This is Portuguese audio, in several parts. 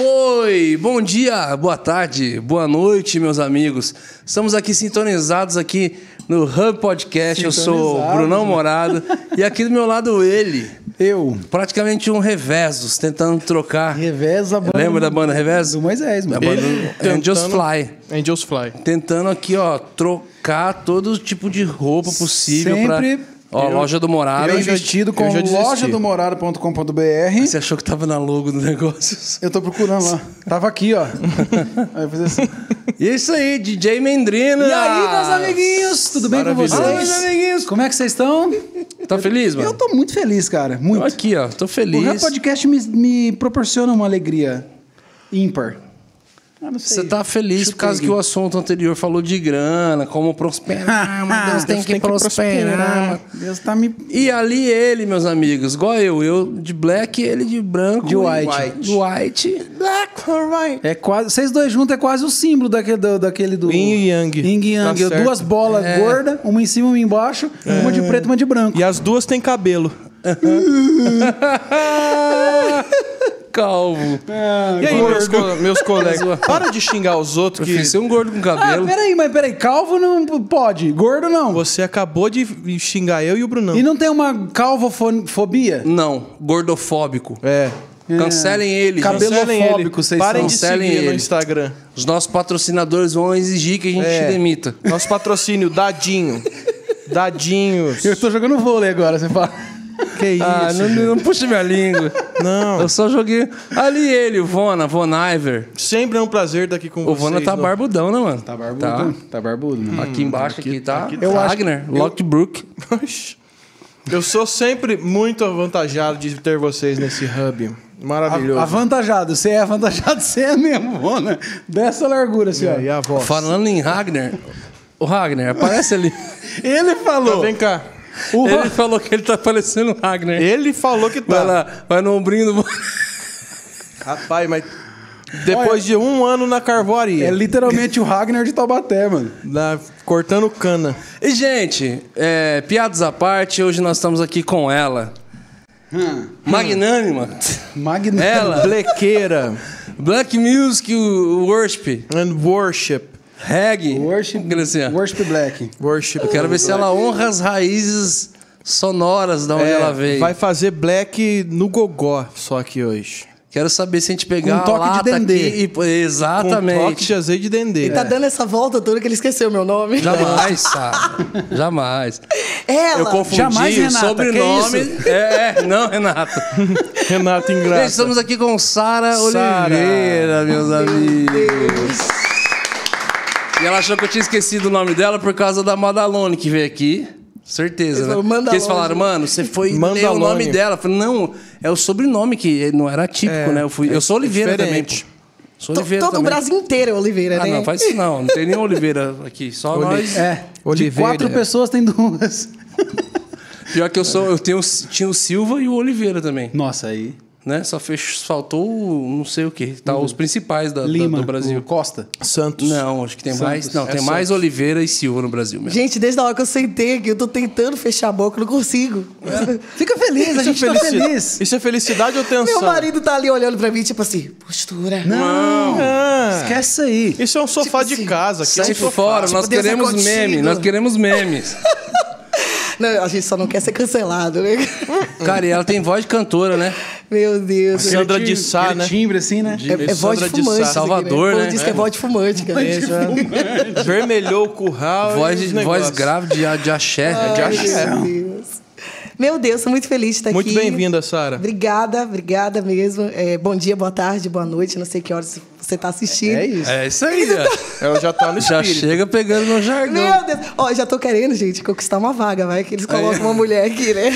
foi! Bom dia, boa tarde, boa noite, meus amigos. Estamos aqui sintonizados aqui no Hub Podcast. Eu sou o Brunão né? Morado e aqui do meu lado ele. Eu. Praticamente um reversos, tentando trocar. Reverso a banda. Lembra da banda Reverso? Do Moisés, mano. Ele, banda Angels Fly. Angels Fly. Tentando aqui, ó, trocar todo tipo de roupa possível Sempre pra Ó, eu, loja do Morado Eu investido com lojadomorado.com.br. Você achou que tava na logo do negócio? Eu tô procurando lá. tava aqui, ó. aí eu fiz assim. E é isso aí, DJ Mendrina. E aí, meus ah, amiguinhos, tudo bem com vocês? Fala, meus amiguinhos, como é que vocês estão? Tá feliz, mano? Eu tô muito feliz, cara, muito. Tô aqui, ó, tô feliz. O podcast me, me proporciona uma alegria ímpar. Ah, Você tá feliz Chutei. por causa que o assunto anterior falou de grana, como prosperar, mas Deus tem, que, tem prosperar. que, prosperar. Deus tá me... E ali ele, meus amigos, igual eu, eu de black, ele de branco. De white. white. white. Black or white. É quase, vocês dois juntos é quase o símbolo daquele do. Daquele do Yin e Yang. Yin e Yang. Tá duas bolas é. gordas, uma em cima e uma embaixo, é. uma de preto e uma de branco. E as duas têm cabelo. calvo. É, e aí, meus, co meus, colegas? Para de xingar os outros. Que... Você é um gordo com cabelo. Ah, peraí, mas peraí. Calvo não pode. Gordo não. Você acabou de xingar eu e o Brunão. E não tem uma calvofobia? Não. Gordofóbico. É. é. Cancelem ele. Cabelofóbico, vocês Parem de Cancelem seguir ele. no Instagram. Os nossos patrocinadores vão exigir que a gente é. demita. Nosso patrocínio, Dadinho. Dadinhos. Eu tô jogando vôlei agora, você fala. Que isso? Ah, não, não puxa minha língua. Não. Eu só joguei. Ali ele, o Vona, Von Iver. Sempre é um prazer estar aqui com o vocês. O Vona tá não. barbudão, né, mano? Tá barbudo. Tá, tá barbudo. Aqui embaixo, aqui, aqui tá. Aqui tá. eu Wagner, eu... Lockbrook. eu sou sempre muito avantajado de ter vocês nesse hub. Maravilhoso. A, avantajado, você é avantajado, você é mesmo, Vona. Dessa largura, senhora. E a voz. Falando em Wagner, o Wagner, aparece ali. Ele falou. Então, vem cá ele falou que ele tá parecendo o Ragnar. Ele falou que tá. Vai lá, vai no ombrinho do... Rapaz, mas depois Olha, de um ano na carvoaria. É literalmente o Ragnar de Taubaté, mano. Da, cortando cana. E, gente, é, piadas à parte, hoje nós estamos aqui com ela. Hum, Magnânima. Magnânima. Ela. Blequeira. Black Music Worship. And Worship. Reggae. Worship, Graciano. worship Black. Worship. Eu quero ver se ela honra as raízes sonoras da onde é, ela veio. Vai fazer black no gogó só aqui hoje. Quero saber se a gente pegar um toque de dendê. Aqui, exatamente. Com um toque de azeite de dendê. Ele tá é. dando essa volta toda que ele esqueceu meu nome. Jamais, sabe? Jamais. Ela. Eu confundi Jamais, Renata, o é sobrenome. É, é, não, Renato. Renato Ingrato. Estamos aqui com Sara Oliveira, meus amigos. E ela achou que eu tinha esquecido o nome dela por causa da Madalone que veio aqui. Certeza, eles né? Falaram, Porque eles falaram, mano, você foi Mandalone. ler o nome dela. Eu falei, não, é o sobrenome que não era típico, é, né? Eu, fui, é, eu sou Oliveira é também. Pô. Sou Oliveira Todo também. o Brasil inteiro é Oliveira, ah, né? Ah, não, faz isso não. Não tem nem Oliveira aqui. Só Oli nós. É. Oliveira. De quatro pessoas tem duas. Pior que eu sou, eu tenho, tinha o Silva e o Oliveira também. Nossa, aí né? Só fez, faltou não sei o que, tá? Uhum. Os principais da, Lima, da, do Brasil. Costa. Santos. Não, acho que tem Santos. mais. Não, é tem Santos. mais Oliveira e Silva no Brasil mesmo. Gente, desde a hora que eu sentei aqui, eu tô tentando fechar a boca, não consigo. É. Fica feliz, a é gente é tá feliz. Isso é felicidade ou tensão? Meu marido tá ali olhando pra mim, tipo assim, postura. Não! não. É. Esquece aí. Isso é um sofá tipo de assim, casa. sai é um fora, tipo, nós Deus é queremos memes, nós queremos memes. Não, a gente só não quer ser cancelado, né? Cara, e ela tem voz de cantora, né? Meu Deus. Sandra de Sá, né? timbre assim, né? De, é, é, é voz de fumante. Assim, né? Salvador, né? diz que é voz de fumante, cara. Voz de fumante. Vermelhou o curral. Voz, voz grave de, de axé. Ai, de axé. Meu Deus. Meu Deus, sou muito feliz de estar muito aqui. Muito bem-vinda, Sara. Obrigada, obrigada mesmo. É, bom dia, boa tarde, boa noite. Não sei que horas você tá assistindo. É isso. É isso aí. Ó. Ela já tá no Já chega pegando no jargão. Meu Deus. Ó, já tô querendo, gente, conquistar uma vaga, vai, que eles é. colocam aí. uma mulher aqui, né?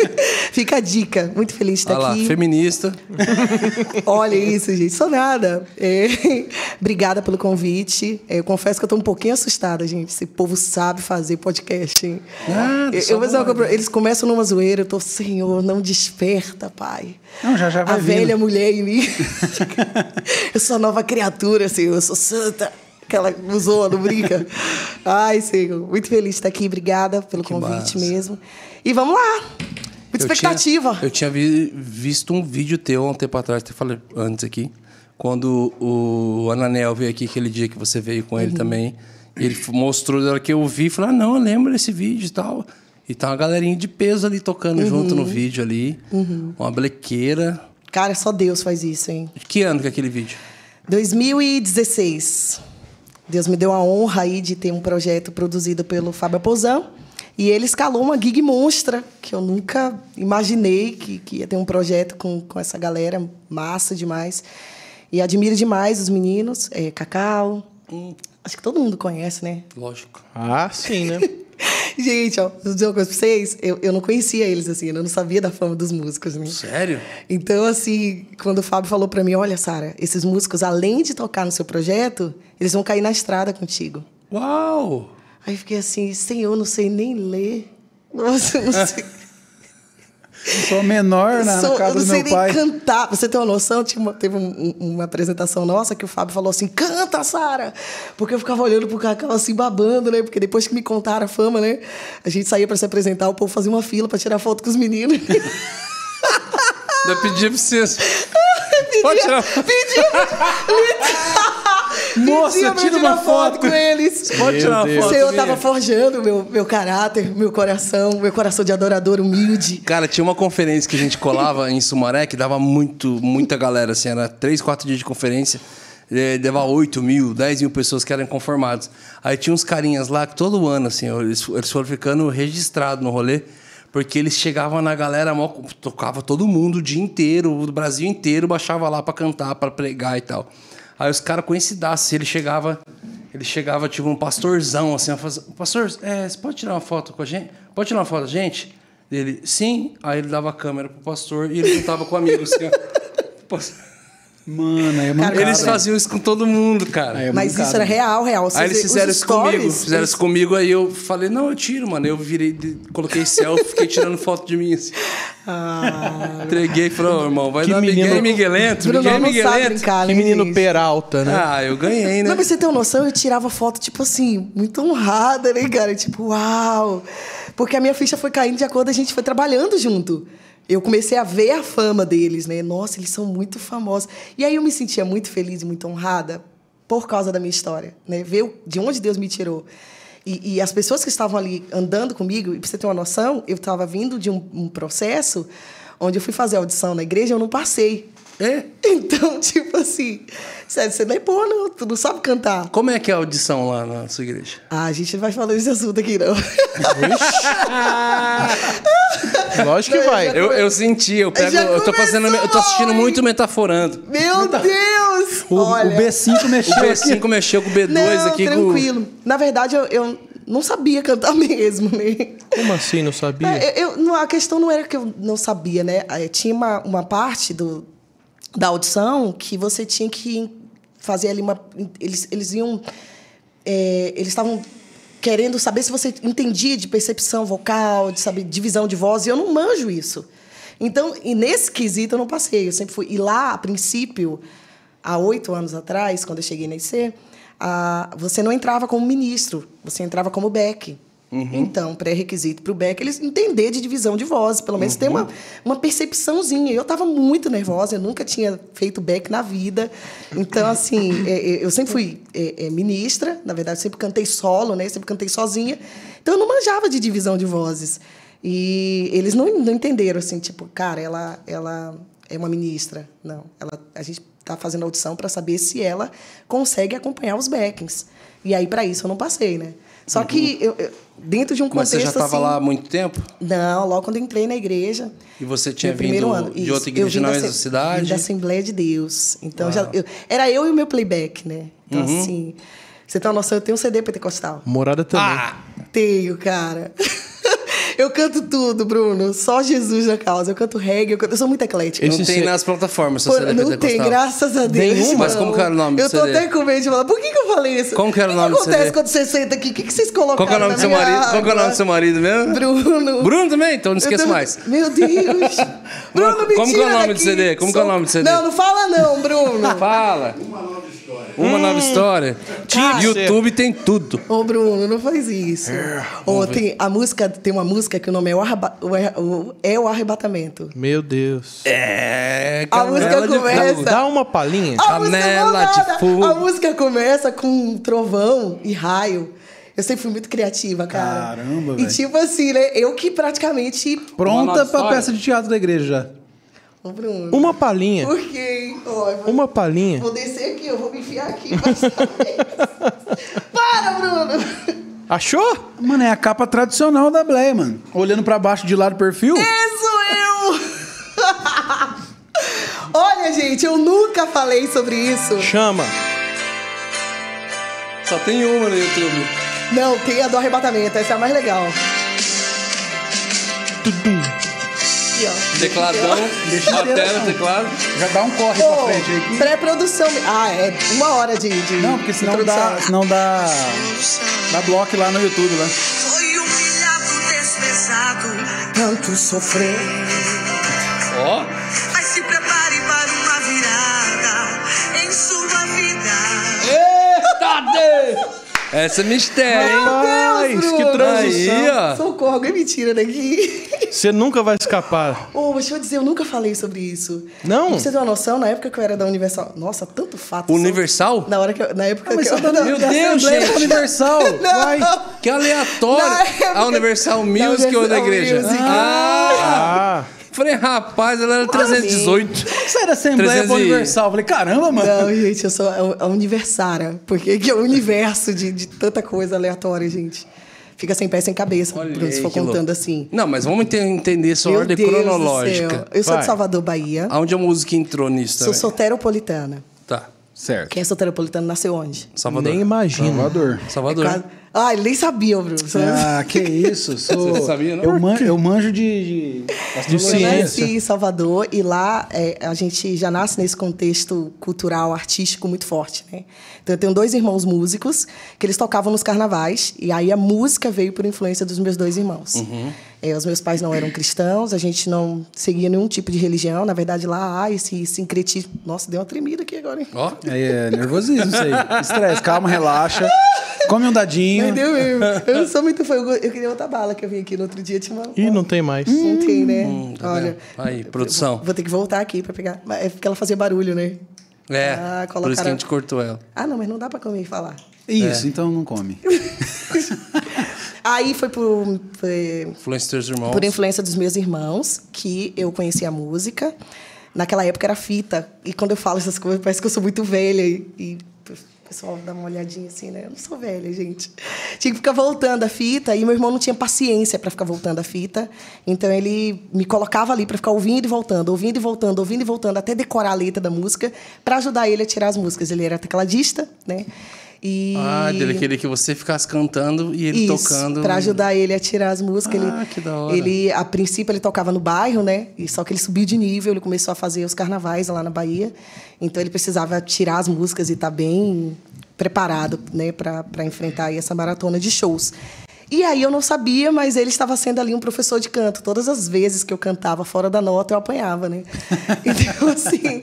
Fica a dica. Muito feliz de estar Olha aqui. Lá, feminista. Olha isso, gente. Sou nada. É. Obrigada pelo convite. É, eu confesso que eu tô um pouquinho assustada, gente. Esse povo sabe fazer podcast, hein? Ah, eu, eu, eles começam numa zoeira, eu tô, Senhor, não desperta, pai. Não, já já vai A vindo. velha mulher em mim. eu só não nova criatura, Senhor. Assim, eu sou santa. Aquela zoa, não brinca. Ai, Senhor, muito feliz de estar aqui. Obrigada pelo que convite massa. mesmo. E vamos lá. Muita eu expectativa. Tinha, eu tinha vi, visto um vídeo teu há um tempo atrás, até falei antes aqui, quando o Ananel veio aqui aquele dia que você veio com ele uhum. também. Ele mostrou na hora que eu vi, falou: ah, não, eu lembro desse vídeo e tal. E tá uma galerinha de peso ali tocando uhum. junto no vídeo ali. Uhum. Uma blequeira. Cara, só Deus faz isso, hein? De que ano que é aquele vídeo? 2016. Deus me deu a honra aí de ter um projeto produzido pelo Fábio Pousão. E ele escalou uma gig monstra, que eu nunca imaginei que, que ia ter um projeto com, com essa galera, massa demais. E admiro demais os meninos, é, Cacau. Hum. Acho que todo mundo conhece, né? Lógico. Ah, sim, né? Gente, ó, vou dizer uma coisa pra vocês. Eu, eu não conhecia eles, assim, eu não sabia da fama dos músicos, né? Sério? Então, assim, quando o Fábio falou para mim: olha, Sara, esses músicos, além de tocar no seu projeto, eles vão cair na estrada contigo. Uau! Aí fiquei assim: senhor, não sei nem ler. Nossa, não sei. Sou menor na, Sou, casa do meu pai. cantar. Você tem uma noção? Uma, teve um, uma apresentação nossa que o Fábio falou assim: canta, Sara! Porque eu ficava olhando pro Cacau assim, babando, né? Porque depois que me contaram a fama, né? A gente saía para se apresentar, o povo fazia uma fila para tirar foto com os meninos. Ainda pedia pra vocês. pedia, Pode tirar. Pedia. Moça, tira uma foto. com eles. Pode tirar uma foto. Senhor, eu tava forjando meu, meu caráter, meu coração, meu coração de adorador humilde. Cara, tinha uma conferência que a gente colava em Sumaré que dava muito, muita galera, assim, era três, quatro dias de conferência. Dava 8 mil, 10 mil pessoas que eram conformados. Aí tinha uns carinhas lá que todo ano, assim, eles, eles foram ficando registrados no rolê porque eles chegavam na galera, tocava todo mundo o dia inteiro, o Brasil inteiro, baixava lá para cantar, para pregar e tal. Aí os caras coincidassem, ele chegava, ele chegava tipo um pastorzão assim, fazia, pastor, é, você pode tirar uma foto com a gente? Pode tirar uma foto da gente? Ele, sim. Aí ele dava a câmera pro pastor e ele juntava com amigos. Assim, ó. Mano, é mancada. Eles faziam isso com todo mundo, cara. É Mas isso era real, real. Vocês, aí eles fizeram isso stories, comigo. Fizeram isso comigo, aí eu falei, não, eu tiro, mano. Eu virei, coloquei selfie, fiquei tirando foto de mim assim. Ah. Entreguei e falei, oh, irmão, vai que Miguel menino... Miguel é Miguelento. Bruno Miguel é não Miguelento. que né, menino Peralta, né? Ah, eu ganhei, né? Não, mas você tem uma noção, eu tirava foto, tipo assim, muito honrada, né, cara? Tipo, uau! Porque a minha ficha foi caindo de acordo, a gente foi trabalhando junto eu comecei a ver a fama deles, né? Nossa, eles são muito famosos. E aí eu me sentia muito feliz e muito honrada por causa da minha história, né? Ver de onde Deus me tirou. E, e as pessoas que estavam ali andando comigo, e pra você ter uma noção, eu estava vindo de um, um processo onde eu fui fazer audição na igreja, e eu não passei. É? Então, tipo assim, sério, você não é porra, não. Tu não sabe cantar. Como é que é a audição lá na sua igreja? Ah, a gente não vai falar desse assunto aqui, não. Ixi. Lógico que não, vai. Eu, eu, senti, eu pego. eu tô fazendo. Eu tô assistindo muito metaforando. Meu Meta... Deus! O, Olha, o B5 mexeu. O B5 mexeu com o B2 não, aqui. Tranquilo. Com... Na verdade, eu, eu não sabia cantar mesmo, né? Como assim não sabia? É, eu, eu, a questão não era que eu não sabia, né? É, tinha uma, uma parte do, da audição que você tinha que fazer ali uma. Eles, eles iam. É, eles estavam querendo saber se você entendia de percepção vocal, de saber divisão de voz, e eu não manjo isso. Então, e nesse quesito eu não passei, eu sempre fui. E lá, a princípio, há oito anos atrás, quando eu cheguei na IC, a, você não entrava como ministro, você entrava como Beck. Uhum. Então, pré-requisito para o Beck, eles entender de divisão de vozes, pelo menos uhum. ter uma, uhum. uma percepçãozinha. Eu estava muito nervosa, eu nunca tinha feito Beck na vida. Então, assim, é, é, eu sempre fui é, é, ministra, na verdade, sempre cantei solo, né? Sempre cantei sozinha. Então, eu não manjava de divisão de vozes. E eles não, não entenderam, assim, tipo, cara, ela, ela é uma ministra. Não, ela, a gente está fazendo audição para saber se ela consegue acompanhar os backings. E aí, para isso, eu não passei, né? Só uhum. que eu, eu dentro de um contexto. Mas você já estava assim, lá há assim. muito tempo? Não, logo quando entrei na igreja. E você tinha vindo ano, de outra igreja na é mesma cidade? Vim da Assembleia de Deus. Então, já, eu, era eu e o meu playback, né? Então, uhum. assim. Você tem tá uma noção, eu tenho um CD pentecostal. Morada também. Ah! Tenho, cara. Eu canto tudo, Bruno. Só Jesus na causa. Eu canto reggae, eu, canto... eu sou muito eclética. Não tem é- nas plataformas, seu Pô, não tem, graças a Deus. Nenhum, mas como que era o nome do Eu tô CD? até com medo de falar. Por que, que eu falei isso? Como que era o nome do O que acontece CD? quando você senta aqui? O que, que vocês colocaram? Qual que é o nome do seu marido? Qual que é o nome do seu marido mesmo? Bruno. Bruno também? Então não esqueça tô- mais. Meu Deus. Bruno, me Como que é o nome do CD? Como que é o nome do CD? Não, não fala não, Bruno. Fala. Uma hum, nova história. Cara, YouTube tem tudo. Ô, Bruno, não faz isso. É, Ô, tem, a música, tem uma música que o nome é O, Arraba, o, é o Arrebatamento. Meu Deus. É, A música começa. De, dá uma palhinha. Canela de fogo. A música começa com um trovão e raio. Eu sempre fui muito criativa, cara. Caramba, velho. E tipo assim, né? Eu que praticamente. Pronta pra peça de teatro da igreja já. Bruno. Uma palhinha. Por quê? uma palhinha. Vou descer aqui, eu vou me enfiar aqui. Para, Bruno! Achou? Mano, é a capa tradicional da Blay, mano. Olhando para baixo de lado do perfil. Isso eu! Olha, gente, eu nunca falei sobre isso. Chama. Só tem uma no YouTube. Não, tem a do arrebatamento. Essa é a mais legal. Tudum aqui, ó. Tecladão, até no teclado. Já dá um corre Pô, pra frente aí. Pré-produção. Ah, é uma hora de. de não, porque senão introdução. dá. Senão dá. Dá bloco lá no YouTube, né? Foi um desprezado, tanto sofrer. Ó. Oh. Mas se prepare para uma virada em sua vida. Eita, Deus! Essa é mistério, Meu hein? Rapaz, que transição. Aí, Socorro, alguém me tira daqui. Você nunca vai escapar. oh, deixa eu dizer, eu nunca falei sobre isso. Não? Pra você ter uma noção, na época que eu era da Universal... Nossa, tanto fato. Universal? Só... Na, hora que eu, na época ah, que eu... era tá da... Meu Deus, gente. Universal. vai. Que aleatório. Época... A Universal Music ou da igreja? Music. ah. ah. Falei, rapaz, ela era 318. Isso era Assembleia e... Universal. Falei, caramba, mano. Não, gente, eu sou a universária. Porque que é o universo de, de tanta coisa aleatória, gente fica sem pé sem cabeça, Olhei, se for contando louco. assim. Não, mas vamos entender essa Meu ordem Deus cronológica. Eu Vai. sou de Salvador, Bahia. Aonde a música entrou nisso também? Sou soteropolitana. Tá, certo. Quem é Soteropolitana nasceu onde? Salvador. Nem imagino. Salvador. É Salvador. É ah, ele nem sabia, Bruno. Ah, que isso. Sou... Você sabia, não? Eu, man, eu manjo de, de, de ciência. Eu nasci em Salvador e lá é, a gente já nasce nesse contexto cultural, artístico muito forte, né? Então eu tenho dois irmãos músicos que eles tocavam nos carnavais e aí a música veio por influência dos meus dois irmãos. Uhum. É, os meus pais não eram cristãos, a gente não seguia nenhum tipo de religião. Na verdade, lá há esse sincretismo. Nossa, deu uma tremida aqui agora, hein? Ó, oh, é, é nervosismo isso aí. Estresse, calma, relaxa. Come um dadinho. Entendeu mesmo? Eu não sou muito fã. Eu, queria outra bala que eu vim aqui no outro dia. Tinha uma, Ih, não tem mais. Não hum, tem, né? Hum, tá Olha. Aí, produção. Vou, vou, ter que voltar aqui pra pegar. É porque ela fazia barulho, né? É. Ah, colocaram... Por isso que a gente cortou ela. Ah, não, mas não dá pra comer e falar. Isso, é. então não come. Aí foi por, influência dos irmãos. Por influência dos meus irmãos que eu conheci a música. Naquela época era fita. E quando eu falo essas coisas, parece que eu sou muito velha. E, o pessoal dá uma olhadinha assim, né? Eu não sou velha, gente. Tinha que ficar voltando a fita. E meu irmão não tinha paciência para ficar voltando a fita. Então ele me colocava ali para ficar ouvindo e voltando, ouvindo e voltando, ouvindo e voltando, até decorar a letra da música, para ajudar ele a tirar as músicas. Ele era tecladista, né? E... Ah, dele queria que você ficasse cantando e ele Isso, tocando. Pra ajudar ele a tirar as músicas. Ah, ele, que da hora. Ele, a princípio, ele tocava no bairro, né? E só que ele subiu de nível, ele começou a fazer os carnavais lá na Bahia. Então ele precisava tirar as músicas e estar tá bem preparado, né, para enfrentar essa maratona de shows. E aí eu não sabia, mas ele estava sendo ali um professor de canto. Todas as vezes que eu cantava fora da nota, eu apanhava, né? Então, assim,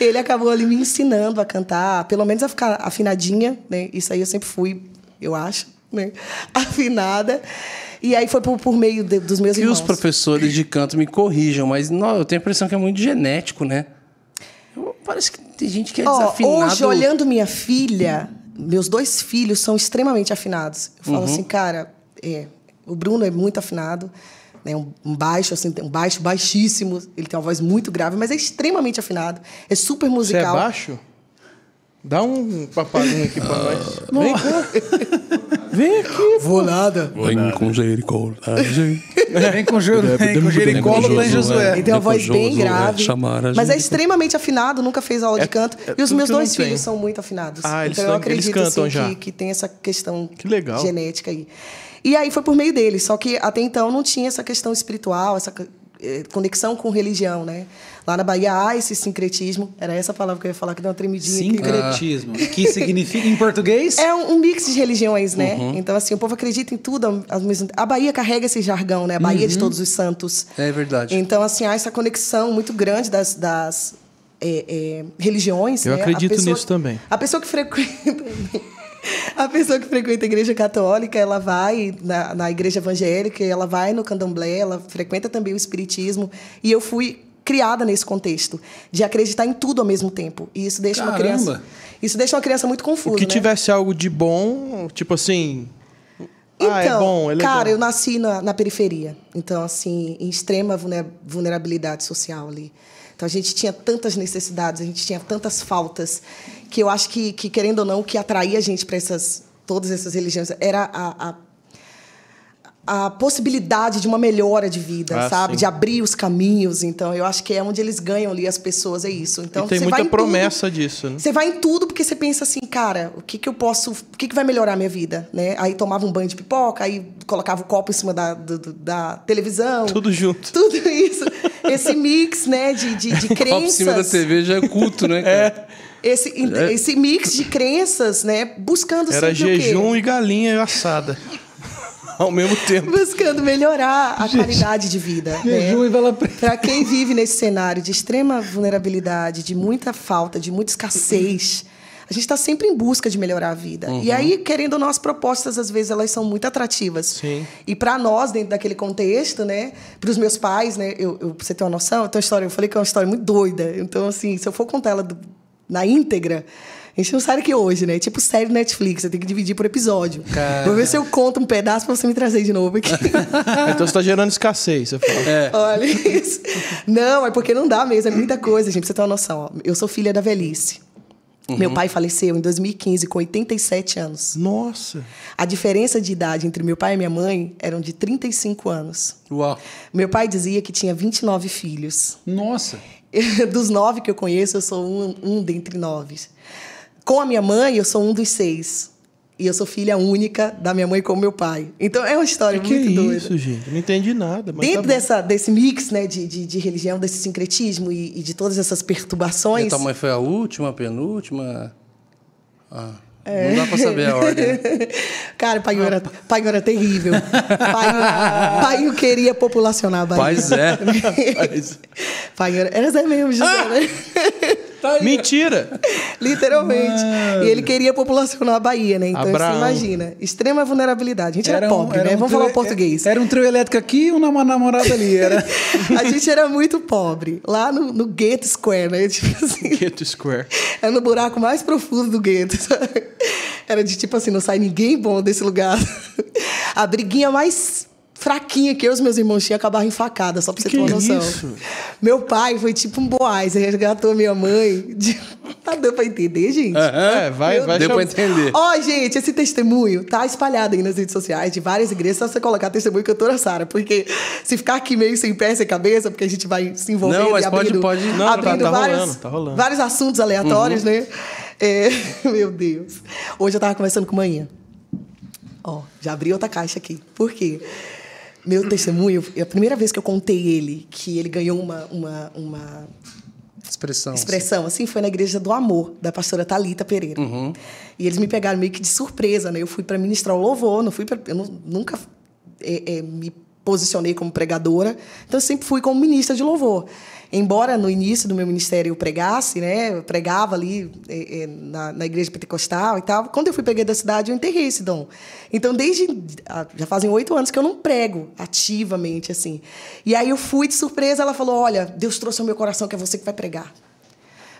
ele acabou ali me ensinando a cantar, pelo menos a ficar afinadinha, né? Isso aí eu sempre fui, eu acho, né? Afinada. E aí foi por, por meio de, dos meus e irmãos. E os professores de canto me corrijam, mas não, eu tenho a impressão que é muito genético, né? parece que tem gente que é oh, desafinado. Hoje, olhando minha filha meus dois filhos são extremamente afinados. Eu falo uhum. assim, cara, é, o Bruno é muito afinado, né? Um, baixo, assim, um baixo baixíssimo. Ele tem uma voz muito grave, mas é extremamente afinado. É super musical. Você é baixo? Dá um papalinho aqui pra nós. Vem cá. Vem aqui. Vou nada. Tá, vem com misericórdia. Né? É. Então vem com Jericolo em Josué. Ele tem uma voz bem é, grave. Mas é extremamente afinado, nunca fez aula de é canto. E os meus dois filhos são muito afinados. Ah, então eu acredito assim, que, que tem essa questão genética aí. E aí foi por meio dele, só que até então não tinha essa questão espiritual, essa é, conexão com religião, né? Lá na Bahia há esse sincretismo, era essa palavra que eu ia falar que deu uma tremidinha. Sincretismo, que, que significa em português? É um, um mix de religiões, né? Uhum. Então assim, o povo acredita em tudo, a Bahia carrega esse jargão, né? A Bahia uhum. de todos os santos. É verdade. Então assim, há essa conexão muito grande das, das é, é, religiões. Eu né? acredito pessoa, nisso também. A pessoa que frequenta a pessoa que frequenta a igreja católica, ela vai na, na igreja evangélica, ela vai no candomblé, ela frequenta também o espiritismo. E eu fui criada nesse contexto de acreditar em tudo ao mesmo tempo. E isso deixa Caramba. uma criança. Isso deixa uma criança muito confusa. O que né? tivesse algo de bom, tipo assim. Então, ah, é então, bom, é cara, eu nasci na, na periferia. Então, assim, em extrema vulnerabilidade social ali. Então a gente tinha tantas necessidades, a gente tinha tantas faltas, que eu acho que, que querendo ou não, o que atraía a gente para essas, todas essas religiões era a, a a possibilidade de uma melhora de vida, ah, sabe? Sim. De abrir os caminhos. Então, eu acho que é onde eles ganham ali as pessoas, é isso. Então, e tem muita promessa tudo, disso, né? Você vai em tudo porque você pensa assim, cara, o que que eu posso... O que que vai melhorar a minha vida, né? Aí tomava um banho de pipoca, aí colocava o copo em cima da, do, da televisão. Tudo junto. Tudo isso esse mix, né, de, de, de crenças. Por cima da TV já é culto, né, é. cara? É. Esse, esse mix de crenças, né, buscando Era jejum e galinha assada. Ao mesmo tempo. Buscando melhorar a qualidade de vida. Né? Jejum né? e vela preta. Para quem vive nesse cenário de extrema vulnerabilidade, de muita falta, de muita escassez a gente está sempre em busca de melhorar a vida. Uhum. E aí, querendo nossas propostas, às vezes, elas são muito atrativas. Sim. E para nós, dentro daquele contexto, né? Para os meus pais, né? Eu, eu, pra você ter uma noção, eu tenho uma história, eu falei que é uma história muito doida. Então, assim, se eu for contar ela do, na íntegra, a gente não sabe que é hoje, né? Tipo série Netflix, você tem que dividir por episódio. Cara. Vou ver se eu conto um pedaço pra você me trazer de novo aqui. então você tá gerando escassez, você fala. É. Olha isso. Não, é porque não dá mesmo, é muita coisa, gente, pra você ter uma noção. Ó. Eu sou filha da velhice. Uhum. Meu pai faleceu em 2015, com 87 anos. Nossa! A diferença de idade entre meu pai e minha mãe eram de 35 anos. Uau! Meu pai dizia que tinha 29 filhos. Nossa! dos nove que eu conheço, eu sou um, um dentre nove. Com a minha mãe, eu sou um dos seis. E eu sou filha única da minha mãe com meu pai. Então é uma história é que muito que é doida. isso, gente? Não entendi nada. Dentro tá dessa, desse mix né, de, de, de religião, desse sincretismo e, e, de todas essas perturbações. E tua mãe foi a última, a penúltima? Ah. É. Não dá pra saber a ordem. Né? Cara, pai era, pai era terrível. Pai, pai queria populacionar a Bahia. Pois é. Pois. É. Pai era, era Zé mesmo, José, ah! né? Tá Mentira! Literalmente. Mano. E ele queria a população na Bahia, né? Então você assim, imagina. Extrema vulnerabilidade. A gente era, era pobre, um, era né? Um Vamos trio, falar o é, português. Era um trio elétrico aqui e uma namorada ali. Era... a gente era muito pobre. Lá no, no Gate Square, né? Tipo assim. Gate Square. Era é no buraco mais profundo do gueto. Era de tipo assim, não sai ninguém bom desse lugar. A briguinha mais fraquinha que eu e os meus irmãos tinham, acabava enfacada, só pra você que ter uma noção. Isso? Meu pai foi tipo um boaz, resgatou minha mãe. De... Tá deu pra entender, gente? É, é vai, vai, deu pra entender. Ó, oh, gente, esse testemunho tá espalhado aí nas redes sociais de várias igrejas. Só você colocar testemunho cantora Sara, porque se ficar aqui meio sem pé, sem cabeça, porque a gente vai se envolvendo não, mas abrindo, pode, pode... Não, tá- abrindo tá, tá vários, rolando, tá rolando. vários assuntos aleatórios, uhum. né? É... Meu Deus. Hoje eu tava conversando com manhã. Ó, já abri outra caixa aqui. Por quê? meu testemunho, é a primeira vez que eu contei ele, que ele ganhou uma, uma, uma Expressão. Expressão, assim, foi na Igreja do Amor, da pastora Talita Pereira. Uhum. E eles me pegaram meio que de surpresa, né? Eu fui para ministrar o louvor, não fui pra, eu não, nunca é, é, me posicionei como pregadora, então eu sempre fui como ministra de louvor embora no início do meu ministério eu pregasse, né, eu pregava ali é, é, na, na, igreja pentecostal e tal, quando eu fui pregar da cidade, eu enterrei esse dom. Então, desde. Ah, já fazem oito anos que eu não prego ativamente, assim. E aí eu fui de surpresa, ela falou: Olha, Deus trouxe ao meu coração que é você que vai pregar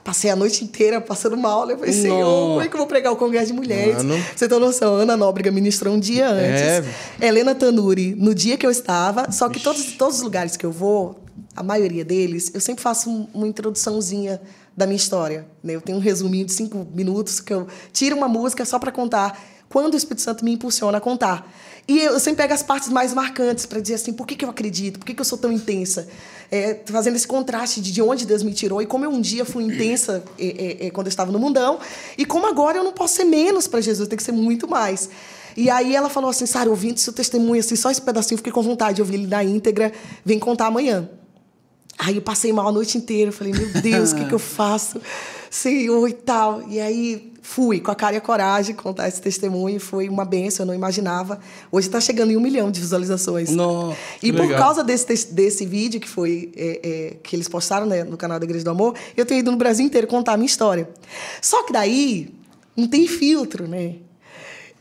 passei a noite inteira passando mal. Né? Eu falei, Senhor, como é que eu vou pregar o Congresso de Mulheres? Mano. Você tem noção, Ana Nóbrega ministrou um dia é. antes. É. Helena Tanuri, no dia que eu estava. Só que todos, todos os lugares que eu vou, a maioria deles, eu sempre faço uma introduçãozinha da minha história. Né? Eu tenho um resuminho de cinco minutos que eu tiro uma música só para contar quando o Espírito Santo me impulsiona a contar. E eu sempre pego as partes mais marcantes para dizer assim, por que, que eu acredito? Por que, que eu sou tão intensa? É, fazendo esse contraste de, de onde Deus me tirou e como eu um dia fui intensa é, é, é, quando eu estava no mundão e como agora eu não posso ser menos para Jesus, tem que ser muito mais. E aí ela falou assim, Sara, ouvindo seu testemunho, assim, só esse pedacinho, fiquei com vontade de ouvir ele na íntegra, vem contar amanhã. Aí eu passei mal a noite inteira, falei, meu Deus, o que, que eu faço? Senhor e tal. E aí fui com a cara e a coragem contar esse testemunho, foi uma benção, eu não imaginava. Hoje está chegando em um milhão de visualizações. Não. e por legal. causa desse, desse vídeo que foi é, é, que eles postaram né, no canal da Igreja do Amor, eu tenho ido no Brasil inteiro contar a minha história. Só que daí não tem filtro, né?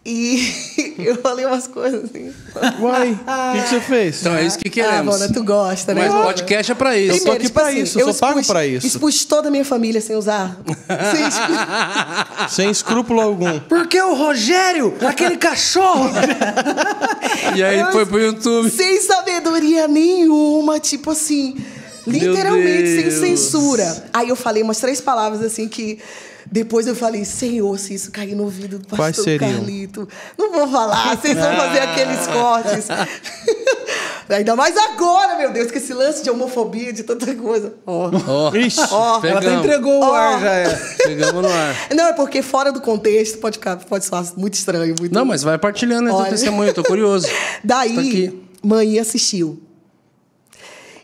E eu falei umas coisas assim. Uai, o ah, que, que, você fez? Então é isso que queremos. Ah, Bona, tu gosta, né? Mas podcast é pra isso. Primeiro, eu tô aqui tipo pra assim, isso, eu sou expus, pago pra isso. Expus toda a minha família sem usar. sem, escrúpulo. sem escrúpulo algum. Porque o Rogério, aquele cachorro. e aí eu, foi pro YouTube. Sem sabedoria nenhuma, tipo assim. Literalmente sem censura. Aí eu falei umas três palavras assim que depois eu falei, Senhor, se isso cair no ouvido do pastor Carlito, não vou falar, vocês vão fazer aqueles cortes. Ainda mais agora, meu Deus, que esse lance de homofobia, de tanta coisa. Ó. Oh. Oh. Ixi, oh. Ela até entregou oh. o ar já. É. Pegamos no ar. Não, é porque fora do contexto pode, ficar, pode soar muito estranho. Muito... Não, mas vai partilhando esse testemunho, eu tô curioso. Tá Daí, mãe assistiu.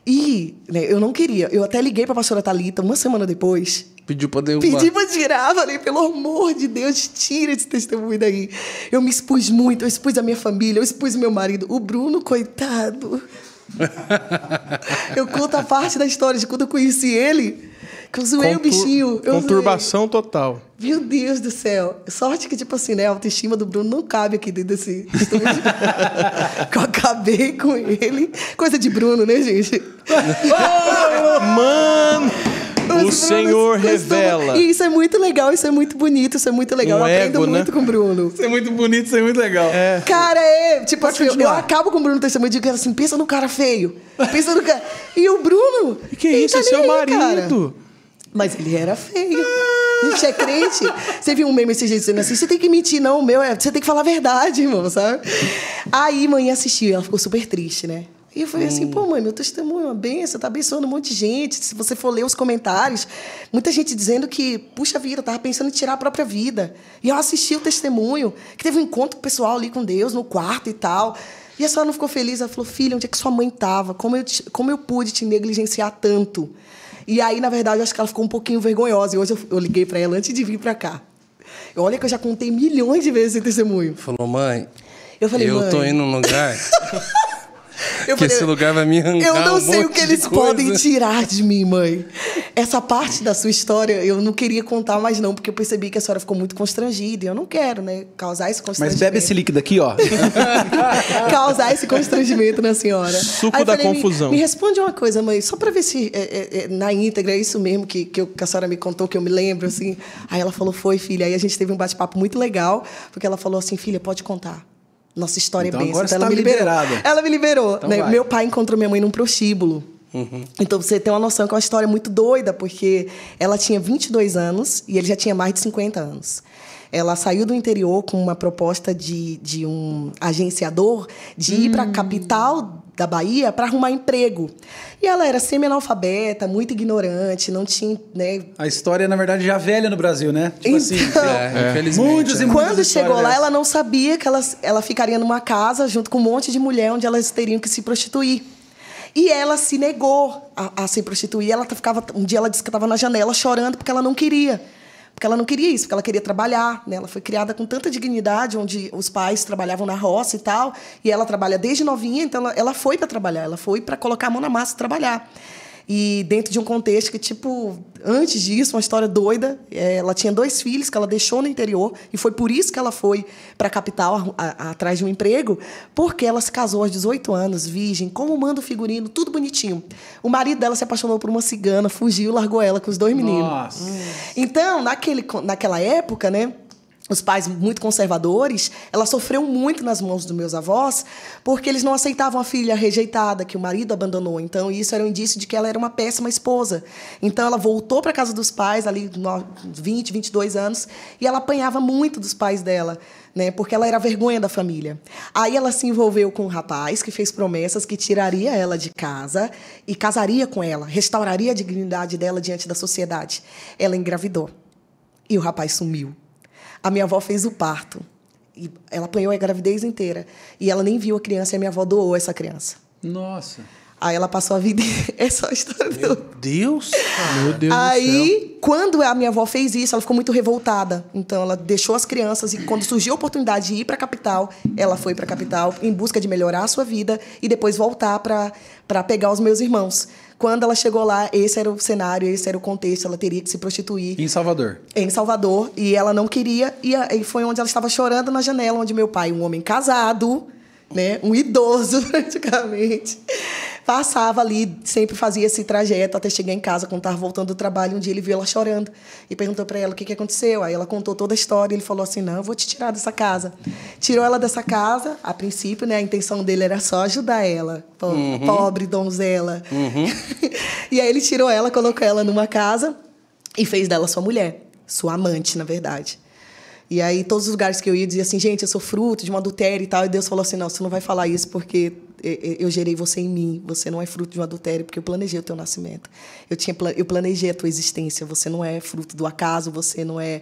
E né, eu não queria. Eu até liguei pra pastora Thalita uma semana depois Pediu pra derrubar. Pedi pra tirar, falei, pelo amor de Deus, tira esse testemunho daí. Eu me expus muito, eu expus a minha família, eu expus meu marido. O Bruno, coitado. eu conto a parte da história de quando eu conheci ele, que eu zoei Contur o bichinho. Eu conturbação zoei. total. Meu Deus do céu. Sorte que, tipo assim, né, a autoestima do Bruno não cabe aqui dentro desse estúdio. que eu acabei com ele. Coisa de Bruno, né, gente? Mano! o Senhor revela. E isso é muito legal, isso é muito bonito, isso é muito legal. Um eu ego, aprendo né? muito com o Bruno. Isso é muito bonito, isso é muito legal. É. Cara, é, tipo Pode assim, eu, acabo com o Bruno testemunho e digo assim: pensa no cara feio. Pensa no cara. E o Bruno. E que é isso? Tá seu é aí, marido. Cara. Mas ele era feio. A Gente, é crente. Você viu um meme esse jeito dizendo assim: você tem que mentir, não, o meu é. Você tem que falar a verdade, irmão, sabe? Aí, mãe assistiu, ela ficou super triste, né? E eu falei hum. assim, pô, mãe, meu testemunho é uma benção, tá abençoando um monte de gente. Se você for ler os comentários, muita gente dizendo que, puxa vida, eu tava pensando em tirar a própria vida. E eu assisti o testemunho, que teve um encontro pessoal ali com Deus, no quarto e tal. E a senhora não ficou feliz? Ela falou, filha, onde é que sua mãe tava? Como eu, te, como eu pude te negligenciar tanto? E aí, na verdade, eu acho que ela ficou um pouquinho vergonhosa. E hoje eu, eu liguei para ela antes de vir para cá. Olha que eu já contei milhões de vezes esse testemunho. Falou, mãe, eu falei, eu mãe... tô indo num lugar... Eu que falei, esse lugar vai me arrancar Eu não um sei o que eles podem tirar de mim, mãe. Essa parte da sua história eu não queria contar mais não, porque eu percebi que a senhora ficou muito constrangida. E eu não quero, né, causar esse constrangimento. Mas bebe esse líquido aqui, ó. causar esse constrangimento na senhora. Suco Aí da falei, confusão. Me, me, responde uma coisa, mãe, só para ver se é, é, é, na íntegra é isso mesmo que, que, eu, que, a senhora me contou, que eu me lembro, assim. Aí ela falou, foi, filha. Aí a gente teve um bate-papo muito legal, porque ela falou assim, filha, pode contar. Nossa história é então, é bem. Agora então, ela tá me liberada. Ela me liberou. Então né? Meu pai encontrou minha mãe num prostíbulo. Uhum. Então você tem uma noção que é uma história muito doida, porque ela tinha 22 anos e ele já tinha mais de 50 anos. Ela saiu do interior com uma proposta de, de um agenciador de hum. ir para a capital da Bahia para arrumar emprego. E ela era semi-analfabeta, muito ignorante, não tinha. Né? A história, na verdade, já velha no Brasil, né? Tipo assim, então, assim, é, infelizmente. Muitos é. e Quando chegou lá, ela não sabia que ela, ela ficaria numa casa junto com um monte de mulher onde elas teriam que se prostituir. E ela se negou a, a se prostituir. Ela ficava, um dia ela disse que estava na janela chorando porque ela não queria. Porque ela não queria isso, porque ela queria trabalhar, né? Ela foi criada com tanta dignidade, onde os pais trabalhavam na roça e tal, e ela trabalha desde novinha, então ela, ela foi para trabalhar, ela foi para colocar a mão na massa e trabalhar. E dentro de um contexto que, tipo, antes disso, uma história doida, é, ela tinha dois filhos que ela deixou no interior, e foi por isso que ela foi para a capital atrás de um emprego, porque ela se casou aos 18 anos, virgem, como manda o figurino, tudo bonitinho. O marido dela se apaixonou por uma cigana, fugiu, largou ela com os dois meninos. Nossa. Então, naquele, naquela época, né? os pais muito conservadores, ela sofreu muito nas mãos dos meus avós, porque eles não aceitavam a filha rejeitada que o marido abandonou. Então, isso era um indício de que ela era uma péssima esposa. Então, ela voltou para a casa dos pais ali 20, 22 anos, e ela apanhava muito dos pais dela. Né, porque ela era vergonha da família. Aí ela se envolveu com um rapaz que fez promessas que tiraria ela de casa e casaria com ela, restauraria a dignidade dela diante da sociedade. Ela engravidou e o rapaz sumiu. A minha avó fez o parto. E ela apanhou a gravidez inteira. E ela nem viu a criança e a minha avó doou essa criança. Nossa. Aí ela passou a vida. é a história Meu Deus! Meu Deus! Aí, quando a minha avó fez isso, ela ficou muito revoltada. Então, ela deixou as crianças e, quando surgiu a oportunidade de ir para a capital, ela foi para a capital em busca de melhorar a sua vida e depois voltar para pegar os meus irmãos. Quando ela chegou lá, esse era o cenário, esse era o contexto, ela teria que se prostituir. Em Salvador. Em Salvador, e ela não queria, e foi onde ela estava chorando na janela, onde meu pai, um homem casado, né, um idoso praticamente, passava ali, sempre fazia esse trajeto até chegar em casa, quando estava voltando do trabalho, um dia ele viu ela chorando e perguntou para ela o que, que aconteceu. Aí ela contou toda a história, ele falou assim, não, eu vou te tirar dessa casa. Tirou ela dessa casa, a princípio, né, a intenção dele era só ajudar ela, uhum. pobre donzela. Uhum. e aí ele tirou ela, colocou ela numa casa e fez dela sua mulher, sua amante, na verdade. E aí, todos os lugares que eu ia, dizia assim, gente, eu sou fruto de uma adultério e tal. E Deus falou assim, não, você não vai falar isso porque é, é, eu gerei você em mim. Você não é fruto de um adultério porque eu planejei o teu nascimento. Eu, tinha, eu planejei a tua existência. Você não é fruto do acaso, você não é...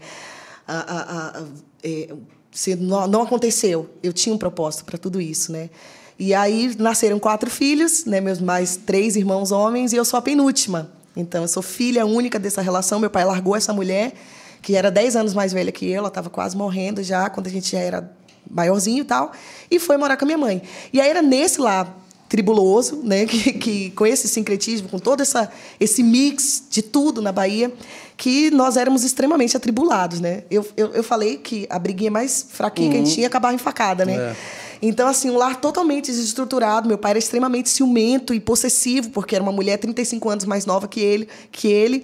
A, a, a, é você não, não aconteceu. Eu tinha um propósito para tudo isso, né? E aí, nasceram quatro filhos, né? Meus mais três irmãos homens e eu sou a penúltima. Então, eu sou filha única dessa relação. Meu pai largou essa mulher que era 10 anos mais velha que eu, ela estava quase morrendo já, quando a gente já era maiorzinho e tal, e foi morar com a minha mãe. E aí era nesse lá tribuloso, né, que, que com esse sincretismo, com todo essa esse mix de tudo na Bahia, que nós éramos extremamente atribulados, né? Eu, eu, eu falei que a briguinha mais fraquinha uhum. que a gente uhum. tinha é acabava em facada, né? É. Então, assim, um lar totalmente desestruturado. Meu pai era extremamente ciumento e possessivo, porque era uma mulher 35 anos mais nova que ele. Que ele.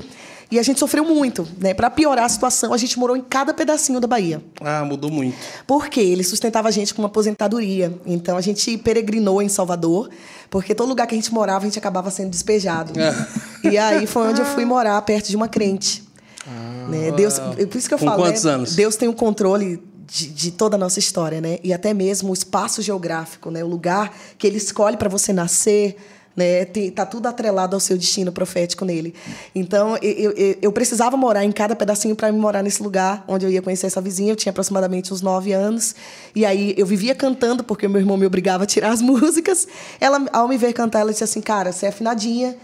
E a gente sofreu muito, né? Para piorar a situação, a gente morou em cada pedacinho da Bahia. Ah, mudou muito. Porque ele sustentava a gente com uma aposentadoria. Então a gente peregrinou em Salvador, porque todo lugar que a gente morava, a gente acabava sendo despejado. Ah. E aí foi onde eu fui morar, perto de uma crente. Ah. Né? Deus, é por isso que eu com falo, quantos né? anos? Deus tem o um controle de, de, toda a nossa história, né? E até mesmo o espaço geográfico, né? O lugar que ele escolhe para você nascer, né? Tem, tá tudo atrelado ao seu destino profético nele. Então, eu, eu, eu precisava morar em cada pedacinho para me morar nesse lugar onde eu ia conhecer essa vizinha. Eu tinha aproximadamente uns nove anos. E aí eu vivia cantando, porque meu irmão me obrigava a tirar as músicas. Ela, ao me ver cantar, ela disse assim: Cara, você é afinadinha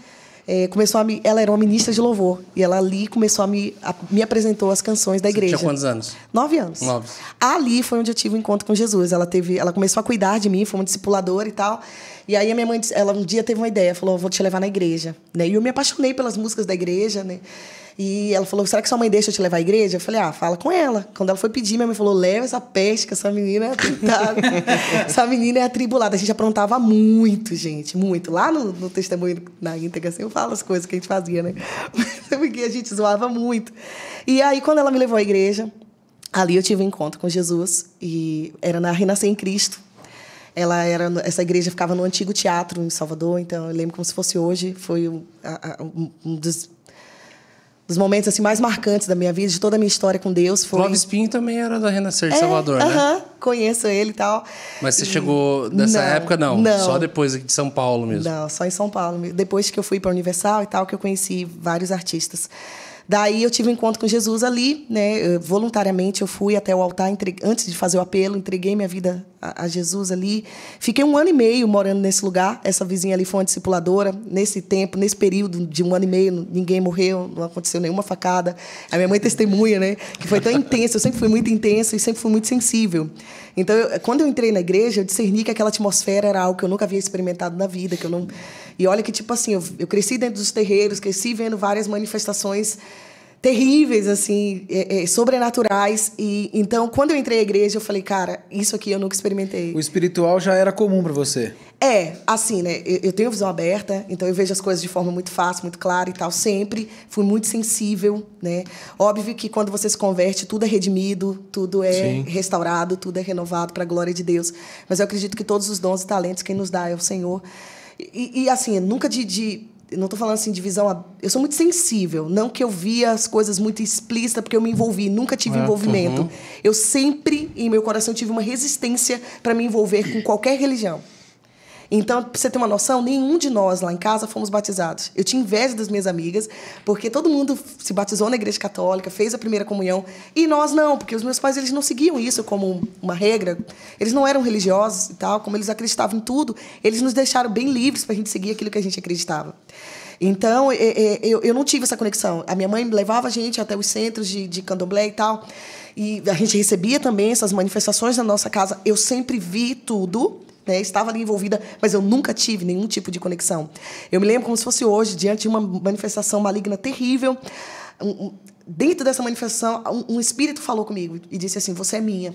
é, começou a me, ela era uma ministra de louvor e ela ali começou a me, a, me apresentou as canções da igreja. tinha quantos anos? Nove anos. Nove. Ali foi onde eu tive o um encontro com Jesus. Ela teve, ela começou a cuidar de mim, foi uma discipuladora e tal. E aí a minha mãe, ela um dia teve uma ideia, falou, vou te levar na igreja, né? E eu me apaixonei pelas músicas da igreja, né? E ela falou: será que sua mãe deixa eu te levar à igreja? Eu falei: ah, fala com ela. Quando ela foi pedir, minha mãe falou: leva essa peste, que essa menina é essa menina é atribulada. A gente aprontava muito, gente, muito. Lá no, no testemunho na íntegra, assim, eu falo as coisas que a gente fazia, né? Porque a gente zoava muito. E aí, quando ela me levou à igreja, ali eu tive um encontro com Jesus. E era na Renascer em Cristo ela era essa igreja ficava no antigo teatro em Salvador então eu lembro como se fosse hoje foi um, um dos dos momentos assim mais marcantes da minha vida, de toda a minha história com Deus foi. Clóvis Pinho também era da Renascer de é, Salvador, uh -huh, né? Conheço ele e tal. Mas você chegou nessa não, época não, não, só depois de São Paulo mesmo. Não, só em São Paulo. Depois que eu fui para Universal e tal que eu conheci vários artistas. Daí eu tive um encontro com Jesus ali, né? Voluntariamente eu fui até o altar, antes de fazer o apelo, entreguei minha vida a, a, Jesus ali. Fiquei um ano e meio morando nesse lugar. Essa vizinha ali foi uma discipuladora. Nesse tempo, nesse período de um ano e meio, ninguém morreu, não aconteceu nenhuma facada. A minha mãe testemunha, né? Que foi tão intensa. Eu sempre fui muito intensa e sempre fui muito sensível. Então, eu, quando eu entrei na igreja, eu discerni que aquela atmosfera era algo que eu nunca havia experimentado na vida, que eu não. E olha que tipo assim, eu, eu cresci dentro dos terreiros, cresci vendo várias manifestações terríveis, assim, é, é, sobrenaturais. E então, quando eu entrei à igreja, eu falei, cara, isso aqui eu nunca experimentei. O espiritual já era comum para você? É, assim, né? Eu, eu tenho visão aberta, então eu vejo as coisas de forma muito fácil, muito clara e tal. Sempre fui muito sensível, né? Óbvio que quando você se converte, tudo é redimido, tudo é Sim. restaurado, tudo é renovado para a glória de Deus. Mas eu acredito que todos os dons e talentos quem nos dá é o Senhor. E, e assim, nunca de, de não estou falando assim de visão. Eu sou muito sensível. Não que eu via as coisas muito explícitas, porque eu me envolvi, nunca tive é, uhum. envolvimento. Uhum. Eu sempre, em meu coração, tive uma resistência para me envolver com qualquer religião. Então, pra você ter uma noção, nenhum de nós lá em casa fomos batizados. Eu tinha inveja das minhas amigas, porque todo mundo se batizou na igreja católica, fez a primeira comunhão, e nós não, porque os meus pais eles não seguiam isso como uma regra. Eles não eram religiosos e tal, como eles acreditavam em tudo, eles nos deixaram bem livres para a gente seguir aquilo que a gente acreditava. Então, eu não tive essa conexão. A minha mãe levava a gente até os centros de, de candomblé e tal. E a gente recebia também essas manifestações na nossa casa. Eu sempre vi tudo né? Estava ali envolvida, mas eu nunca tive nenhum tipo de conexão. Eu me lembro como se fosse hoje, diante de uma manifestação maligna terrível. Um, um, dentro dessa manifestação, um, um, espírito falou comigo e disse assim: Você é minha.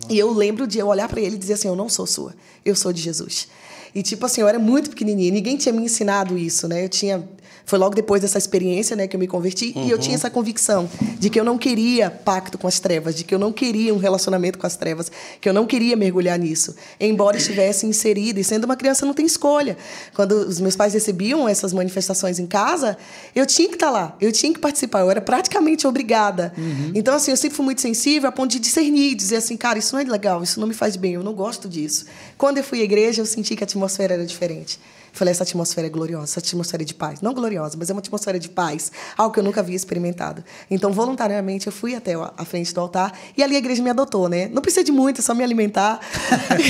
Nossa. E eu lembro de eu olhar para ele e dizer assim: Eu não sou sua, eu sou de Jesus. E tipo assim, eu era muito pequenininha, ninguém tinha me ensinado isso, né? Eu tinha foi logo depois dessa experiência, né, que eu me converti uhum. e eu uhum. tinha essa convicção de que eu não queria pacto com as trevas, de que eu não queria um relacionamento com as trevas, que eu não queria mergulhar nisso, embora estivesse inserida e sendo uma criança não tem escolha. Quando os meus pais recebiam essas manifestações em casa, eu tinha que estar tá lá, eu tinha que participar, eu era praticamente obrigada. Uhum. Então assim, eu sempre fui muito sensível a ponto de discernir, dizer assim, cara, isso não é legal, isso não me faz bem, eu não gosto disso. Quando eu fui à igreja, eu senti que a atmosfera era diferente. Falei, essa atmosfera é gloriosa, essa atmosfera é de paz. Não gloriosa, mas é uma atmosfera de paz, algo que eu nunca havia experimentado. Então, voluntariamente, eu fui até a frente do altar e ali a igreja me adotou, né? Não precisa de muito, é só me alimentar.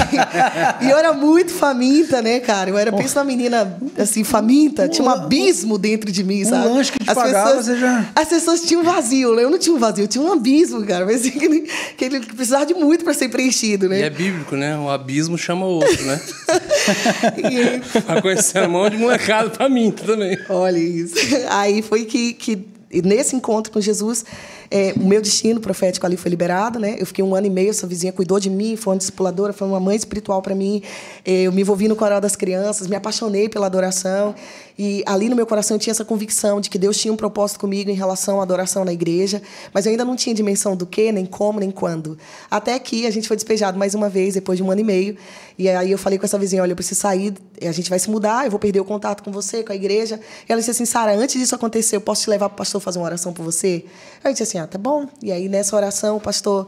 e eu era muito faminta, né, cara? Eu era, oh. pensa na menina, assim, faminta, um, tinha um abismo dentro de mim, sabe? Um lanche que te as pagava, pessoas, você já... As pessoas tinham vazio, né? eu não tinha um vazio, eu tinha um abismo, cara, mas assim, que, que ele precisava de muito para ser preenchido, né? E é bíblico, né? O abismo chama o outro, né? e... coisa oferecendo um mão de molecada para mim também. Olha isso. Aí foi que, que nesse encontro com Jesus, é, o meu destino profético ali foi liberado, né? Eu fiquei um ano e meio, essa vizinha cuidou de mim, foi uma discipuladora, foi uma mãe espiritual para mim. É, eu me envolvi no coral das crianças, me apaixonei pela adoração. E ali no meu coração eu tinha essa convicção de que Deus tinha um propósito comigo em relação à adoração na igreja, mas eu ainda não tinha dimensão do que, nem como, nem quando. Até que a gente foi despejado mais uma vez, depois de um ano e meio. E aí eu falei com essa vizinha: olha, eu preciso sair, a gente vai se mudar, eu vou perder o contato com você, com a igreja. E ela disse assim: Sara, antes disso acontecer, eu posso te levar para o pastor fazer uma oração por você? eu disse assim: assim: ah, tá bom. E aí nessa oração, o pastor,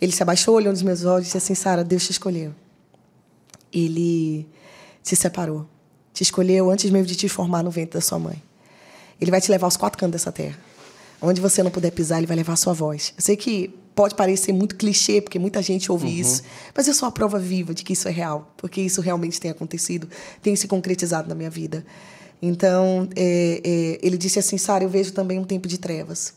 ele se abaixou, olhou nos meus olhos e disse assim: Sara, Deus te escolheu. Ele te separou. Te escolheu antes mesmo de te formar no ventre da sua mãe. Ele vai te levar aos quatro cantos dessa terra. Onde você não puder pisar, ele vai levar a sua voz. Eu sei que pode parecer muito clichê, porque muita gente ouve uhum. isso, mas eu sou a prova viva de que isso é real, porque isso realmente tem acontecido, tem se concretizado na minha vida. Então, é, é, ele disse assim, Sara, eu vejo também um tempo de trevas.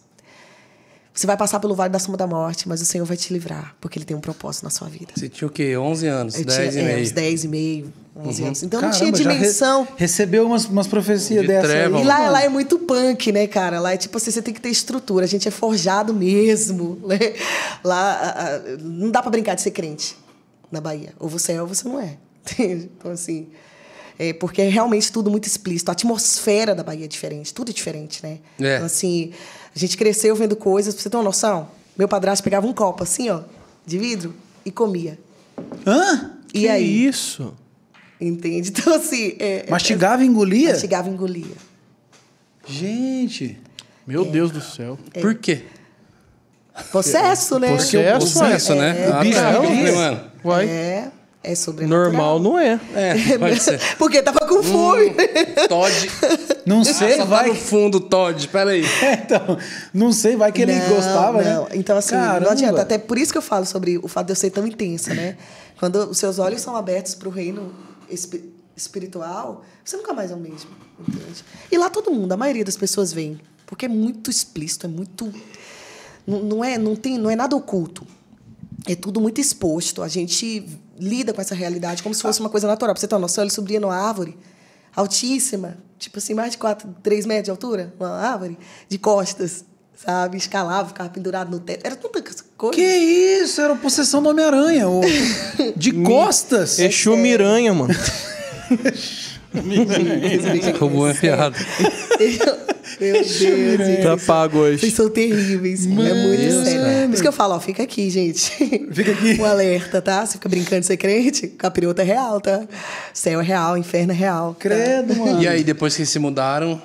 Você vai passar pelo vale da sombra da morte, mas o Senhor vai te livrar, porque Ele tem um propósito na sua vida. Você tinha o quê? 11 anos? Eu 10 tinha, é, e meio? uns 10 e meio, 11 uhum. anos. Então Caramba, não tinha dimensão. Re recebeu umas, umas profecias de dessas. Treva, e lá, lá, é muito punk, né, cara? Lá é tipo assim, você tem que ter estrutura. A gente é forjado mesmo. Né? Lá não dá para brincar de ser crente na Bahia. Ou você é ou você não é. Entende? Então, assim. É porque é realmente tudo muito explícito. A atmosfera da Bahia é diferente, tudo é diferente, né? É. Então, assim. A gente cresceu vendo coisas, você tem uma noção, meu padrasto pegava um copo assim, ó, de vidro, e comia. Hã? E que aí? isso? Entende? Então, assim. É, é, mastigava e engolia? Mastigava e engolia. Gente. Meu é. Deus do céu. É. Por quê? Processo, né? Processo, processo é né? É, ah, tá, é, é, é, é sobrenatural. Normal não é. É, pode ser. Porque tava com fome. Hum, Todd. Não ah, sei, ah, só vai. Tá no fundo, Todd, peraí. É, então, não sei, vai que não, ele gostava, né? não. né? Então, assim, Caramba. não adianta. Até por isso que eu falo sobre o fato de eu ser tão intensa, né? Quando os seus olhos são abertos para o reino esp espiritual, você nunca mais é o mesmo. Entende? E lá todo mundo, a maioria das pessoas vem. Porque é muito explícito, é muito. Não, não, é, não, tem, não é nada oculto. É tudo muito exposto. A gente lida com essa realidade como se ah. fosse uma coisa natural. Pra você ter uma noção, ele subia numa árvore altíssima, tipo assim, mais de 4, 3 metros de altura, uma árvore, de costas, sabe? Escalava, ficava pendurado no teto. Era tanta coisa. Que isso? Era possessão do Homem-Aranha. Ou... De costas? É Miranha, mano. Roubou é- uma é piada. Meu Deus, Tá pago hoje. Vocês são terríveis. Mano, é muito Deus, sério. Mano. Por isso que eu falo, ó, fica aqui, gente. Fica aqui. um alerta, tá? Você fica brincando de ser crente, capiroto é real, tá? Céu é real, inferno é real. Tá? Credo, tá? mano. E aí, depois que se mudaram?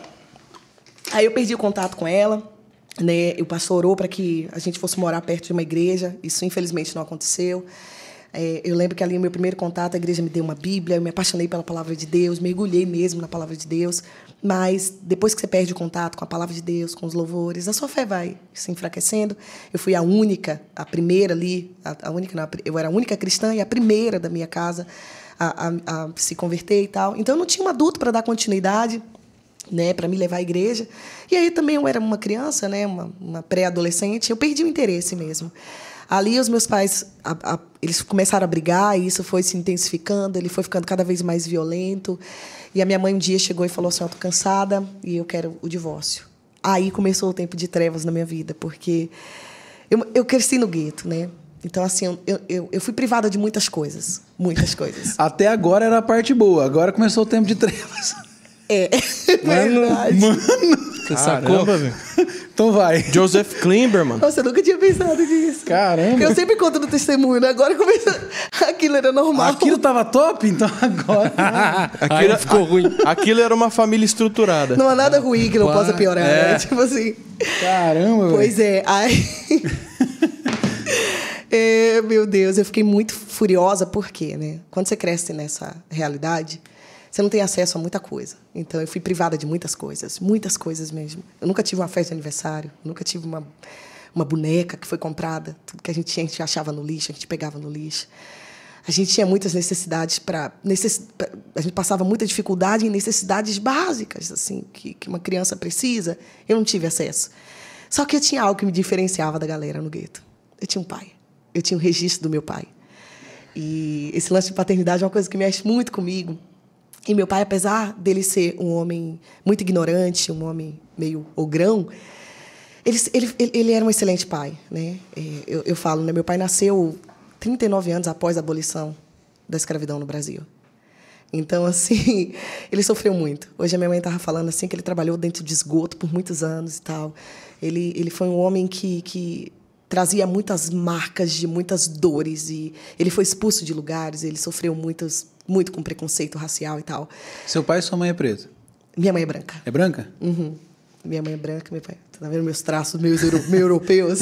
Aí eu perdi o contato com ela. Né, o pastor orou para que a gente fosse morar perto de uma igreja. Isso, infelizmente, não aconteceu. É, eu lembro que ali no meu primeiro contato, a igreja me deu uma Bíblia, eu me apaixonei pela palavra de Deus, mergulhei mesmo na palavra de Deus. Mas depois que você perde o contato com a palavra de Deus, com os louvores, a sua fé vai se enfraquecendo. Eu fui a única, a primeira ali, a, a única, não, eu era a única cristã e a primeira da minha casa a, a, a se converter e tal. Então eu não tinha um adulto para dar continuidade né, para me levar à igreja. E aí também eu era uma criança, né, uma, uma pré-adolescente, eu perdi o interesse mesmo. Ali os meus pais, a, a, eles começaram a brigar e isso foi se intensificando, ele foi ficando cada vez mais violento. E a minha mãe um dia chegou e falou assim: "Eu tô cansada e eu quero o divórcio". Aí começou o tempo de trevas na minha vida, porque eu, eu cresci no gueto, né? Então, assim, eu, eu, eu, fui privada de muitas coisas. Muitas coisas. Até agora era a parte boa, agora começou o tempo de trevas. É. é mano, verdade. mano. Você sacou? Caramba, velho. Então vai. Joseph Klimber, mano. Nossa, eu nunca tinha pensado nisso. Caramba. Eu sempre conto no testemunho, né? Agora começa. Aquilo era normal. Aquilo tava top? Então agora. Né? aquilo Aí ficou ruim. Aquilo era uma família estruturada. Não há nada ruim que não possa piorar, né? é. né? Tipo assim. Caramba, Pois é. Aí. é, meu Deus, eu fiquei muito furiosa, por quê, né? Quando você cresce nessa realidade você não tem acesso a muita coisa. Então, eu fui privada de muitas coisas, muitas coisas mesmo. Eu nunca tive uma festa de aniversário, nunca tive uma, uma boneca que foi comprada. Tudo que a gente tinha, a gente achava no lixo, a gente pegava no lixo. A gente tinha muitas necessidades para... Necess, a gente passava muita dificuldade em necessidades básicas, assim, que, que uma criança precisa. Eu não tive acesso. Só que eu tinha algo que me diferenciava da galera no gueto. Eu tinha um pai. Eu tinha o um registro do meu pai. E esse lance de paternidade é uma coisa que mexe muito comigo. E meu pai, apesar dele ser um homem muito ignorante, um homem meio ogrão, ele, ele, ele era um excelente pai. Né? É, eu, eu falo, né? meu pai nasceu 39 anos após a abolição da escravidão no Brasil. Então, assim, ele sofreu muito. Hoje a minha mãe estava falando assim que ele trabalhou dentro de esgoto por muitos anos e tal. Ele, ele foi um homem que, que trazia muitas marcas de muitas dores e ele foi expulso de lugares, ele sofreu muitas muito com preconceito racial e tal. Seu pai e sua mãe é preto? Minha mãe é branca. É branca? Uhum. Minha mãe é branca, meu pai. Tá vendo meus traços meus euro, meio europeus?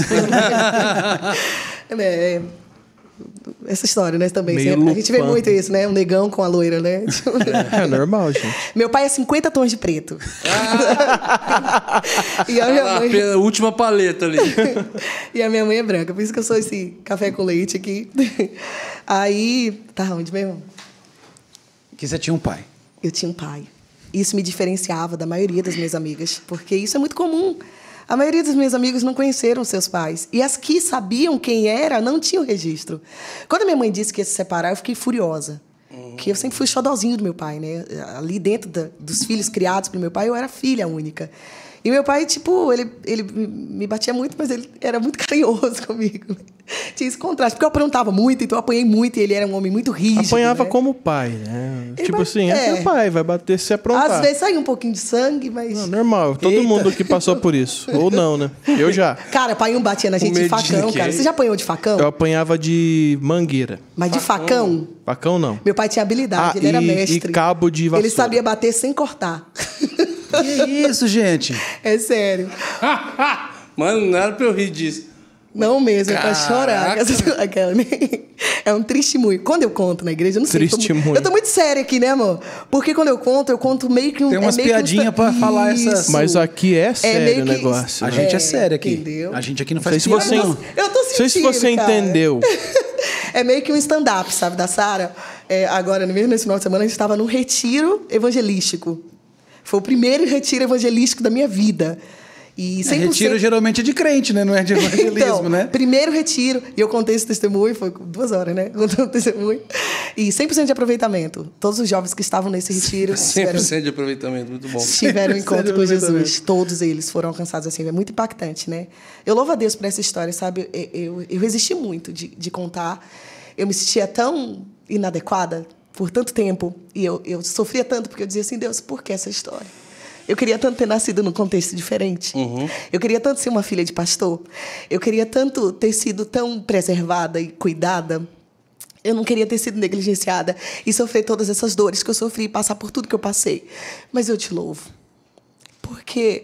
é, essa história, né? Também. Assim, a gente vê muito isso, né? Um negão com a loira, né? É, é normal, gente. Meu pai é 50 tons de preto. Ah! e a minha mãe... A última paleta ali. e a minha mãe é branca, por isso que eu sou esse café com leite aqui. Aí. Tá onde mesmo? Que você tinha um pai. Eu tinha um pai. Isso me diferenciava da maioria das minhas amigas, porque isso é muito comum. A maioria dos meus amigos não conheceram seus pais. E as que sabiam quem era não tinham registro. Quando minha mãe disse que ia se separar, eu fiquei furiosa. Uhum. Que eu sempre fui xodozinho do meu pai, né? Ali dentro da, dos filhos criados pelo meu pai, eu era filha única. E meu pai, tipo, ele, ele me batia muito, mas ele era muito carinhoso comigo. Tinha esse contraste, porque eu aprontava muito, então eu apanhei muito, e ele era um homem muito rígido. Apanhava né? como pai, né? Ele tipo bate... assim, é, é pai, vai bater se aprontar. Às vezes saiu um pouquinho de sangue, mas. Não, normal, todo Eita. mundo que passou por isso. Ou não, né? Eu já. Cara, pai um batia na gente de facão, cara. Você já apanhou de facão? Eu apanhava de mangueira. Mas facão. de facão? Facão não. Meu pai tinha habilidade, ah, ele e, era mestre. E cabo de vassoura. Ele sabia bater sem cortar. Que isso, gente? É sério. Mano, não era pra eu rir disso. Não mesmo, é pra chorar. Aquela, É um triste muito. Quando eu conto na igreja, eu não sei. Testemunho. Eu, eu tô muito séria aqui, né, amor? Porque quando eu conto, eu conto meio que um. Tem é umas é piadinhas um... pra falar essas. Mas aqui é, é sério é o negócio. A gente é, é sério aqui. Entendeu? A gente aqui não faz não sei se você não... Eu tô sentindo. Não sei se você cara. entendeu. é meio que um stand-up, sabe, da Sara. É, agora, mesmo nesse final de semana, a gente estava num retiro evangelístico. Foi o primeiro retiro evangelístico da minha vida. E é, Retiro geralmente é de crente, né? Não é de então, evangelismo, então, né? Primeiro retiro, e eu contei esse testemunho, foi duas horas, né? Contei o testemunho. E 100% de aproveitamento. Todos os jovens que estavam nesse retiro. 100% tiveram, de aproveitamento, muito bom. Tiveram um encontro com Jesus. Todos eles foram alcançados assim. É muito impactante, né? Eu louvo a Deus por essa história, sabe? Eu, eu, eu resisti muito de, de contar. Eu me sentia tão inadequada, por tanto tempo. E eu, eu sofria tanto, porque eu dizia assim, Deus, por que essa história? Eu queria tanto ter nascido num contexto diferente. Uhum. Eu queria tanto ser uma filha de pastor. Eu queria tanto ter sido tão preservada e cuidada. Eu não queria ter sido negligenciada e sofrer todas essas dores que eu sofri e passar por tudo que eu passei. Mas eu te louvo. Porque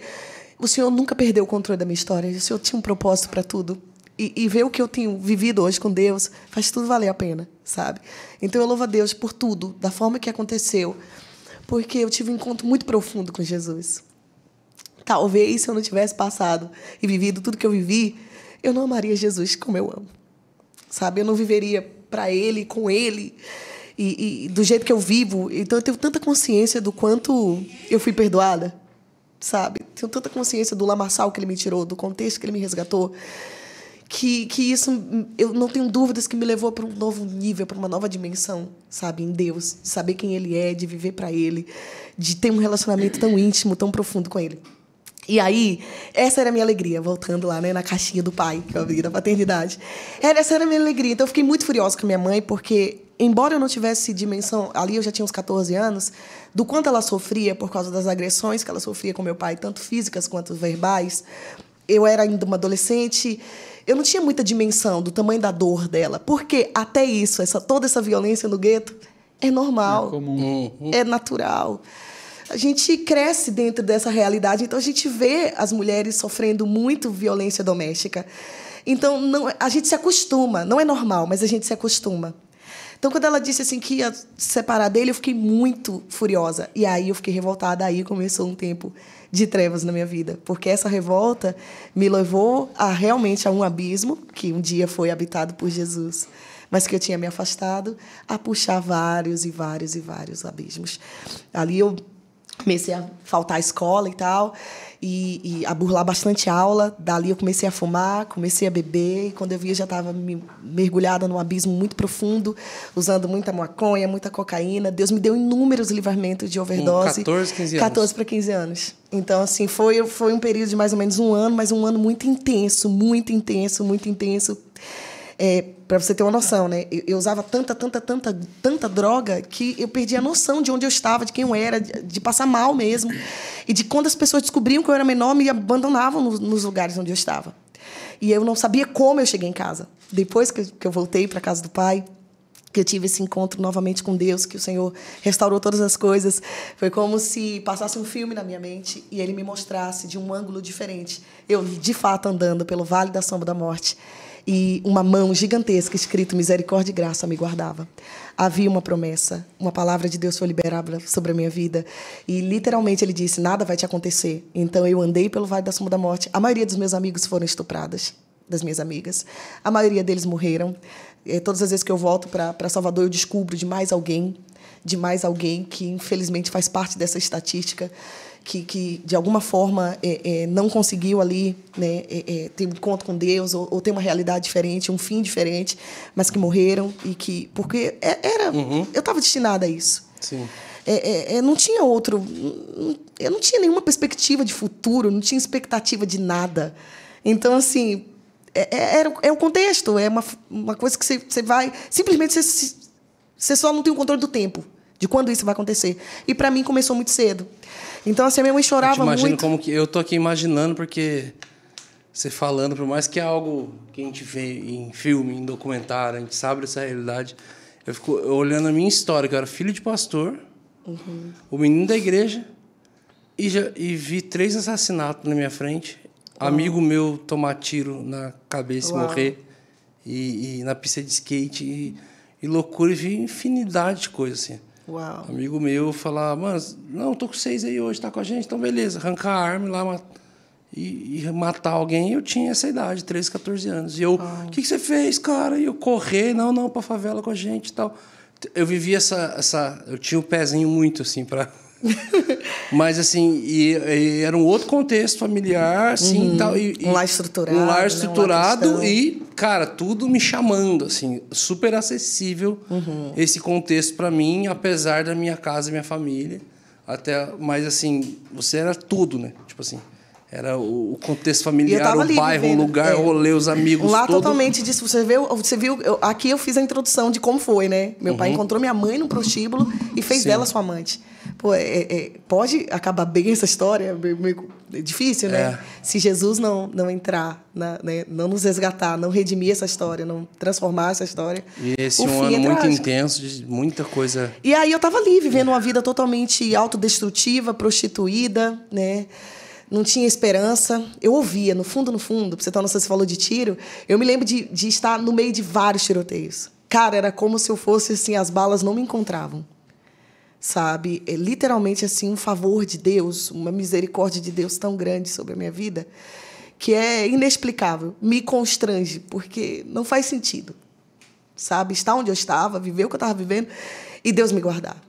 o Senhor nunca perdeu o controle da minha história. O Senhor tinha um propósito para tudo e, e, ver o que eu tenho vivido hoje com Deus, faz tudo valer a pena, sabe? Então eu louvo a Deus por tudo, da forma que aconteceu, porque eu tive um encontro muito profundo com Jesus. Talvez se eu não tivesse passado e vivido tudo que eu vivi, eu não amaria Jesus como eu amo, sabe? Eu não viveria para Ele, com Ele. E, e, do jeito que eu vivo, então eu tenho tanta consciência do quanto eu fui perdoada, sabe? Tenho tanta consciência do lamaçal que ele me tirou, do contexto que ele me resgatou, que, que isso, eu não tenho dúvidas que me levou para um novo nível, para uma nova dimensão, sabe, em Deus, de saber quem Ele é, de viver para Ele, de ter um relacionamento tão íntimo, tão profundo com Ele. E aí, essa era a minha alegria, voltando lá, né, na caixinha do pai, que eu é abri da paternidade. Era, essa era a minha alegria. Então, eu fiquei muito furiosa com a minha mãe, porque, embora eu não tivesse dimensão, ali eu já tinha uns 14 anos, do quanto ela sofria por causa das agressões que ela sofria com meu pai, tanto físicas quanto verbais. Eu era ainda uma adolescente eu não tinha muita dimensão do tamanho da dor dela. Porque até isso, essa, toda essa violência no gueto é normal. É comum. É, é natural. A gente cresce dentro dessa realidade, então a gente vê as mulheres sofrendo muito violência doméstica. Então não, a gente se acostuma, não é normal, mas a gente se acostuma. Então, quando ela disse assim que ia se separar dele, eu fiquei muito furiosa. E aí eu fiquei revoltada. Aí começou um tempo de trevas na minha vida, porque essa revolta me levou a realmente a um abismo que um dia foi habitado por Jesus, mas que eu tinha me afastado a puxar vários e vários e vários abismos. Ali eu comecei a faltar à escola e tal e, e, a burlar bastante aula. Dali eu comecei a fumar, comecei a beber, e quando eu via já estava mergulhada num abismo muito profundo, usando muita maconha, muita cocaína. Deus me deu inúmeros livramentos de overdose. Com 14, 15 anos. 14 para 15 anos. Então, assim, foi, foi um período de mais ou menos um ano, mas um ano muito intenso, muito intenso, muito intenso. É, para você ter uma noção, né? Eu, eu, usava tanta, tanta, tanta, tanta droga que eu perdi a noção de onde eu estava, de quem eu era, de, de passar mal mesmo. E de quando as pessoas descobriam que eu era menor, me abandonavam nos, nos lugares onde eu estava. E eu não sabia como eu cheguei em casa. Depois que, que eu voltei para casa do pai, que eu tive esse encontro novamente com Deus, que o Senhor restaurou todas as coisas. Foi como se passasse um filme na minha mente e ele me mostrasse de um ângulo diferente. Eu, de fato, andando pelo Vale da Sombra da Morte e uma mão gigantesca escrito misericórdia e graça me guardava. Havia uma promessa, uma palavra de Deus foi liberada sobre a minha vida e literalmente ele disse: nada vai te acontecer. Então eu andei pelo vale da sombra da morte. A maioria dos meus amigos foram estupradas, das minhas amigas. A maioria deles morreram. E eh, todas as vezes que eu volto para Salvador eu descubro de mais alguém, de mais alguém que infelizmente faz parte dessa estatística que, que de alguma forma é, é, não conseguiu ali né, é, é, ter um encontro com Deus ou, ou, ter uma realidade diferente, um fim diferente, mas que morreram e que porque é, era uhum. eu estava destinada a isso. Sim. É, é, é, não tinha outro, eu não tinha nenhuma perspectiva de futuro, não tinha expectativa de nada. Então assim é, é, o contexto, é uma, uma coisa que você, vai simplesmente você só não tem o controle do tempo de quando isso vai acontecer. E para mim começou muito cedo. Então assim, a minha mãe chorava eu imagino muito. como que eu tô aqui imaginando porque você falando, por mais que é algo que a gente vê em filme, em documentário, a gente sabe essa realidade. Eu fico olhando a minha história, que eu era filho de pastor, uhum. o menino da igreja, e, já, e vi três assassinatos na minha frente. Uhum. Amigo meu tomar tiro na cabeça, e morrer, e, e, na pista de skate, e, e loucura, e vi infinidade de coisas assim. Uau. Um amigo meu falar, mano, não, tô com seis aí hoje, tá com a gente, então beleza, arrancar a arma lá e, e, matar alguém. Eu tinha essa idade, 13, 14 anos. E eu, o que, que você fez, cara? E eu correr, não, não, pra favela com a gente e tal. Eu vivia essa, essa. Eu tinha o um pezinho muito assim pra. Mas, assim, e, e era um outro contexto familiar, assim, uhum. tal, e, um lar estruturado. Um né, lar estruturado né? e, cara, tudo me chamando, assim, super acessível uhum. esse contexto para mim, apesar da minha casa e minha família. Até, mas, assim, você era tudo, né? Tipo assim, era o contexto familiar, o bairro, vivendo. o lugar, é. rolê, os amigos. Lá todo. totalmente disso. Você viu, você viu. Eu, aqui eu fiz a introdução de como foi, né? Meu uhum. pai encontrou minha mãe no prostíbulo e fez Sim. dela sua amante. Pô, é, é, é pode acabar bem essa história? É difícil, né? É. Se Jesus não, não entrar, na, né? não nos resgatar, não redimir essa história, não transformar essa história. E esse é um ano muito trágico. intenso, de muita coisa. E aí eu tava ali, vivendo uma vida totalmente autodestrutiva, prostituída, né? não tinha esperança. Eu ouvia, no fundo, no fundo, pra você você falou de tiro, eu me lembro de, de estar no meio de vários tiroteios. Cara, era como se eu fosse assim, as balas não me encontravam sabe? É literalmente assim um favor de Deus, uma misericórdia de Deus tão grande sobre a minha vida que é inexplicável, me constrange porque não faz sentido, sabe? Estar onde eu estava, viver o que eu estava vivendo e Deus me guardar.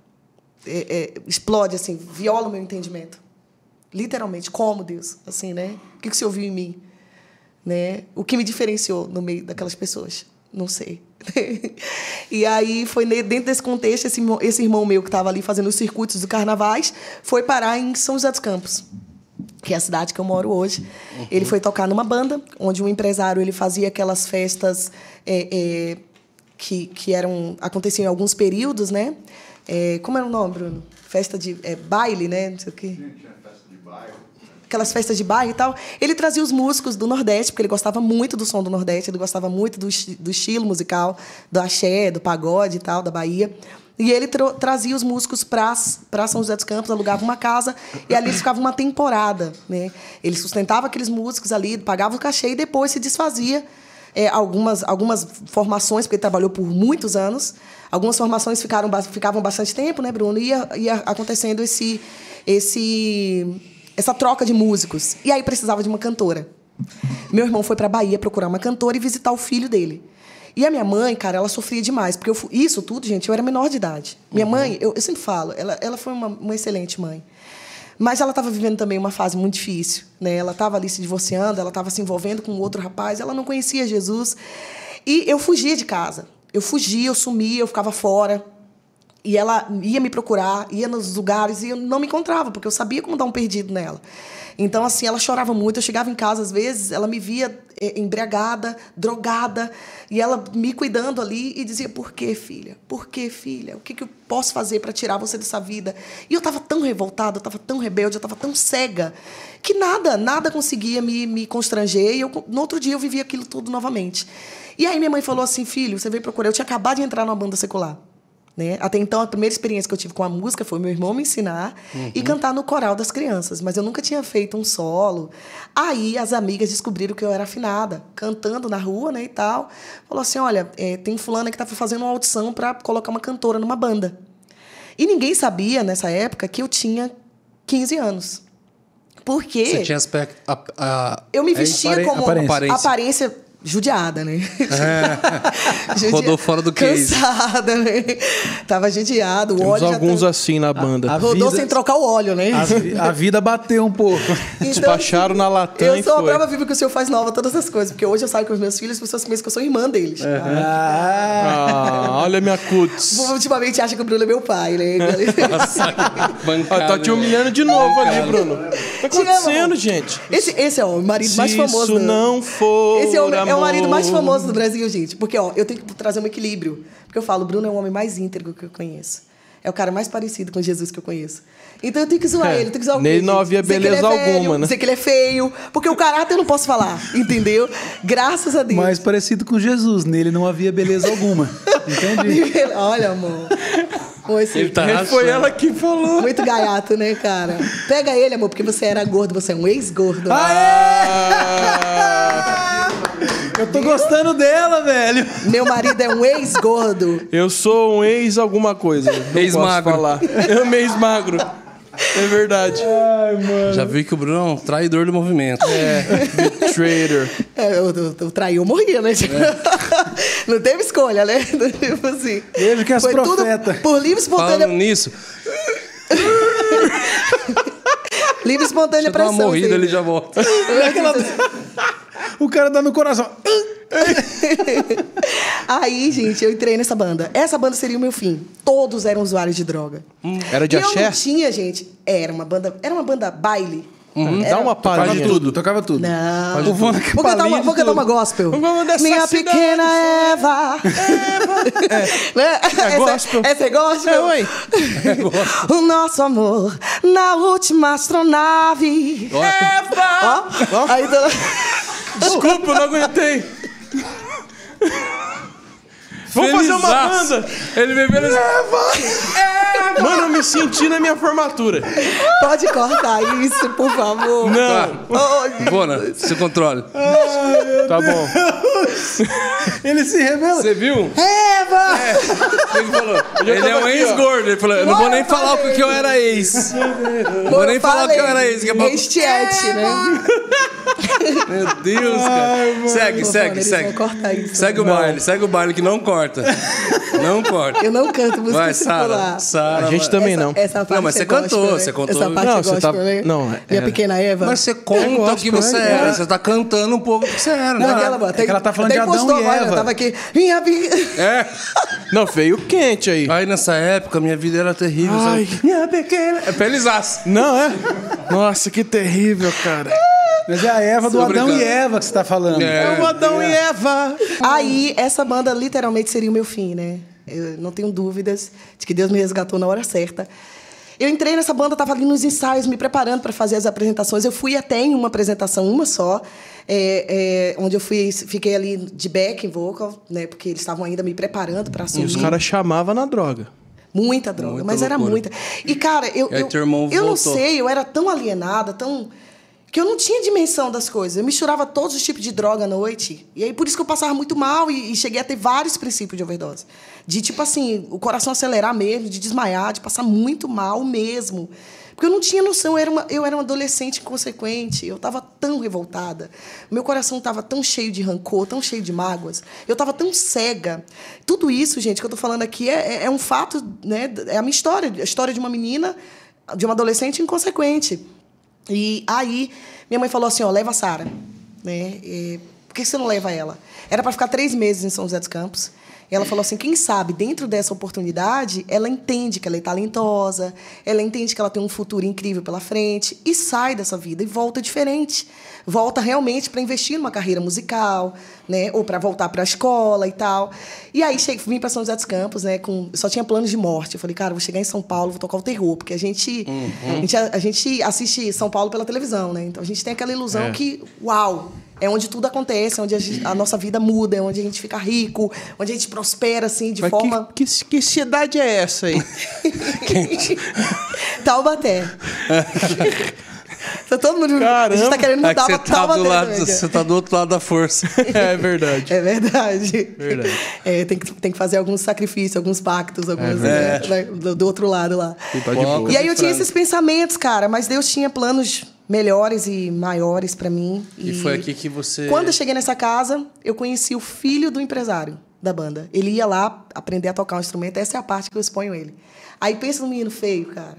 É, é, explode assim, viola o meu entendimento. Literalmente, como Deus? Assim, né? O que, que ouviu em mim? Né? O que me diferenciou no meio daquelas pessoas? Não sei. e aí foi dentro desse contexto, esse, esse irmão meu que estava ali fazendo os circuitos do carnavais foi parar em São José dos Campos que é a cidade que eu moro hoje. Uhum. Ele foi tocar numa banda, onde um empresário ele fazia aquelas festas é, é, que, que eram aconteciam em alguns períodos, né? É, como era o nome, Bruno? Festa de é, baile, né? Não sei o quê. É aquelas festas de bairro e tal, ele trazia os músicos do Nordeste, porque ele gostava muito do som do Nordeste, ele gostava muito do, do estilo musical, do axé, do pagode e tal, da Bahia. E ele trazia os músicos para São José dos Campos, alugava uma casa e ali ficava uma temporada. Né? Ele sustentava aqueles músicos ali, pagava o cachê e depois se desfazia. É, algumas, algumas formações, porque ele trabalhou por muitos anos, algumas formações ficaram, ficavam bastante tempo, né, Bruno? E ia, ia acontecendo esse, esse essa troca de músicos. E aí precisava de uma cantora. Meu irmão foi para Bahia procurar uma cantora e visitar o filho dele. E a minha mãe, cara, ela sofria demais, porque eu fui, isso tudo, gente, eu era menor de idade. Minha uhum. mãe, eu, eu, sempre falo, ela, ela foi uma, uma excelente mãe. Mas ela estava vivendo também uma fase muito difícil, né? Ela estava ali se divorciando, ela estava se envolvendo com outro rapaz, ela não conhecia Jesus. E eu fugia de casa. Eu fugia, eu sumia, eu ficava fora. E ela ia me procurar, ia nos lugares e eu não me encontrava, porque eu sabia como dar um perdido nela. Então, assim, ela chorava muito. Eu chegava em casa, às vezes, ela me via é, embriagada, drogada, e ela me cuidando ali e dizia: Por que, filha? Por que, filha? O que, que eu posso fazer para tirar você dessa vida? E eu estava tão revoltada, eu estava tão rebelde, eu estava tão cega, que nada, nada conseguia me, me constranger. E eu, no outro dia eu vivia aquilo tudo novamente. E aí minha mãe falou assim: Filho, você veio procurar. Eu tinha acabado de entrar numa banda secular. Né? Até então, a primeira experiência que eu tive com a música foi meu irmão me ensinar uhum. e cantar no coral das crianças, mas eu nunca tinha feito um solo. Aí as amigas descobriram que eu era afinada, cantando na rua né, e tal. Falou assim: olha, é, tem fulana que está fazendo uma audição para colocar uma cantora numa banda. E ninguém sabia nessa época que eu tinha 15 anos. Porque. Você tinha aspecto. A, a, eu me é vestia é como aparência. aparência judiada, né? É. judiada, Rodou fora do case. Cansada, né? Tava judiado, o Temos óleo alguns tá- assim na ah, banda. A, ah, a Rodou vida... sem trocar o óleo, né? A, a vida bateu um pouco. Então, Despacharam na Latam Eu sou a prova viva que o senhor faz nova todas essas coisas, porque hoje eu saio com os meus filhos, as pessoas pensam que eu sou irmã deles. É. Ah. ah. olha minha cutis. Ultimamente acha que o Bruno é meu pai, né? Bancada, ah, tá te humilhando de novo ali, Bruno. Tá acontecendo, gente? Esse, esse é o marido Se mais famoso. Se isso não for esse é o, é o marido mais famoso do Brasil, gente. Porque, ó, eu tenho que trazer um equilíbrio. Porque eu falo, Bruno é o homem mais íntegro que eu conheço. É o cara mais parecido com Jesus que eu conheço. Então eu tenho que zoar é. ele, eu tenho que zoar Nele não havia é beleza é velho, alguma, né? Dizer que ele é feio, porque o caráter eu não posso falar, entendeu? Graças a Deus. Mais parecido com Jesus, nele não havia beleza alguma. Entendi. Olha, amor. Com esse... Ele tá foi ela que falou. Muito gaiato, né, cara? Pega ele, amor, porque você era gordo, você é um ex-gordo. Aê! Ah! Eu tô gostando dela, velho. Meu marido é um ex-gordo. Eu sou um ex alguma coisa. Ex-magro. Eu um ex-magro. É verdade. Ai, mano. Já vi que o Bruno é um traidor do movimento. É, Traitor. É, o, eu o traiu morria, né? É. Não teve escolha, né? Tipo assim. Ele que é profeta. Por livre espontânea. Falando nisso. livre espontânea Deixa pressão. Uma morrida, ele já volta. O cara dá no coração. Aí, gente, eu entrei nessa banda. Essa banda seria o meu fim. Todos eram usuários de droga. Hum. Era de axé? Eu não tinha, gente. Era uma banda, era uma banda baile. Uhum. Era, Dá uma parada. Tocava tudo, tocava tudo. Não. Tudo. Vou, vou, cantar uma, vou cantar uma gospel. É Minha pequena Eva. Eva. É. Né? É, é gospel. Essa, é gospel? É, oi. É gospel. o nosso amor na última astronave. Eva. Ó. Ó. Aí, então... Desculpa, eu não aguentei. Vamos fazer uma banda! Ele bebendo. Leva! É, é, mano, eu me senti na minha formatura. Pode cortar isso, por favor. Não. Tá. Oh, oh. Bona, se controle. Ai, tá bom. Ele se revela. Você viu? Eva! É, é. Ele falou. Ele é um ex-gordo. Ele falou, eu não vou nem falar porque eu era ex. Não vou nem falar porque eu era ex. Ex-tiete, né? Meu Deus, cara. Ai, segue, segue, segue. Segue o né? baile, segue o baile que não corta corta. Não corta. Eu não canto música Vai, Sara. Sara. A gente também essa, não. Essa parte não, mas você cantou, né? você contou. Essa parte não, você tá... Né? Não, é... Minha pequena Eva. Mas você conta o é. tá que você era. era. Você tá cantando um pouco o que você era, né? Não, aquela, até, que ela tá falando de Adão e Eva. tava aqui... Minha pequena. É. Não, veio quente aí. Aí nessa época, minha vida era terrível. Ai. Minha pequena... É pelizaço. Não, é? Nossa, que terrível, cara. Mas é a Eva do Adão e Eva que você tá falando. É, é o Adão é. e Eva. Aí, essa banda literalmente seria o meu fim, né? Eu não tenho dúvidas de que Deus me resgatou na hora certa. Eu entrei nessa banda, estava ali nos ensaios, me preparando para fazer as apresentações. Eu fui até em uma apresentação, uma só, é, é, onde eu fui, fiquei ali de back vocal, né? Porque eles estavam ainda me preparando para assumir. E os caras chamavam na droga. Muita droga, muita mas loucura. era muita. E, cara, eu, eu, eu não sei, eu era tão alienada, tão porque eu não tinha dimensão das coisas. Eu misturava todos os tipos de droga à noite. E aí, por isso que eu passava muito mal e, e, cheguei a ter vários princípios de overdose. De, tipo assim, o coração acelerar mesmo, de desmaiar, de passar muito mal mesmo. Porque eu não tinha noção. Eu era uma, eu era uma adolescente inconsequente. Eu estava tão revoltada. Meu coração estava tão cheio de rancor, tão cheio de mágoas. Eu estava tão cega. Tudo isso, gente, que eu estou falando aqui é, é, é um fato, né? É a minha história. A história de uma menina, de uma adolescente inconsequente e aí, minha mãe falou assim, ó, leva a Sara, né? E, por que você não leva ela? Era para ficar três meses em São José dos Campos. Ela falou assim: quem sabe dentro dessa oportunidade ela entende que ela é talentosa, ela entende que ela tem um futuro incrível pela frente e sai dessa vida e volta diferente. Volta realmente para investir numa carreira musical, né? Ou para voltar para a escola e tal. E aí cheguei, vim para São José dos Campos, né? Com, só tinha planos de morte. Eu falei, cara, vou chegar em São Paulo, vou tocar o terror, porque a gente, uhum. a gente, a, a, gente assiste São Paulo pela televisão, né? Então a gente tem aquela ilusão é. que, uau! É onde tudo acontece, é onde a, gente, a nossa vida muda, é onde a gente fica rico, onde a gente prospera, assim, de Mas forma. Que, que, que, cidade é essa aí? Taubaté. Tá todo mundo. Caramba. A gente tá querendo mudar é que você pra tá do lado, também, né, Você tá do outro lado da força. é verdade. É verdade. verdade. É, tem, que, tem que fazer alguns sacrifícios, alguns pactos, alguns. É né, do, do, outro lado lá. E, tá e aí eu tinha esses pensamentos, cara, mas Deus tinha planos melhores e maiores para mim. E, e, foi aqui que você. Quando eu cheguei nessa casa, eu conheci o filho do empresário da banda. Ele ia lá aprender a tocar um instrumento. Essa é a parte que eu exponho ele. Aí pensa no menino feio, cara.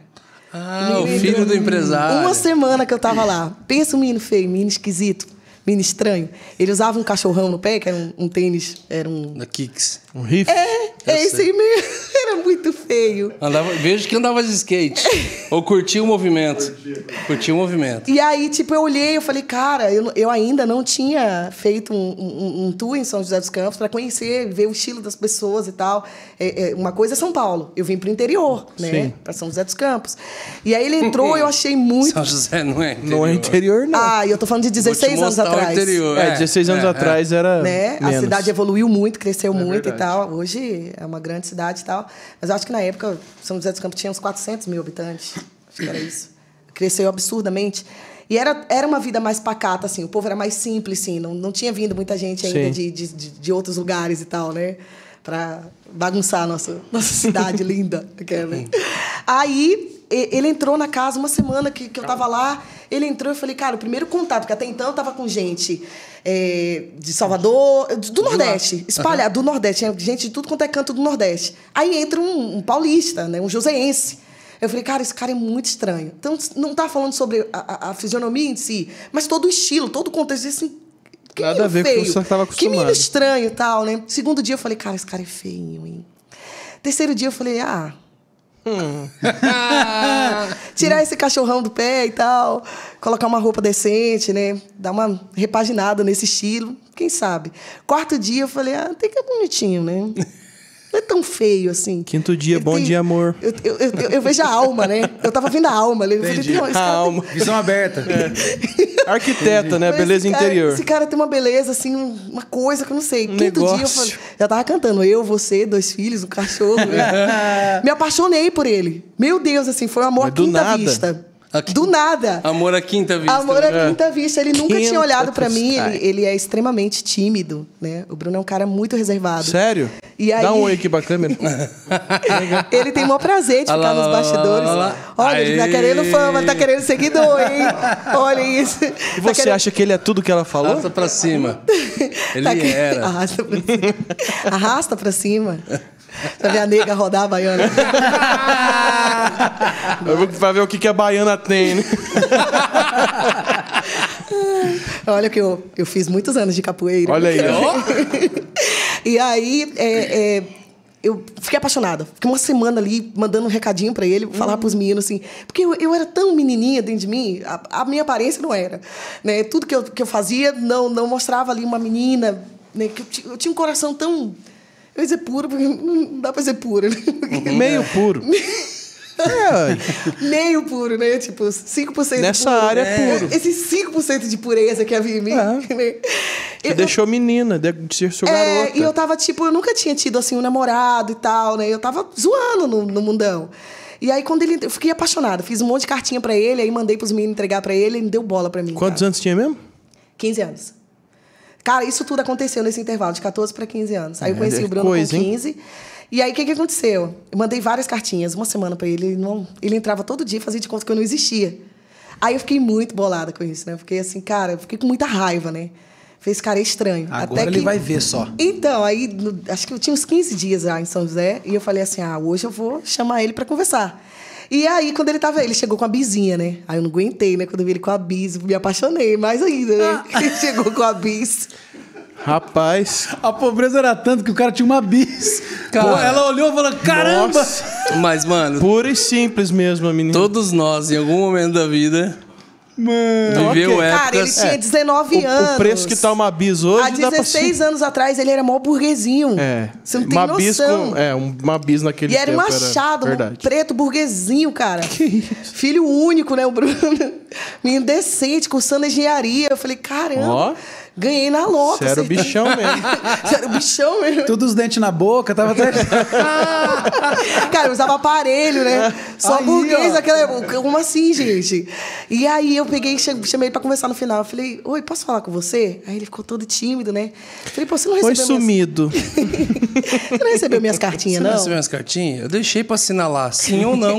Ah, menino, o filho do empresário. Uma semana que eu tava lá. Pensa um menino feio, menino esquisito mini estranho. Ele usava um cachorrão no pé, que era um, um tênis, era um. Da Kicks. Um riff? É, é isso aí mesmo. Era muito feio. Andava, vejo que andava de skate. É. Ou curtia o movimento. Curtia o movimento. E aí, tipo, eu olhei, eu falei, cara, eu, eu ainda não tinha feito um, um, um tour em São José dos Campos para conhecer, ver o estilo das pessoas e tal. É, é, uma coisa é São Paulo. Eu vim pro interior, né? Sim. Pra São José dos Campos. E aí ele entrou, e eu achei muito. São José não é interior. Não é interior, não. Ah, eu tô falando de 16 anos atrás atrás. É, 16 é. anos é, é. atrás era. Né? A cidade evoluiu muito, cresceu muito e tal. Hoje é uma grande cidade e tal. Mas acho que na época, São José dos Campos tinha uns 400 mil habitantes. Acho que era isso. Cresceu absurdamente. E era, era uma vida mais pacata, assim. O povo era mais simples, sim Não, não tinha vindo muita gente ainda de, de, de, outros lugares e tal, né? Pra bagunçar a nossa, nossa cidade linda. Né, Aí ele entrou na casa uma semana que, que eu tava ah. lá. Ele entrou e eu falei, cara, o primeiro contato, porque até então eu tava com gente é, de Salvador, do, Nordeste, lá. espalhado, uhum. do Nordeste, gente de tudo quanto é canto do Nordeste. Aí entra um, um paulista, né, um joseense. Eu falei, cara, esse cara é muito estranho. Então, não tá falando sobre a, a, a fisionomia em si, mas todo o estilo, todo o contexto, assim, que Nada a ver feio. com o que você estava acostumado. Que menino estranho e tal, né? Segundo dia eu falei, cara, esse cara é feio, hein? Terceiro dia eu falei, ah, Tirar esse cachorrão do pé e tal, colocar uma roupa decente, né? Dar uma repaginada nesse estilo, quem sabe. Quarto dia eu falei, ah, tem que é bonitinho, né? não é tão feio assim. Quinto dia, bom dia, amor. Eu, eu, eu, eu, vejo a alma, né? Eu tava vendo a alma. Ele Entendi. Falei, a alma. Tem... Visão aberta. É. Arquiteta, Entendi. né? beleza esse interior. Cara, esse cara tem uma beleza, assim, uma coisa que eu não sei. Um Quinto negócio. dia, eu falei, tava cantando. Eu, você, dois filhos, um cachorro. Né? Me apaixonei por ele. Meu Deus, assim, foi um amor à quinta nada. vista. Do nada. Amor à quinta vista. Amor à né? quinta vista. Ele nunca quinta tinha olhado para mim. Ele, ele, é extremamente tímido, né? O Bruno é um cara muito reservado. Sério? E aí... Dá um oi aqui pra câmera. ele tem o maior prazer de ficar nos bastidores. Olha, ele tá querendo fama, tá querendo seguidor, hein? Olha isso. E tá você tá querendo... acha que ele é tudo que ela falou? Arrasta pra cima. Ele tá era. Arrasta pra cima. Arrasta pra cima ver a nega rodar a baiana. Eu pra ver o que, que a baiana tem, né? Olha que eu, eu fiz muitos anos de capoeira. Olha aí, ó. e aí, é, é, eu fiquei apaixonada. Fiquei uma semana ali mandando um recadinho para ele, falar hum. para os meninos assim. Porque eu, eu era tão menininha dentro de mim, a, a minha aparência não era. Né? Tudo que eu, que eu fazia não, não mostrava ali uma menina. Né? Que eu, eu tinha um coração tão eu ia dizer puro, porque não dá pra ser puro, né? Uhum. Meio puro. É. Meio puro, né? Tipo, 5% Nessa puro, área é né? puro. Esse 5% de pureza que havia em mim. É. Né? Eu, deixou menina, deixou é, garota. E eu tava, tipo, eu nunca tinha tido, assim, um namorado e tal, né? Eu tava zoando no, no mundão. E aí, quando ele... Eu fiquei apaixonada. Fiz um monte de cartinha para ele, aí mandei pros meninos entregar para ele, ele deu bola para mim. Quantos cara. anos tinha mesmo? 15 anos. Cara, isso tudo aconteceu nesse intervalo de 14 para 15 anos. Aí eu é, conheci é, o Bruno coisa, com 15. Hein? E aí, o que, que aconteceu? Eu mandei várias cartinhas, uma semana para ele. Ele, não, ele entrava todo dia, fazia de conta que eu não existia. Aí eu fiquei muito bolada com isso, né? Eu fiquei assim, cara, eu fiquei com muita raiva, né? Fez cara estranho. Agora Até ele que... vai ver só. Então, aí, no... acho que eu tinha uns 15 dias lá em São José. E eu falei assim, ah, hoje eu vou chamar ele para conversar. E aí, quando ele tava, ele chegou com a bizinha, né? Aí eu não aguentei, né? Quando eu vi ele com a bis, me apaixonei mais ainda, né? Ah. Ele chegou com a bis. Rapaz. A pobreza era tanto que o cara tinha uma bis. Cara, ela olhou e falou: caramba! Nossa. Mas, mano. Pura e simples mesmo, a menina. Todos nós, em algum momento da vida, Mano. okay. épocas... Cara, ele tinha 19 é, anos. O, o preço que tá uma bis hoje. Há 16 pra... anos atrás ele era mó burguesinho. É. Você não tem uma noção. Com, é, uma bis naquele tempo. E era um machado, era... Um preto burguesinho, cara. Que isso? Filho único, né, o Bruno? Menino decente, cursando engenharia. Eu falei, caramba. Ó. Oh. Ganhei na lota. Você era o bichão mesmo. Você era o bichão mesmo. Tudo os dentes na boca, tava até. Cara, eu usava aparelho, né? Só aí, burguês ó. naquela época. Como assim, gente? E aí eu peguei chamei ele pra conversar no final. Eu falei, oi, posso falar com você? Aí ele ficou todo tímido, né? Eu falei, pô, você não recebeu. Foi sumido. você não recebeu minhas cartinhas, não? Você não recebeu minhas cartinhas? Eu deixei pra assinalar, sim ou não.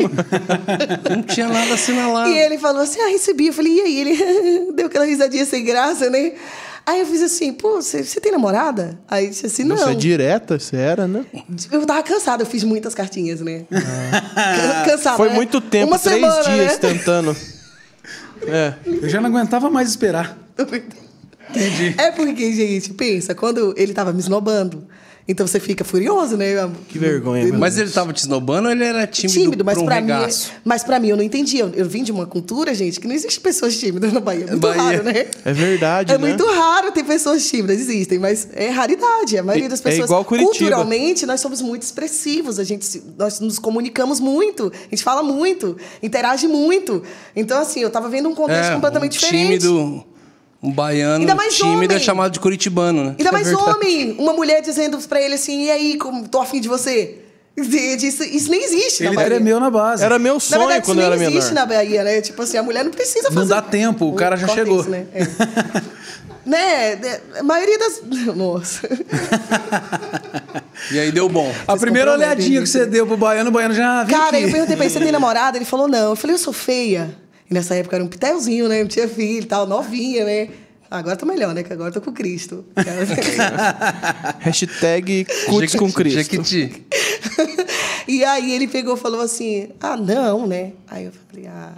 não tinha nada assinalado. E ele falou assim, ah, recebi. Eu falei, e aí? Ele deu aquela risadinha sem graça, né? Aí eu fiz assim, pô, você tem namorada? Aí disse assim, não. Você é direta, você era, né? Eu tava cansada, eu fiz muitas cartinhas, né? Ah. Cansada. Foi né? muito tempo, Uma três semana, dias né? tentando. é. Eu já não aguentava mais esperar. Entendi. É porque, gente, pensa, quando ele tava me snobando. Então você fica furioso, né? Que vergonha. Mas ele tava te snobando ou ele era tímido? Tímido, mas um pra, mim, mas pra mim eu não entendi. Eu, eu, vim de uma cultura, gente, que não existe pessoas tímidas na Bahia. É muito Bahia. raro, né? É verdade. É né? muito raro ter pessoas tímidas, existem, mas é raridade. A maioria é, das é pessoas. É igual Curitiba. Culturalmente, nós somos muito expressivos, a gente, nós nos comunicamos muito, a gente fala muito, interage muito. Então, assim, eu tava vendo um contexto é, completamente um tímido. diferente. Tímido um baiano Ainda mais tímido é homem. é chamado de curitibano, né? Ainda é mais é homem! Uma mulher dizendo pra ele assim, e aí, como tô afim de você? Isso, isso nem existe Ele na Bahia. Era meu na base. Era meu sonho na verdade, quando eu era menor. Isso nem existe na Bahia, né? Tipo assim, a mulher não precisa fazer... Não dá tempo, o, cara já chegou. Né? É. né? A maioria das... Nossa. e aí deu bom. A primeira olhadinha que você né? deu pro baiano, o baiano já... Ah, cara, aqui. eu perguntei pra ele, você tem namorada? Ele falou, não. Eu falei, eu sou feia. E nessa época era um pitelzinho, né? Não tinha filho e tal, novinha, né? Agora tô melhor, né? Que agora tô com Cristo. Hashtag Cutes com Cristo. e aí ele pegou e falou assim, ah, não, né? Aí eu falei, ah...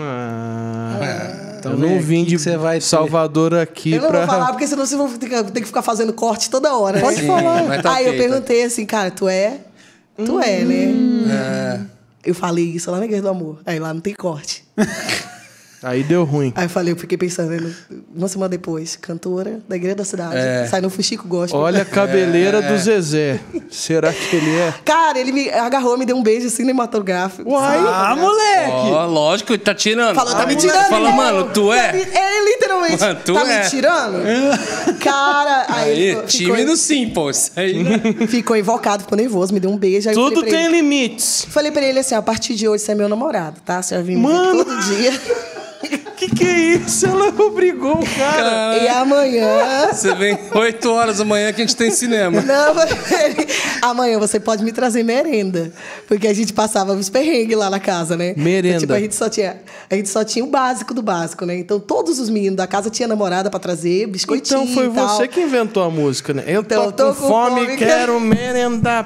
Ah, ah. então eu não vim de você vai Salvador aqui eu pra... Eu não vou falar, porque senão vocês vão ter que, ficar fazendo corte toda hora. Né? Pode falar. tá aí okay, eu tá perguntei tá. assim, cara, tu é? Tu é, né? hum, é, né? É... Eu falei isso lá na Igreja do Amor. Aí lá não tem corte. Aí deu ruim. Aí eu falei, eu fiquei pensando, né, uma semana depois, cantora da igreja da cidade, é. sai no Fuxico Gosto. Olha a é. cabeleira é. do Zezé. Será que ele é? Cara, ele me agarrou, me deu um beijo cinematográfico. Assim, Uai! Ah, ah, moleque! Ó, lógico, ele tá tirando. Falou, tá ah, me tirando. Falou, mano, tu é? Ele literalmente, mano, tu tá é. me é, tá é. tirando? Cara, aí... aí ficou, time do sim, pô. Ficou invocado, ficou nervoso, me deu um beijo. Tudo tem ele, limites. Falei pra ele assim, a partir de hoje você é meu namorado, tá? Você vai vir todo dia que que é isso? Ela obrigou o cara. E amanhã. Você vem 8 horas da manhã que a gente tem cinema. Não, mas... amanhã você pode me trazer merenda. Porque a gente passava os perrengues lá na casa, né? Então, merenda. Então, tipo, a gente, só tinha, a gente só tinha o básico do básico, né? Então todos os meninos da casa tinham namorada para trazer, biscoitinho. Então foi você que inventou a música, né? Eu então, tô, tô, com, com fome, fome, quero merendar.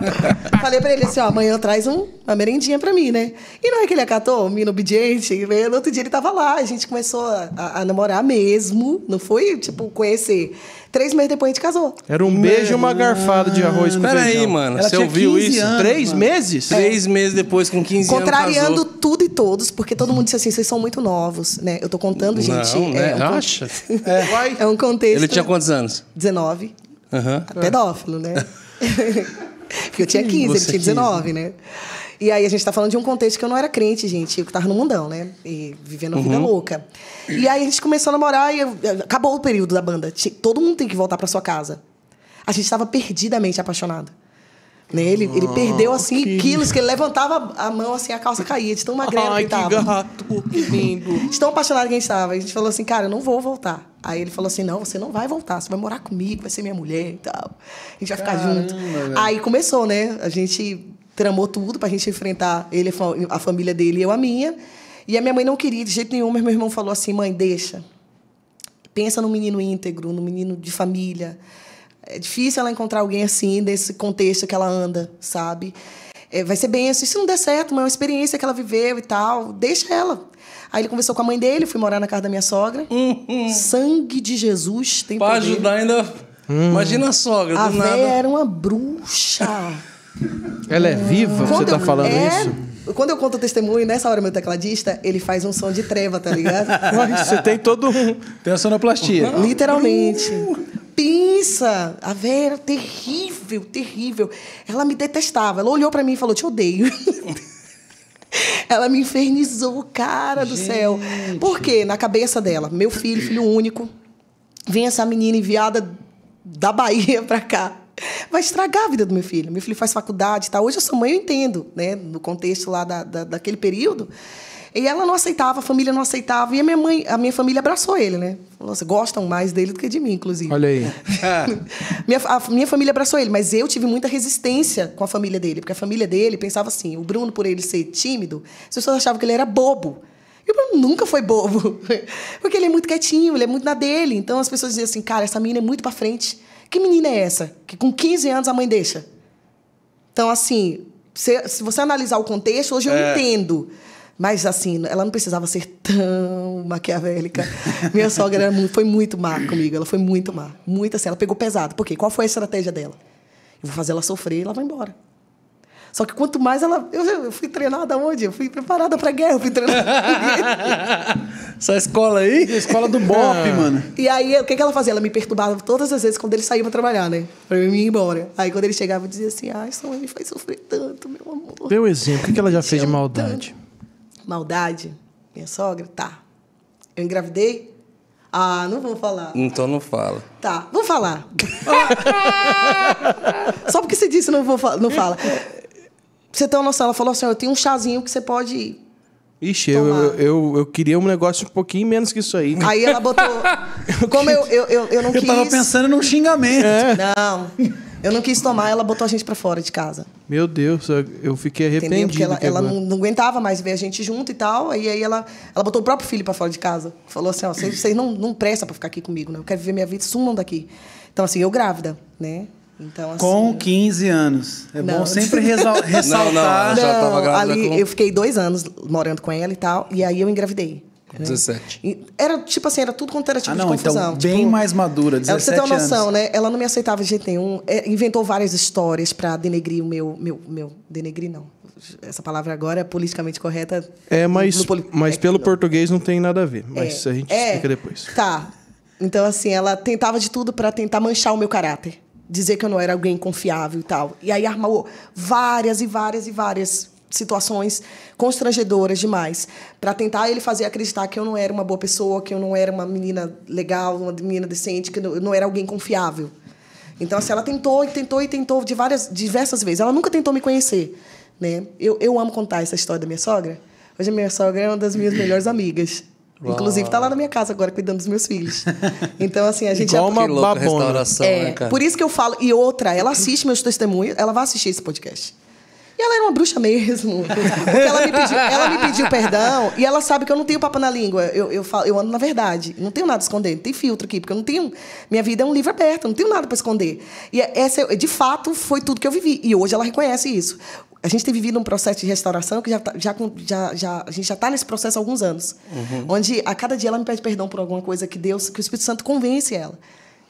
Falei pra ele assim: ó, amanhã traz um, uma merendinha pra mim, né? E não é que ele acatou, o menino obediente, né? no outro dia ele tava lá, a gente começou começou a, a, namorar mesmo, não foi, tipo, conhecer. Três meses depois a gente casou. Era um mano. beijo e uma garfada de arroz com Pera feijão. aí, mano. Ela você ouviu isso? Anos, Três mano. meses? É. Três meses depois, com 15 Contrariando anos. Contrariando tudo e todos, porque todo mundo disse assim: vocês são muito novos, né? Eu tô contando, gente. Não, né? é, é um Acha? É. é um contexto. Ele tinha quantos anos? 19. Uhum. Pedófilo, né? Porque eu tinha 15, ele tinha 19, 15. né? E aí a gente tá falando de um contexto que eu não era crente, gente. Eu tava no mundão, né? E vivendo uma uhum. vida louca. E aí a gente começou a namorar e acabou o período da banda. Todo mundo tem que voltar para sua casa. A gente estava perdidamente apaixonado. Né? Ele, ah, ele perdeu, assim, que... quilos, que ele levantava a mão, assim, a calça caía, de tão magrela que, tava. gato, que lindo. de tão apaixonado que a gente estava. A gente falou assim, cara, eu não vou voltar. Aí ele falou assim, não, você não vai voltar, você vai morar comigo, vai ser minha mulher e tal. A gente vai Caramba, ficar junto. Velho. Aí começou, né? A gente tramou tudo para a gente enfrentar ele, a família dele e eu a minha. E a minha mãe não queria de jeito nenhum, mas meu irmão falou assim: mãe, deixa. Pensa no menino íntegro, no menino de família. É difícil ela encontrar alguém assim, desse contexto que ela anda, sabe? É, vai ser bem Isso assim, não der certo, mas é uma experiência que ela viveu e tal. Deixa ela. Aí ele conversou com a mãe dele, fui morar na casa da minha sogra. Hum, hum. Sangue de Jesus tem pra poder. ajudar ainda. Hum. Imagina a sogra, a do nada. era uma bruxa. Ela é viva, quando você tá falando é, isso? Quando eu conto o testemunho, nessa hora meu tecladista, ele faz um som de treva, tá ligado? você tem todo um. Tem a sonoplastia. Literalmente. Pensa, a Vera, terrível, terrível. Ela me detestava. Ela olhou para mim e falou: Te odeio. Ela me infernizou, cara do céu. céu. Porque na cabeça dela, meu filho, filho único, vem essa menina enviada da Bahia pra cá vai estragar a vida do meu filho. Meu filho faz faculdade, tá? Hoje eu sou mãe, eu entendo, né? No contexto lá da, da, daquele período. E ela não aceitava, a família não aceitava. E a minha mãe, a minha família abraçou ele, né? assim, gostam mais dele do que de mim, inclusive. Olha aí. minha, a minha família abraçou ele, mas eu tive muita resistência com a família dele, porque a família dele pensava assim: o Bruno, por ele ser tímido, as pessoas achavam que ele era bobo. E o Bruno nunca foi bobo, porque ele é muito quietinho, ele é muito na dele. Então as pessoas diziam assim: cara, essa menina é muito pra frente. Que menina é essa que com 15 anos a mãe deixa? Então, assim, se, se você analisar o contexto, hoje eu é. entendo. Mas, assim, ela não precisava ser tão maquiavélica. Minha sogra muito, foi muito má comigo. Ela foi muito má. Muito assim, ela pegou pesado. Por quê? Qual foi a estratégia dela? Eu vou fazer ela sofrer e ela vai embora. Só que quanto mais ela. Eu, eu fui treinada onde? Eu fui preparada para guerra, eu fui treinada. Essa escola aí? A escola do Bop, ah. mano. E aí, o que, que ela fazia? Ela me perturbava todas as vezes quando ele saía pra trabalhar, né? Pra eu ir embora. Aí quando ele chegava, eu dizia assim: ai, sua mãe me faz sofrer tanto, meu amor. Dê um exemplo. O que, que ela já fez de maldade? Tanto. Maldade? Minha sogra? Tá. Eu engravidei, ah, não vou falar. Então não fala. Tá, vou falar. Só porque você disse não, vou fa não fala. você tem uma noção, ela falou assim: eu tenho um chazinho que você pode ir. Ixi, eu, eu, eu, eu, queria um negócio um pouquinho menos que isso aí. Né? Aí ela botou. como eu, eu, eu, eu não eu quis. Eu tava pensando num xingamento. É. Não. Eu não quis tomar, ela botou a gente para fora de casa. Meu Deus, eu fiquei arrependido. Entendeu? Porque ela, ela não, não, aguentava mais ver a gente junto e tal. E aí ela, ela botou o próprio filho para fora de casa. Falou assim: ó, vocês não, não prestam para ficar aqui comigo, né? Eu quero viver minha vida, sumam daqui. Então, assim, eu grávida, né? Então, assim, com 15 anos. É não. bom sempre ressaltar. Não, não, já tava grávida. Ali, com... Eu fiquei dois anos morando com ela e tal, e aí eu engravidei. Né? 17. era tipo assim, era tudo quanto era tipo ah, não, de então confusão. Então, tipo, bem mais madura, 17 anos. Você tem uma noção, anos. né? Ela não me aceitava de jeito nenhum. É, inventou várias histórias para denegrir o meu, meu, meu. Denegrir, não. Essa palavra agora é politicamente correta. É, mas, no, no, mas é, pelo não. português não tem nada a ver. É, mas é, a gente é, explica depois. Tá. Então, assim, ela tentava de tudo para tentar manchar o meu caráter dizer que eu não era alguém confiável e tal. E aí armou várias e várias e várias situações constrangedoras demais para tentar ele fazer acreditar que eu não era uma boa pessoa, que eu não era uma menina legal, uma menina decente, que eu não era alguém confiável. Então, assim, ela tentou e tentou e tentou de várias, diversas vezes. Ela nunca tentou me conhecer, né? Eu, eu amo contar essa história da minha sogra. Hoje a minha sogra é uma das minhas melhores amigas. Uau. Inclusive, tá lá na minha casa agora, cuidando dos meus filhos. Então, assim, a gente... Igual é uma louca, restauração, é, né, cara? Por isso que eu falo... E outra, ela assiste meus testemunhos, ela vai assistir esse podcast. E ela era uma bruxa mesmo. Porque ela me pediu, ela me pediu perdão e ela sabe que eu não tenho papo na língua. Eu, eu, falo, eu ando na verdade. Não tenho nada a esconder. Não tem filtro aqui, porque eu não tenho. Minha vida é um livro aberto, não tenho nada para esconder. E é, essa, de fato, foi tudo que eu vivi. E hoje ela reconhece isso. A gente tem vivido um processo de restauração que já, tá, já, já, já a gente já está nesse processo há alguns anos, uhum. onde a cada dia ela me pede perdão por alguma coisa que Deus, que o Espírito Santo convence ela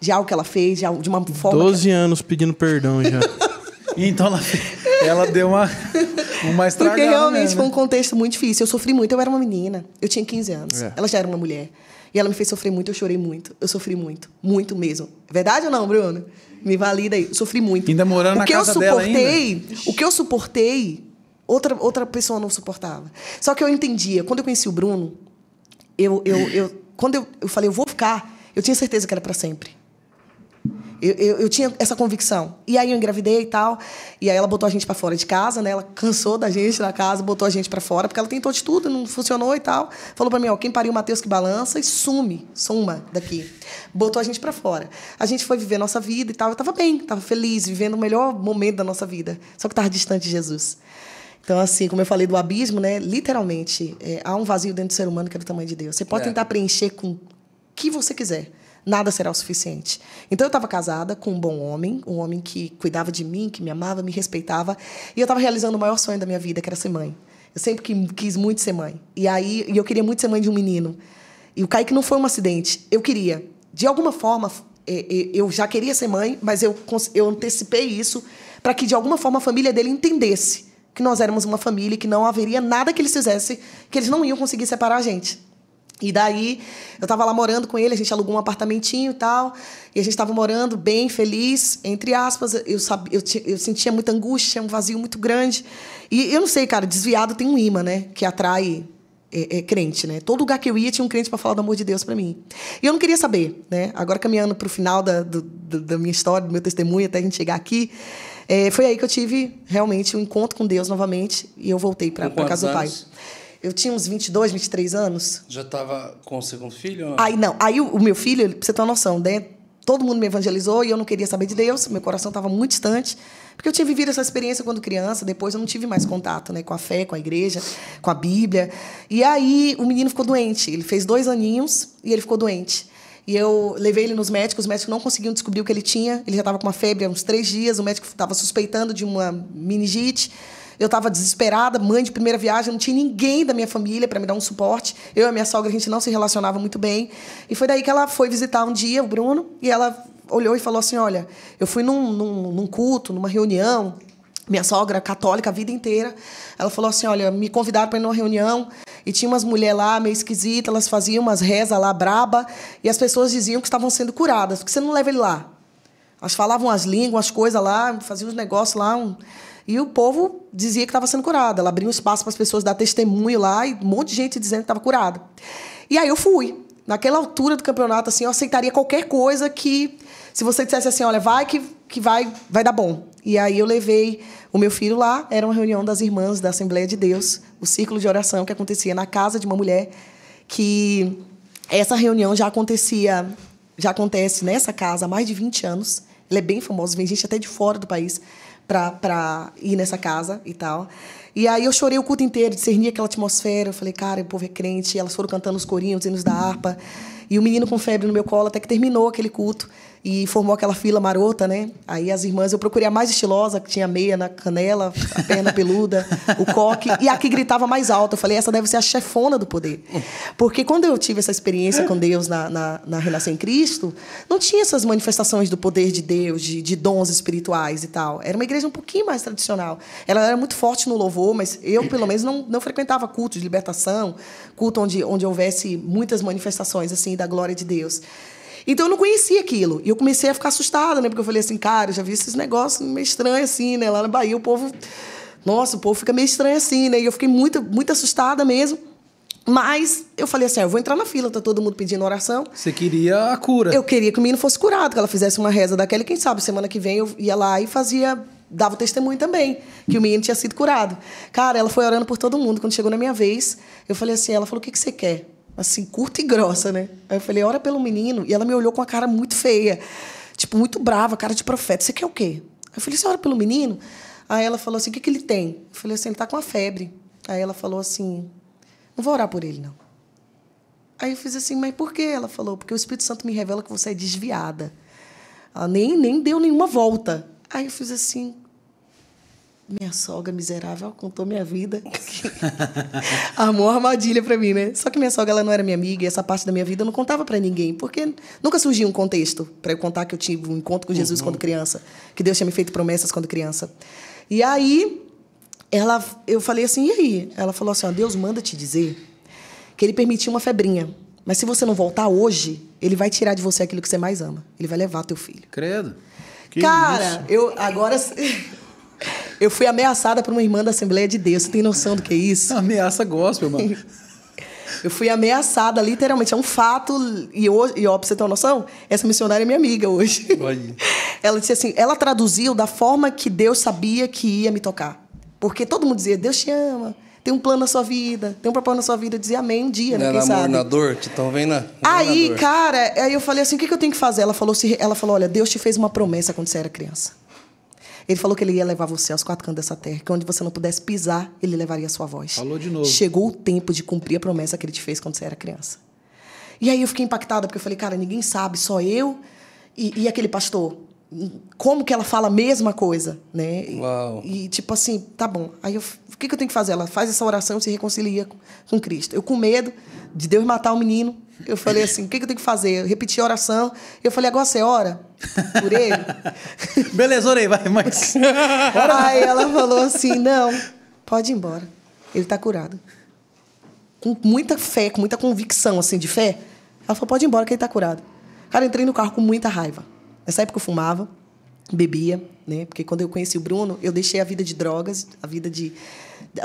de algo que ela fez, de, algo, de uma forma. Doze ela... anos pedindo perdão já. então ela, ela deu uma uma estragada. Porque realmente né? foi um contexto muito difícil. Eu sofri muito. Eu era uma menina. Eu tinha 15 anos. É. Ela já era uma mulher. E ela me fez sofrer muito. Eu chorei muito. Eu sofri muito. Muito mesmo. É verdade ou não, Bruno? me valida aí. Sofri muito. Ainda morando na casa dela ainda. O que eu suportei, o que eu suportei, outra, outra pessoa não suportava. Só que eu entendia. Quando eu conheci o Bruno, eu, eu, eu quando eu, eu falei, eu vou ficar, eu tinha certeza que era para sempre. Eu, eu, eu, tinha essa convicção. E aí eu engravidei e tal. E aí ela botou a gente para fora de casa, né? Ela cansou da gente na casa, botou a gente para fora, porque ela tentou de tudo, não funcionou e tal. Falou para mim, ó, quem pariu o Matheus que balança e sume, suma daqui. Botou a gente para fora. A gente foi viver nossa vida e tal. Eu tava bem, tava feliz, vivendo o melhor momento da nossa vida. Só que tava distante de Jesus. Então, assim, como eu falei do abismo, né? Literalmente, é, há um vazio dentro do ser humano que é do tamanho de Deus. Você pode é. tentar preencher com o que você quiser nada será o suficiente. Então eu estava casada com um bom homem, um homem que cuidava de mim, que me amava, me respeitava, e eu estava realizando o maior sonho da minha vida, que era ser mãe. Eu sempre quis muito ser mãe. E aí e eu queria muito ser mãe de um menino. E o Kaique não foi um acidente. Eu queria, de alguma forma, é, é, eu já queria ser mãe, mas eu, eu antecipei isso para que de alguma forma a família dele entendesse que nós éramos uma família e que não haveria nada que eles fizessem que eles não iam conseguir separar a gente. E daí, eu tava lá morando com ele, a gente alugou um apartamentinho e tal, e a gente tava morando bem, feliz, entre aspas, eu, sabia, eu, eu sentia muita angústia, um vazio muito grande. E eu não sei, cara, desviado tem um imã, né, que atrai é, é, crente, né? Todo lugar que eu ia tinha um crente para falar do amor de Deus para mim. E eu não queria saber, né? Agora caminhando para o final da, do, da minha história, do meu testemunho, até a gente chegar aqui, é, foi aí que eu tive realmente um encontro com Deus novamente e eu voltei para casa do Pai. Eu tinha uns 22, 23 anos. Já estava com o segundo filho? Aí não. Aí o, o meu filho, pra você ter uma noção, né? todo mundo me evangelizou e eu não queria saber de Deus, meu coração estava muito distante, porque eu tinha vivido essa experiência quando criança, depois eu não tive mais contato né, com a fé, com a igreja, com a Bíblia. E aí o menino ficou doente, ele fez dois aninhos e ele ficou doente. E eu levei ele nos médicos, os médicos não conseguiam descobrir o que ele tinha, ele já estava com uma febre há uns três dias, o médico estava suspeitando de uma meningite. Eu estava desesperada, mãe de primeira viagem, não tinha ninguém da minha família para me dar um suporte. Eu e a minha sogra, a gente não se relacionava muito bem. E foi daí que ela foi visitar um dia o Bruno e ela olhou e falou assim: Olha, eu fui num, num, num culto, numa reunião. Minha sogra, católica a vida inteira, ela falou assim: Olha, me convidaram para ir numa reunião e tinha umas mulheres lá meio esquisitas, elas faziam umas rezas lá braba e as pessoas diziam que estavam sendo curadas, porque você não leva ele lá. Elas falavam as línguas, as coisas lá, faziam uns negócios lá. Um... E o povo dizia que estava sendo curada. Ela abriu um espaço para as pessoas dar testemunho lá e um monte de gente dizendo que estava curada. E aí eu fui. Naquela altura do campeonato, assim, eu aceitaria qualquer coisa que. Se você dissesse assim, olha, vai que, que vai, vai dar bom. E aí eu levei o meu filho lá, era uma reunião das irmãs da Assembleia de Deus, o círculo de oração que acontecia na casa de uma mulher, que essa reunião já acontecia, já acontece nessa casa há mais de 20 anos. Ela é bem famosa, vem gente até de fora do país para ir nessa casa e tal. E aí eu chorei o culto inteiro, discerni aquela atmosfera. Eu falei, cara, o povo é crente. E elas foram cantando os corinhos, os hinos da harpa. E o menino com febre no meu colo, até que terminou aquele culto e formou aquela fila marota, né? Aí as irmãs, eu procurei a mais estilosa, que tinha meia na canela, a perna peluda, o coque, e a que gritava mais alto. Eu falei, essa deve ser a chefona do poder. Porque quando eu tive essa experiência com Deus na, na, na Renascer em Cristo, não tinha essas manifestações do poder de Deus, de, de dons espirituais e tal. Era uma igreja um pouquinho mais tradicional. Ela era muito forte no louvor, mas eu, pelo menos, não, não frequentava culto de libertação, culto onde, onde houvesse muitas manifestações, assim, da glória de Deus. Então eu não conhecia aquilo. E eu comecei a ficar assustada, né? Porque eu falei assim, cara, já vi esses negócios meio estranhos assim, né? Lá na Bahia o povo. Nossa, o povo fica meio estranho assim, né? E eu fiquei muito, muito assustada mesmo. Mas eu falei assim: ah, eu vou entrar na fila, tá todo mundo pedindo oração. Você queria a cura. Eu queria que o menino fosse curado, que ela fizesse uma reza daquela, e quem sabe semana que vem eu ia lá e fazia. Dava o testemunho também, que o menino tinha sido curado. Cara, ela foi orando por todo mundo. Quando chegou na minha vez, eu falei assim: ela falou, o que, que você quer? assim, curta e grossa, né? Aí eu falei, ora pelo menino. E ela me olhou com a cara muito feia, tipo, muito brava, cara de profeta. Você quer é o quê? Aí eu falei, você é ora pelo menino? Aí ela falou assim, o que, que ele tem? Eu falei assim, ele tá com a febre. Aí ela falou assim, não vou orar por ele, não. Aí eu fiz assim, mas por quê? Ela falou, porque o Espírito Santo me revela que você é desviada. Ela ah, nem, nem deu nenhuma volta. Aí eu fiz assim, minha sogra miserável contou minha vida. Armou armadilha para mim, né? Só que minha sogra ela não era minha amiga e essa parte da minha vida eu não contava para ninguém, porque nunca surgia um contexto para eu contar que eu tive um encontro com Jesus uhum. quando criança, que Deus tinha me feito promessas quando criança. E aí ela eu falei assim: "E aí?" Ela falou assim: ó, "Deus manda te dizer que ele permitiu uma febrinha, mas se você não voltar hoje, ele vai tirar de você aquilo que você mais ama. Ele vai levar teu filho." Credo. Que Cara, isso? eu agora Eu fui ameaçada por uma irmã da Assembleia de Deus. Você tem noção do que é isso? É ameaça gospel, mano. Eu fui ameaçada, literalmente. É um fato. E, hoje, e ó, pra você ter uma noção, essa missionária é minha amiga hoje. Olha. Ela disse assim: ela traduziu da forma que Deus sabia que ia me tocar. Porque todo mundo dizia: Deus te ama, tem um plano na sua vida, tem um propósito na sua vida. Eu dizia amém um dia, né, não né? Quem amor, sabe? na dor, te estão vendo? Na, aí, na cara, aí eu falei assim: o que, que eu tenho que fazer? Ela falou, assim, ela falou: olha, Deus te fez uma promessa quando você era criança. Ele falou que ele ia levar você aos quatro cantos dessa terra, que onde você não pudesse pisar, ele levaria a sua voz. Falou de novo. Chegou o tempo de cumprir a promessa que ele te fez quando você era criança. E aí eu fiquei impactada, porque eu falei, cara, ninguém sabe, só eu e, e aquele pastor. Como que ela fala a mesma coisa, né? Uau. E, e tipo assim, tá bom. Aí eu, o que, que eu tenho que fazer? Ela faz essa oração e se reconcilia com, com Cristo. Eu com medo de Deus matar o menino, eu falei assim: o que, que eu tenho que fazer? Eu repeti a oração. Eu falei: agora você ora por ele? Beleza, orei, vai, mas. Aí ela falou assim: não, pode ir embora. Ele tá curado. Com muita fé, com muita convicção, assim, de fé. Ela falou: pode ir embora que ele tá curado. Cara, eu entrei no carro com muita raiva. Nessa época eu fumava, bebia, né? Porque quando eu conheci o Bruno, eu deixei a vida de drogas, a vida de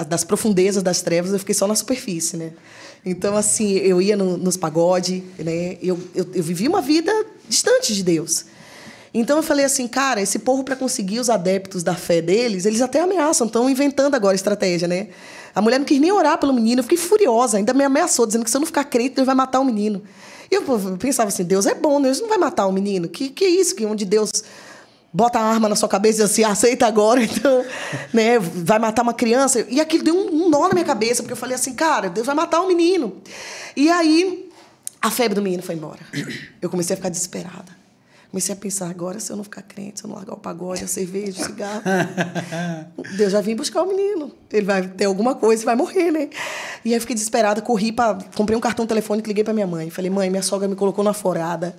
das profundezas das trevas, eu fiquei só na superfície, né? Então, assim, eu ia no, nos pagode, né? Eu, eu, eu vivi uma vida distante de Deus. Então eu falei assim, cara, esse povo para conseguir os adeptos da fé deles, eles até ameaçam, estão inventando agora estratégia, né? A mulher não quis nem orar pelo menino, eu fiquei furiosa, ainda me ameaçou, dizendo que se eu não ficar crente, Deus vai matar o menino. E eu pensava assim, Deus é bom, Deus não vai matar o menino. Que que é isso? Que onde Deus bota a arma na sua cabeça e diz assim, aceita agora, então, né, vai matar uma criança. E aquilo deu um, um nó na minha cabeça, porque eu falei assim, cara, Deus vai matar um menino. E aí, a febre do menino foi embora. Eu comecei a ficar desesperada. Comecei a pensar agora, se eu não ficar crente, se eu não largar o pagode, a cerveja, o cigarro. Deus já vim buscar o menino. Ele vai ter alguma coisa e vai morrer, né? E aí fiquei desesperada, corri para comprei um cartão telefônico, liguei para minha mãe. Falei: "Mãe, minha sogra me colocou na forada.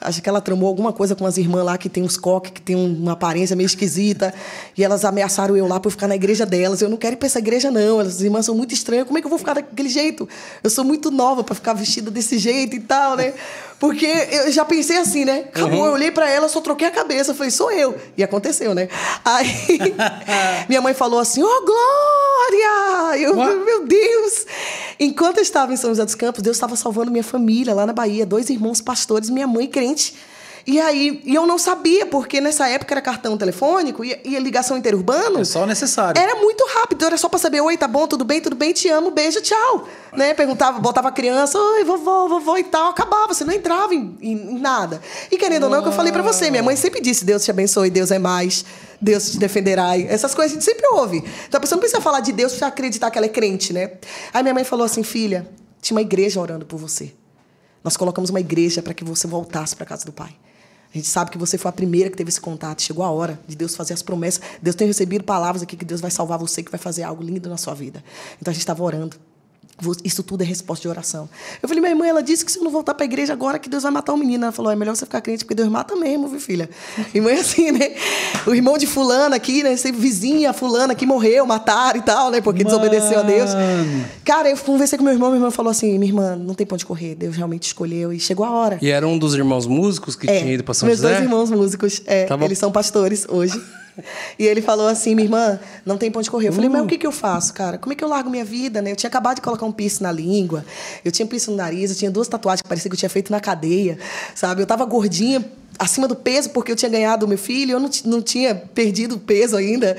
Acho que ela tramou alguma coisa com as irmãs lá que tem uns coques, que tem uma aparência meio esquisita, e elas ameaçaram eu lá para ficar na igreja delas. Eu não quero ir para essa igreja não. Elas as irmãs são muito estranhas. Como é que eu vou ficar daquele jeito? Eu sou muito nova para ficar vestida desse jeito e tal, né?" Porque eu já pensei assim, né? Acabou, uhum. eu olhei para ela, só troquei a cabeça, falei, sou eu. E aconteceu, né? Aí minha mãe falou assim: ó, oh, Glória!" Eu, meu Deus! Enquanto eu estava em São José dos Campos, Deus estava salvando minha família lá na Bahia, dois irmãos pastores, minha mãe crente e aí, e eu não sabia, porque nessa época era cartão telefônico e, e ligação interurbano. É só o necessário. Era muito rápido, era só pra saber: oi, tá bom, tudo bem, tudo bem, te amo, beijo, tchau. Né? Perguntava, botava a criança, oi, vovô, vovô e tal. Acabava, você não entrava em, em nada. E querendo ah. ou não, é o que eu falei para você, minha mãe sempre disse: Deus te abençoe, Deus é mais. Deus te defenderá. Essas coisas a gente sempre ouve. Então a pessoa não precisa falar de Deus para acreditar que ela é crente, né? Aí minha mãe falou assim: filha, tinha uma igreja orando por você. Nós colocamos uma igreja para que você voltasse para casa do pai. A gente sabe que você foi a primeira que teve esse contato. Chegou a hora de Deus fazer as promessas. Deus tem recebido palavras aqui que Deus vai salvar você, que vai fazer algo lindo na sua vida. Então a gente estava orando. Isso tudo é resposta de oração. Eu falei, minha irmã, ela disse que se eu não voltar para a igreja agora, que Deus vai matar o menino. Ela falou, é melhor você ficar crente, porque Deus mata mesmo, viu, filha? Irmã é assim, né? O irmão de fulano aqui, né? Esse vizinha, fulana que morreu, mataram e tal, né? Porque Mano. desobedeceu a Deus. Cara, eu conversei com meu irmão, meu irmão falou assim, minha irmã, não tem ponto de correr, Deus realmente escolheu e chegou a hora. E era um dos irmãos músicos que é, tinha ido para São meus José? meus dois irmãos músicos, é. Eles são pastores hoje. E ele falou assim, minha irmã, não tem ponto de correr. Eu falei, mas o hum. que, que eu faço, cara? Como é que eu largo minha vida, né? Eu tinha acabado de colocar um piercing na língua, eu tinha piercing no nariz, eu tinha duas tatuagens que parecia que eu tinha feito na cadeia, sabe? Eu tava gordinha, acima do peso, porque eu tinha ganhado meu filho, eu não, não tinha perdido peso ainda,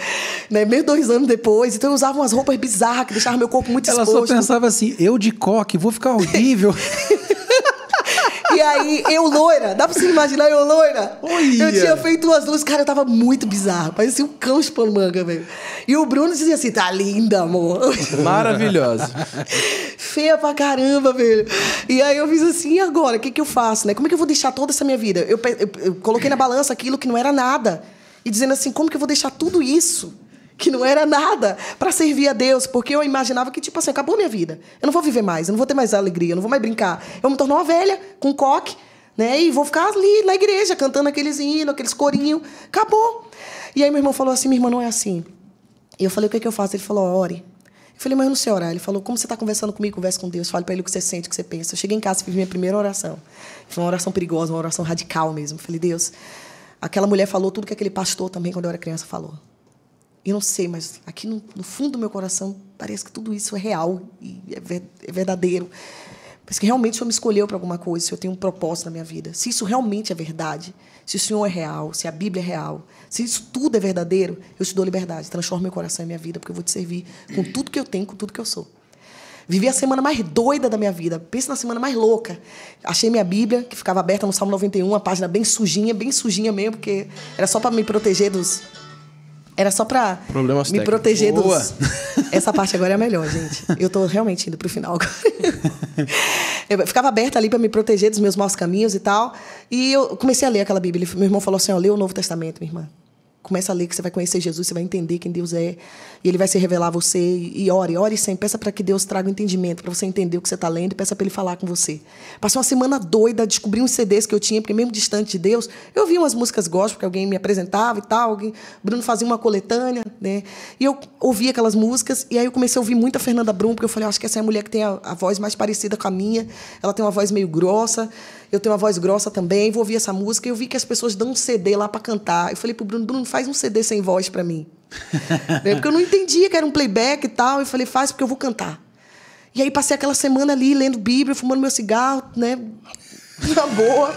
né? Meio dois anos depois. Então eu usava umas roupas bizarras que deixavam meu corpo muito Ela exposto. Ela só pensava assim, eu de coque, vou ficar horrível. E aí, eu loira, dá pra você imaginar eu loira? Oi, eu tinha feito umas luzes, cara, eu tava muito bizarro. Parecia um cão chupando manga, velho. E o Bruno dizia assim: tá linda, amor. Maravilhosa. Feia pra caramba, velho. E aí eu fiz assim: e agora? O que, que eu faço, né? Como é que eu vou deixar toda essa minha vida? eu, eu, eu coloquei na balança aquilo que não era nada. E dizendo assim: como que eu vou deixar tudo isso? que não era nada para servir a Deus, porque eu imaginava que, tipo assim, acabou minha vida. Eu não vou viver mais, eu não vou ter mais alegria, eu não vou mais brincar. Eu me torno uma velha com um coque, né? E vou ficar ali na igreja cantando aqueles hinos, aqueles corinhos. Acabou. E aí meu irmão falou assim: minha irmã não é assim. E eu falei: o que, é que eu faço? Ele falou: ore. Eu falei, mas eu não sei orar. Ele falou, como você está conversando comigo, conversa com Deus, fale para ele o que você sente, o que você pensa. Eu cheguei em casa e fiz minha primeira oração. Foi uma oração perigosa, uma oração radical mesmo. Eu falei, Deus, aquela mulher falou tudo que aquele pastor também, quando eu era criança, falou. Eu não sei, mas aqui no, no fundo do meu coração parece que tudo isso é real e é, ver, é verdadeiro. Parece que realmente o Senhor me escolheu para alguma coisa, se eu tenho um propósito na minha vida. Se isso realmente é verdade, se o Senhor é real, se a Bíblia é real, se isso tudo é verdadeiro, eu te dou liberdade. Transforma meu coração e minha vida, porque eu vou te servir com tudo que eu tenho, com tudo que eu sou. Vivi a semana mais doida da minha vida. Pensa na semana mais louca. Achei minha Bíblia, que ficava aberta no Salmo 91, a página bem sujinha, bem sujinha mesmo, porque era só para me proteger dos, era só pra Problemas me técnicos. proteger Boa. dos. Essa parte agora é a melhor, gente. Eu tô realmente indo pro final agora. Eu ficava aberta ali para me proteger dos meus maus caminhos e tal. E eu comecei a ler aquela Bíblia. Meu irmão falou assim: ó, lê o Novo Testamento, minha irmã. Começa a ler que você vai conhecer Jesus, você vai entender quem Deus é. E ele vai se revelar a você. E ore, ore sempre. Peça para que Deus traga o um entendimento, para você entender o que você está lendo. E peça para ele falar com você. Passei uma semana doida, descobri uns CDs que eu tinha, porque mesmo distante de Deus, eu vi umas músicas gospel que alguém me apresentava e tal. Alguém, Bruno fazia uma coletânea, né? E eu ouvi aquelas músicas. E aí eu comecei a ouvir muito a Fernanda Brum, porque eu falei, ah, acho que essa é a mulher que tem a, a voz mais parecida com a minha. Ela tem uma voz meio grossa eu tenho uma voz grossa também, vou ouvir essa música. E eu vi que as pessoas dão um CD lá para cantar. Eu falei pro Bruno, Bruno, faz um CD sem voz para mim. É, porque eu não entendia que era um playback e tal. Eu falei, faz porque eu vou cantar. E aí passei aquela semana ali lendo Bíblia, fumando meu cigarro, né? Na boa.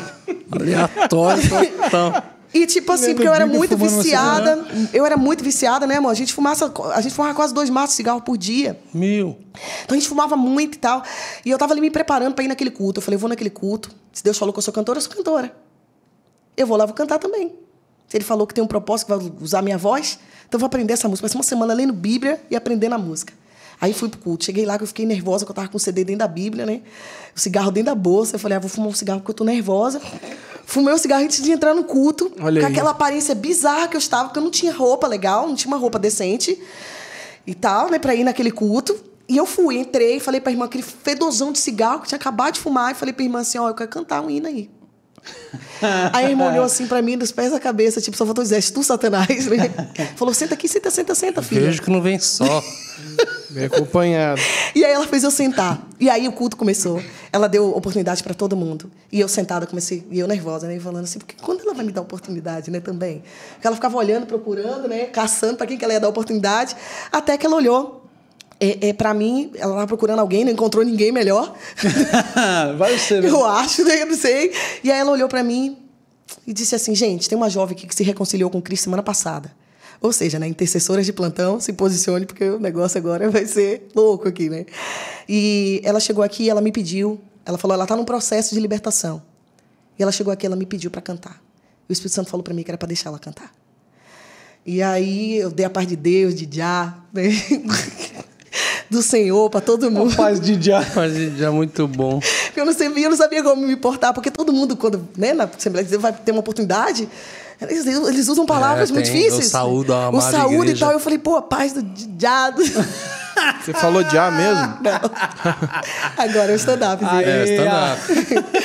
Aleatório então. E tipo assim, porque eu era muito viciada. Eu era muito viciada, né, amor? A gente fumava, a gente fumava quase dois maços de cigarro por dia. Mil. Então a gente fumava muito e tal. E eu tava ali me preparando para ir naquele culto. Eu falei, vou naquele culto. Se Deus falou que eu sou cantora, eu sou cantora. Eu vou lá, vou cantar também. Se ele falou que tem um propósito, que vai usar minha voz, então eu vou aprender essa música. Passei uma semana lendo Bíblia e aprendendo a música. Aí fui pro culto. Cheguei lá que eu fiquei nervosa, que eu tava com o CD dentro da Bíblia, né? O cigarro dentro da bolsa. Eu falei, ah, vou fumar um cigarro porque eu tô nervosa. Fumei um cigarro antes de entrar no culto, Olha com aí. aquela aparência bizarra que eu estava, porque eu não tinha roupa legal, não tinha uma roupa decente e tal, né, pra ir naquele culto. E eu fui, entrei, falei pra irmã aquele fedozão de cigarro que tinha acabado de fumar, e falei pra irmã assim: ó, eu quero cantar um hino aí. Aí ele olhou assim para mim, dos pés à cabeça, tipo, só faltou dizer, tu satanás, né? Falou, senta aqui, senta, senta, senta, filho. Vejo que não vem só. vem acompanhado. E aí ela fez eu sentar. E aí o culto começou. Ela deu oportunidade para todo mundo. E eu sentada comecei, e eu nervosa, né? Falando assim, porque quando ela vai me dar oportunidade, né, também? Porque ela ficava olhando, procurando, né? Caçando para quem que ela ia dar oportunidade. Até que ela olhou é, é para mim, ela tava procurando alguém, não encontrou ninguém melhor. Vai ser. Né? eu acho, né? Eu não sei. E aí ela olhou para mim e disse assim: gente, tem uma jovem aqui que se reconciliou com Cristo semana passada. Ou seja, né, intercessoras de plantão, se posicione, porque o negócio agora vai ser louco aqui, né? E ela chegou aqui, ela me pediu, ela falou, ela tá num processo de libertação. E ela chegou aqui, ela me pediu para cantar. E o Espírito Santo falou para mim que era para deixar ela cantar. E aí eu dei a parte de Deus, de Já, né? do Senhor para todo mundo. A paz de dia. Paz de dia, muito bom. Eu não sabia, eu não sabia como me importar, porque todo mundo, quando, né, na Assembleia de Deus vai ter uma oportunidade, eles, eles usam palavras é, muito difíceis. O saúdo, a O saúdo e tal. Eu falei, pô, a paz do diado. Você falou já mesmo? Não. Agora é o stand-up. É, stand-up.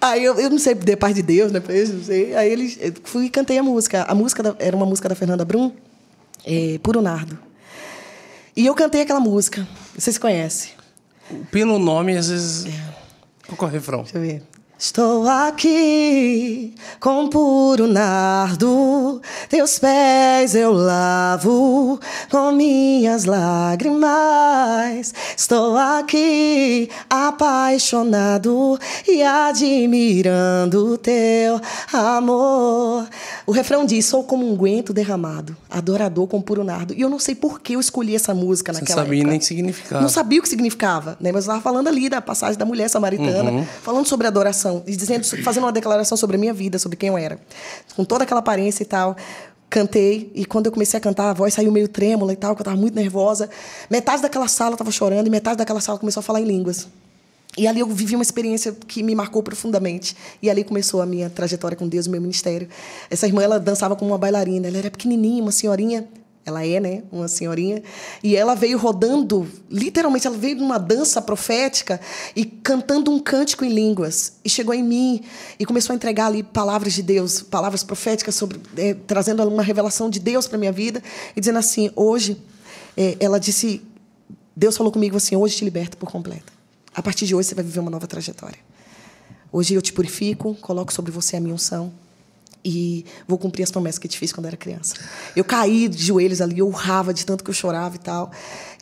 Aí eu, eu não sei, de paz de Deus, né? Eu não sei. Aí eles, eu fui e cantei a música. A música da, era uma música da Fernanda Brum, é, Puro Nardo. E eu cantei aquela música. Vocês conhecem? Pelo nome, às vezes. É. Qual é o refrão? Deixa eu ver. Estou aqui com puro nardo, teus pés eu lavo com minhas lágrimas. Estou aqui apaixonado e admirando teu amor. O refrão diz: Sou como um guento derramado, adorador com puro nardo. E eu não sei por que eu escolhi essa música Você naquela época. Não sabia nem que significava. Não sabia o que significava, né? Mas eu estava falando ali da passagem da mulher samaritana, uhum. falando sobre adoração declaração, e dizendo, fazendo uma declaração sobre a minha vida, sobre quem eu era. Com toda aquela aparência e tal. Cantei, e quando eu comecei a cantar, a voz saiu meio trêmula e tal, que eu estava muito nervosa. Metade daquela sala estava chorando e metade daquela sala começou a falar em línguas. E ali eu vivi uma experiência que me marcou profundamente. E ali começou a minha trajetória com Deus, o meu ministério. Essa irmã, ela dançava como uma bailarina. Ela era pequenininha, uma senhorinha, ela é, né, uma senhorinha, e ela veio rodando, literalmente, ela veio numa dança profética e cantando um cântico em línguas. E chegou em mim e começou a entregar ali palavras de Deus, palavras proféticas, sobre, é, trazendo uma revelação de Deus para minha vida e dizendo assim: hoje, é, ela disse, Deus falou comigo assim: hoje te liberto por completo. A partir de hoje você vai viver uma nova trajetória. Hoje eu te purifico, coloco sobre você a minha unção e vou cumprir as promessas que te fiz quando era criança. Eu caí de joelhos ali, eu urrava de tanto que eu chorava e tal.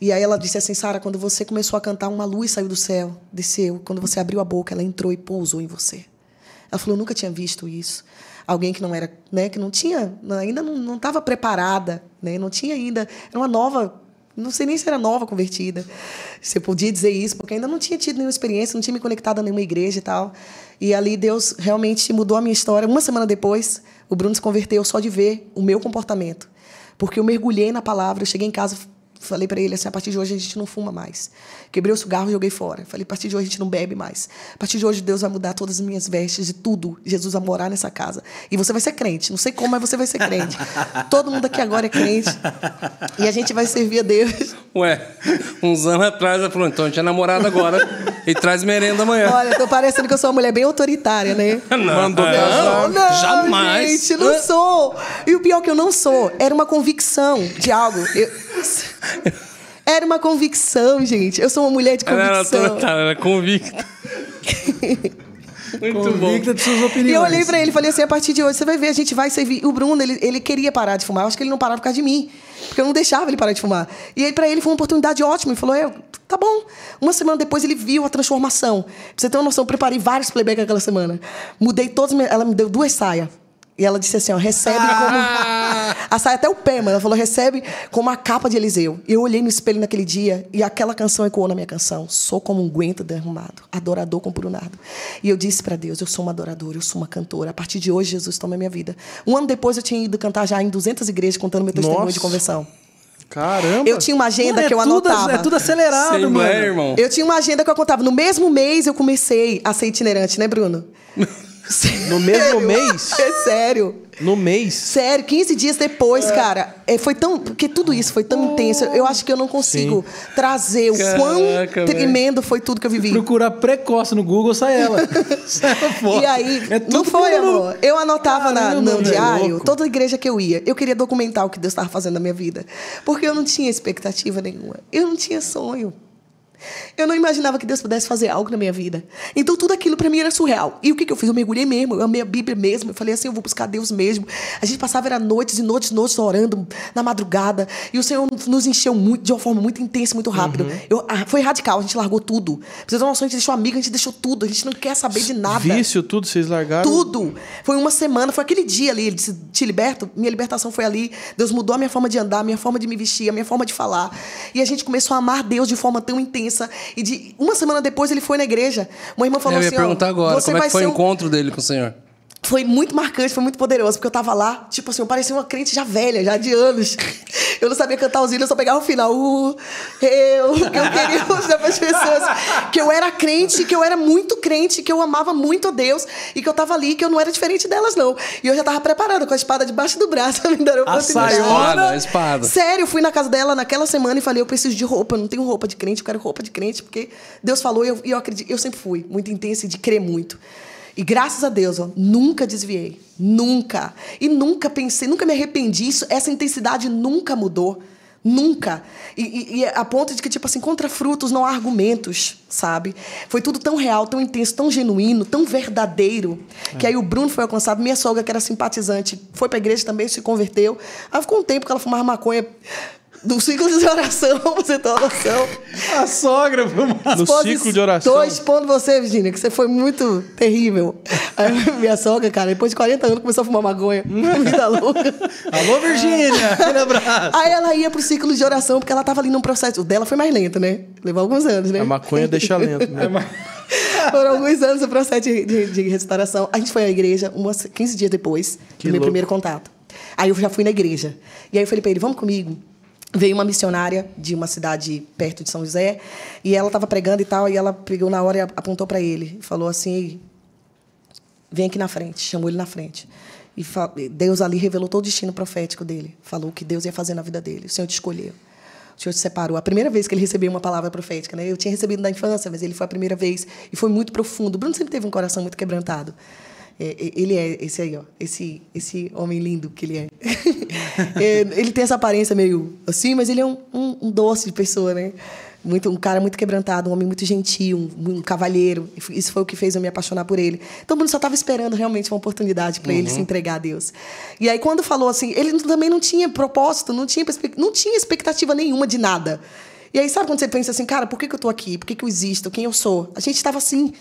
E aí ela disse assim, Sara, quando você começou a cantar, uma luz saiu do céu, desceu. Quando você abriu a boca, ela entrou e pousou em você. Ela falou, eu nunca tinha visto isso. Alguém que não era, né, que não tinha, ainda não estava preparada, né, não tinha ainda, era uma nova não sei nem se era nova convertida. Você podia dizer isso, porque ainda não tinha tido nenhuma experiência, não tinha me conectado a nenhuma igreja e tal. E ali Deus realmente mudou a minha história. Uma semana depois, o Bruno se converteu só de ver o meu comportamento. Porque eu mergulhei na palavra, eu cheguei em casa, falei para ele assim, a partir de hoje a gente não fuma mais. Quebrei o cigarro e joguei fora. Falei, a partir de hoje a gente não bebe mais. A partir de hoje Deus vai mudar todas as minhas vestes de tudo. Jesus vai morar nessa casa. E você vai ser crente. Não sei como, mas você vai ser crente. Todo mundo aqui agora é crente. E a gente vai servir a Deus. Ué, uns anos atrás ela falou, então a gente é namorada agora e traz merenda amanhã. Olha, tô parecendo que eu sou uma mulher bem autoritária, né? Não, Mandou não, não, jamais. Gente, não sou. E o pior é que eu não sou, era uma convicção de algo. Eu, era uma convicção, gente. Eu sou uma mulher de convicção. Ela era, era convicta. Muito convicta bom. de suas opiniões. E eu olhei pra ele e falei assim: a partir de hoje você vai ver, a gente vai servir. O Bruno, ele, ele queria parar de fumar. Eu acho que ele não parava por causa de mim. Porque eu não deixava ele parar de fumar. E aí, pra ele, foi uma oportunidade ótima. Ele falou: é, tá bom. Uma semana depois, ele viu a transformação. Pra você ter uma noção, eu preparei vários playbacks aquela semana. Mudei todos. Ela me deu duas saias. E ela disse assim, ó, recebe como... Ah! A até o pé, mano. Ela falou, recebe como a capa de Eliseu. E eu olhei no espelho naquele dia e aquela canção ecoou na minha canção. Sou como um guento derrumado, adorador com um nardo. E eu disse para Deus, eu sou uma adoradora, eu sou uma cantora. A partir de hoje, Jesus toma a minha vida. Um ano depois, eu tinha ido cantar já em 200 igrejas, contando meu testemunho Nossa. de conversão. Caramba! Eu tinha uma agenda mano, que eu é tudo, anotava. É tudo acelerado, Sei mano. É, irmão. Eu tinha uma agenda que eu contava. No mesmo mês, eu comecei a ser itinerante, né, Bruno? No mesmo mês? É sério. No mês? Sério, 15 dias depois, é. cara. É, foi tão. Porque tudo isso foi tão oh. intenso. Eu acho que eu não consigo Sim. trazer o Caraca, quão véio. tremendo foi tudo que eu vivi. Procurar precoce no Google, sai ela. sai ela e aí, é não foi, eu... amor. Eu anotava Caramba, na, no diário toda igreja que eu ia. Eu queria documentar o que Deus estava fazendo na minha vida. Porque eu não tinha expectativa nenhuma. Eu não tinha sonho. Eu não imaginava que Deus pudesse fazer algo na minha vida. Então tudo aquilo para mim era surreal. E o que, que eu fiz? Eu mergulhei mesmo, eu amei a Bíblia mesmo. Eu falei assim, eu vou buscar Deus mesmo. A gente passava era noites e noites, e noites orando na madrugada. E o Senhor nos encheu muito, de uma forma muito intensa, muito rápida. Uhum. Ah, foi radical, a gente largou tudo. Precisa uma noção, a gente deixou amiga, a gente deixou tudo. A gente não quer saber de nada. Vício, tudo, vocês largaram? Tudo. Foi uma semana, foi aquele dia ali. Ele disse, te liberto? Minha libertação foi ali. Deus mudou a minha forma de andar, a minha forma de me vestir, a minha forma de falar. E a gente começou a amar Deus de forma tão intensa e de uma semana depois ele foi na igreja. Uma irmã falou eu assim: Eu ia perguntar agora, como é que foi o encontro dele com o senhor? foi muito marcante, foi muito poderoso, porque eu tava lá, tipo assim, eu parecia uma crente já velha, já de anos. Eu não sabia cantar os hinos, eu só pegava o final. Uh, eu, que eu queria mostrar para as pessoas que eu era crente, que eu era muito crente, que eu amava muito a Deus e que eu tava ali, que eu não era diferente delas, não. E eu já tava preparada com a espada debaixo do braço pra me dar a saiona, a espada. Sério, eu fui na casa dela naquela semana e falei: eu preciso de roupa, eu não tenho roupa de crente, eu quero roupa de crente, porque Deus falou e eu, eu acredito. Eu sempre fui muito intensa e de crer muito. E graças a Deus, nunca desviei. Nunca. E nunca pensei, nunca me arrependi. Isso, essa intensidade nunca mudou. Nunca. E, e, e, a ponto de que, tipo assim, contra frutos não há argumentos, sabe? Foi tudo tão real, tão intenso, tão genuíno, tão verdadeiro, é. que aí o Bruno foi alcançado. Minha sogra, que era simpatizante, foi pra igreja também, se converteu. Aí ficou um tempo que ela fumava maconha Tá no ciclo de oração, você tá oração. A sogra, No ciclo de oração. Tô expondo você, Virginia, que você foi muito terrível. Aí minha sogra, cara, depois de 40 anos começou a fumar maconha. Hum. Vida louca. Alô, Virginia! Aquele abraço. Aí ela ia pro ciclo de oração, porque ela tava ali num processo. O dela foi mais lento, né? Levou alguns anos, né? A maconha deixa lento, né? É, foram alguns anos o processo de, de, de restauração. A gente foi à igreja umas 15 dias depois que do meu primeiro contato. Aí eu já fui na igreja. E aí eu falei pra ele, vamos comigo? veio uma missionária de uma cidade perto de São José e ela estava pregando e tal e ela pegou na hora e apontou para ele falou assim vem aqui na frente chamou ele na frente e Deus ali revelou todo o destino profético dele falou o que Deus ia fazer na vida dele o Senhor te escolheu o Senhor te separou a primeira vez que ele recebeu uma palavra profética né eu tinha recebido na infância mas ele foi a primeira vez e foi muito profundo Bruno sempre teve um coração muito quebrantado é, é, ele é esse aí, ó. Esse, esse homem lindo que ele é. é ele tem essa aparência meio assim, mas ele é um, um, um, doce de pessoa, né? Muito, um cara muito quebrantado, um homem muito gentil, um, um cavalheiro. Isso foi o que fez eu me apaixonar por ele. Todo então, mundo só estava esperando realmente uma oportunidade para uhum. ele se entregar a Deus. E aí, quando falou assim, ele também não tinha propósito, não tinha, não tinha expectativa nenhuma de nada. E aí, sabe quando você pensa assim, cara, por que, que eu tô aqui? Por que, que eu existo? Quem eu sou? A gente estava assim.